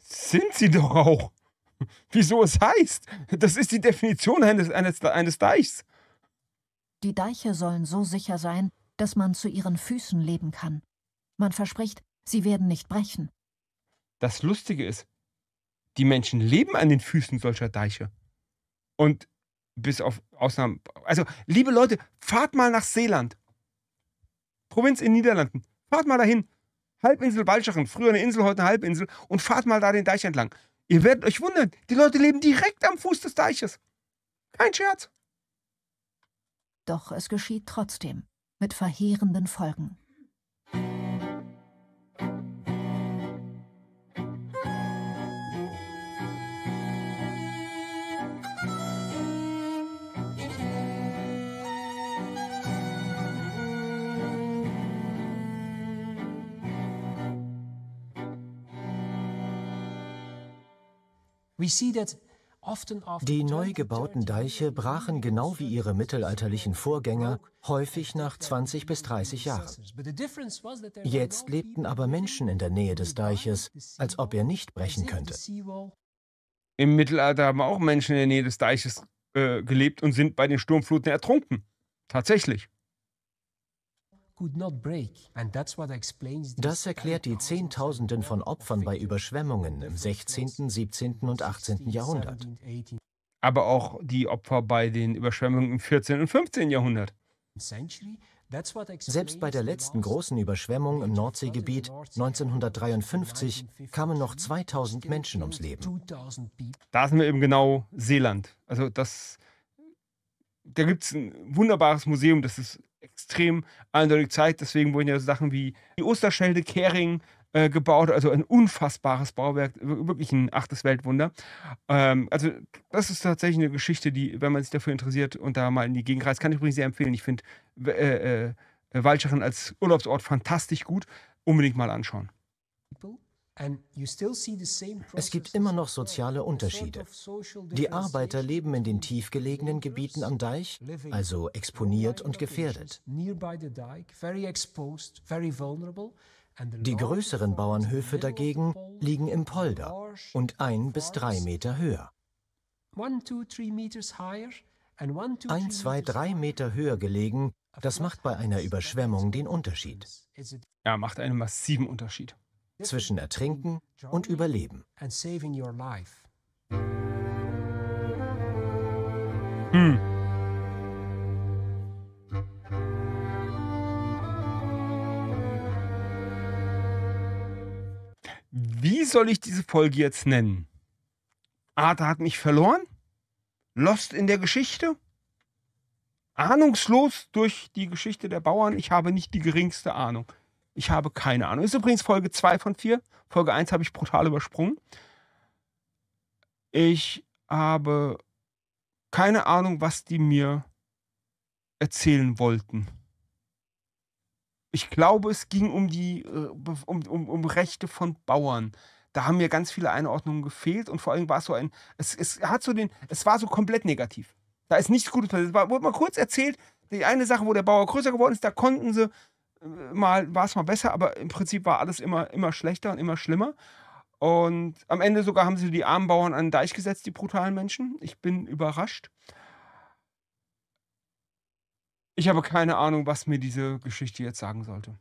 [SPEAKER 1] Sind sie doch auch! Wieso es heißt! Das ist die Definition eines, eines, eines Deichs!
[SPEAKER 2] Die Deiche sollen so sicher sein, dass man zu ihren Füßen leben kann. Man verspricht, sie werden nicht brechen.
[SPEAKER 1] Das Lustige ist, die Menschen leben an den Füßen solcher Deiche. Und bis auf Ausnahmen. Also, liebe Leute, fahrt mal nach Seeland. Provinz in Niederlanden. Fahrt mal dahin. Halbinsel Balschachen, früher eine Insel, heute eine Halbinsel. Und fahrt mal da den Deich entlang. Ihr werdet euch wundern, die Leute leben direkt am Fuß des Deiches. Kein Scherz.
[SPEAKER 2] Doch es geschieht trotzdem, mit verheerenden Folgen.
[SPEAKER 10] Die neu gebauten Deiche brachen genau wie ihre mittelalterlichen Vorgänger häufig nach 20 bis 30 Jahren. Jetzt lebten aber Menschen in der Nähe des Deiches, als ob er nicht brechen könnte.
[SPEAKER 1] Im Mittelalter haben auch Menschen in der Nähe des Deiches äh, gelebt und sind bei den Sturmfluten ertrunken. Tatsächlich.
[SPEAKER 10] Das erklärt die Zehntausenden von Opfern bei Überschwemmungen im 16.,
[SPEAKER 1] 17. und 18. Jahrhundert. Aber auch die Opfer bei den Überschwemmungen im 14. und 15. Jahrhundert. Selbst bei der letzten großen
[SPEAKER 10] Überschwemmung im Nordseegebiet 1953 kamen noch 2000 Menschen
[SPEAKER 1] ums Leben. Da sind wir eben genau Seeland. Also das, da gibt es ein wunderbares Museum, das ist extrem eindeutig zeigt. Deswegen wurden ja so Sachen wie die Osterschelde, Kering äh, gebaut, also ein unfassbares Bauwerk, wirklich ein achtes Weltwunder. Ähm, also das ist tatsächlich eine Geschichte, die, wenn man sich dafür interessiert und da mal in die Gegend reist, kann ich übrigens sehr empfehlen. Ich finde äh, äh, Waldschachen als Urlaubsort fantastisch gut. Unbedingt mal anschauen.
[SPEAKER 11] People? Es
[SPEAKER 10] gibt immer noch soziale Unterschiede.
[SPEAKER 11] Die Arbeiter
[SPEAKER 10] leben in den tiefgelegenen Gebieten am Deich, also exponiert und gefährdet.
[SPEAKER 11] Die größeren
[SPEAKER 10] Bauernhöfe dagegen liegen im Polder und ein bis drei Meter höher. Ein, zwei, drei Meter höher gelegen, das macht bei einer Überschwemmung den Unterschied. Ja, macht einen massiven Unterschied zwischen Ertrinken und Überleben.
[SPEAKER 11] Hm.
[SPEAKER 1] Wie soll ich diese Folge jetzt nennen? Arthur hat mich verloren? Lost in der Geschichte? Ahnungslos durch die Geschichte der Bauern? Ich habe nicht die geringste Ahnung. Ich habe keine Ahnung. Ist übrigens Folge 2 von 4. Folge 1 habe ich brutal übersprungen. Ich habe keine Ahnung, was die mir erzählen wollten. Ich glaube, es ging um die äh, um, um, um Rechte von Bauern. Da haben mir ganz viele Einordnungen gefehlt und vor allem war es so ein. Es, es hat so den. Es war so komplett negativ. Da ist nichts Gutes passiert. Es war, wurde mal kurz erzählt, die eine Sache, wo der Bauer größer geworden ist, da konnten sie mal war es mal besser, aber im Prinzip war alles immer, immer schlechter und immer schlimmer. Und am Ende sogar haben sie die armen Bauern an den Deich gesetzt, die brutalen Menschen. Ich bin überrascht. Ich habe keine Ahnung, was mir diese Geschichte jetzt sagen sollte.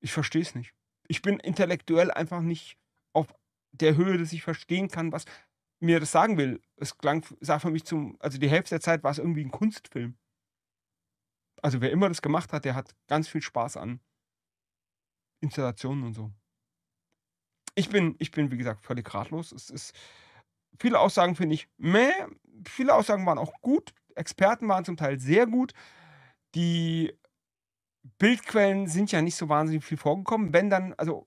[SPEAKER 1] Ich verstehe es nicht. Ich bin intellektuell einfach nicht auf der Höhe, dass ich verstehen kann, was mir das sagen will. Es klang, sah für mich zum, also die Hälfte der Zeit war es irgendwie ein Kunstfilm also wer immer das gemacht hat, der hat ganz viel Spaß an Installationen und so. Ich bin, ich bin wie gesagt, völlig ratlos. Es ist, viele Aussagen finde ich meh, viele Aussagen waren auch gut, Experten waren zum Teil sehr gut. Die Bildquellen sind ja nicht so wahnsinnig viel vorgekommen. Wenn dann, also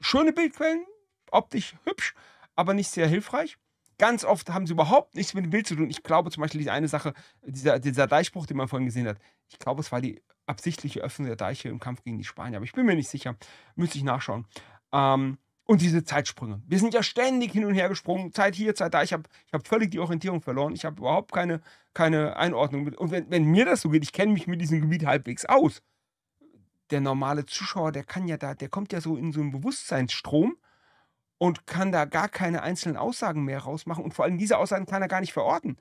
[SPEAKER 1] schöne Bildquellen, optisch hübsch, aber nicht sehr hilfreich. Ganz oft haben sie überhaupt nichts mit dem Bild zu tun. Ich glaube zum Beispiel diese eine Sache, dieser, dieser Deichbruch, den man vorhin gesehen hat, ich glaube, es war die absichtliche Öffnung der Deiche im Kampf gegen die Spanier, aber ich bin mir nicht sicher. Müsste ich nachschauen. Ähm, und diese Zeitsprünge. Wir sind ja ständig hin und her gesprungen. Zeit hier, Zeit da. Ich habe ich hab völlig die Orientierung verloren. Ich habe überhaupt keine, keine Einordnung. Und wenn, wenn mir das so geht, ich kenne mich mit diesem Gebiet halbwegs aus. Der normale Zuschauer, der kann ja da, der kommt ja so in so einen Bewusstseinsstrom und kann da gar keine einzelnen Aussagen mehr rausmachen. Und vor allem diese Aussagen kann er gar nicht verorten.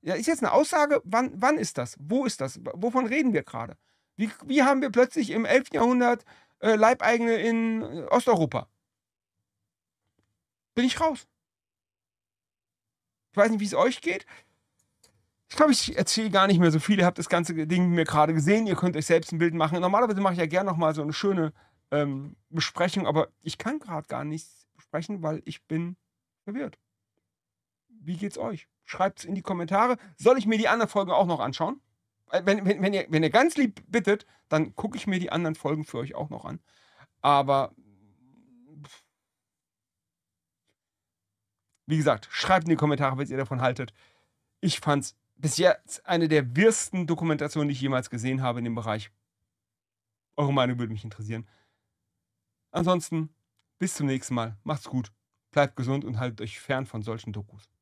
[SPEAKER 1] Ja, ist jetzt eine Aussage, wann, wann ist das? Wo ist das? Wovon reden wir gerade? Wie, wie haben wir plötzlich im 11. Jahrhundert äh, Leibeigene in äh, Osteuropa? Bin ich raus. Ich weiß nicht, wie es euch geht. Ich glaube, ich erzähle gar nicht mehr so viel. Ihr habt das ganze Ding mir gerade gesehen. Ihr könnt euch selbst ein Bild machen. Normalerweise mache ich ja gerne nochmal so eine schöne ähm, Besprechung, aber ich kann gerade gar nichts sprechen, weil ich bin verwirrt. Wie geht's euch? Schreibt es in die Kommentare. Soll ich mir die anderen Folgen auch noch anschauen? Äh, wenn, wenn, wenn, ihr, wenn ihr ganz lieb bittet, dann gucke ich mir die anderen Folgen für euch auch noch an. Aber wie gesagt, schreibt in die Kommentare, was ihr davon haltet. Ich fand's bis jetzt eine der wirsten Dokumentationen, die ich jemals gesehen habe in dem Bereich. Eure Meinung würde mich interessieren. Ansonsten bis zum nächsten Mal. Macht's gut. Bleibt gesund und haltet euch fern von solchen Dokus.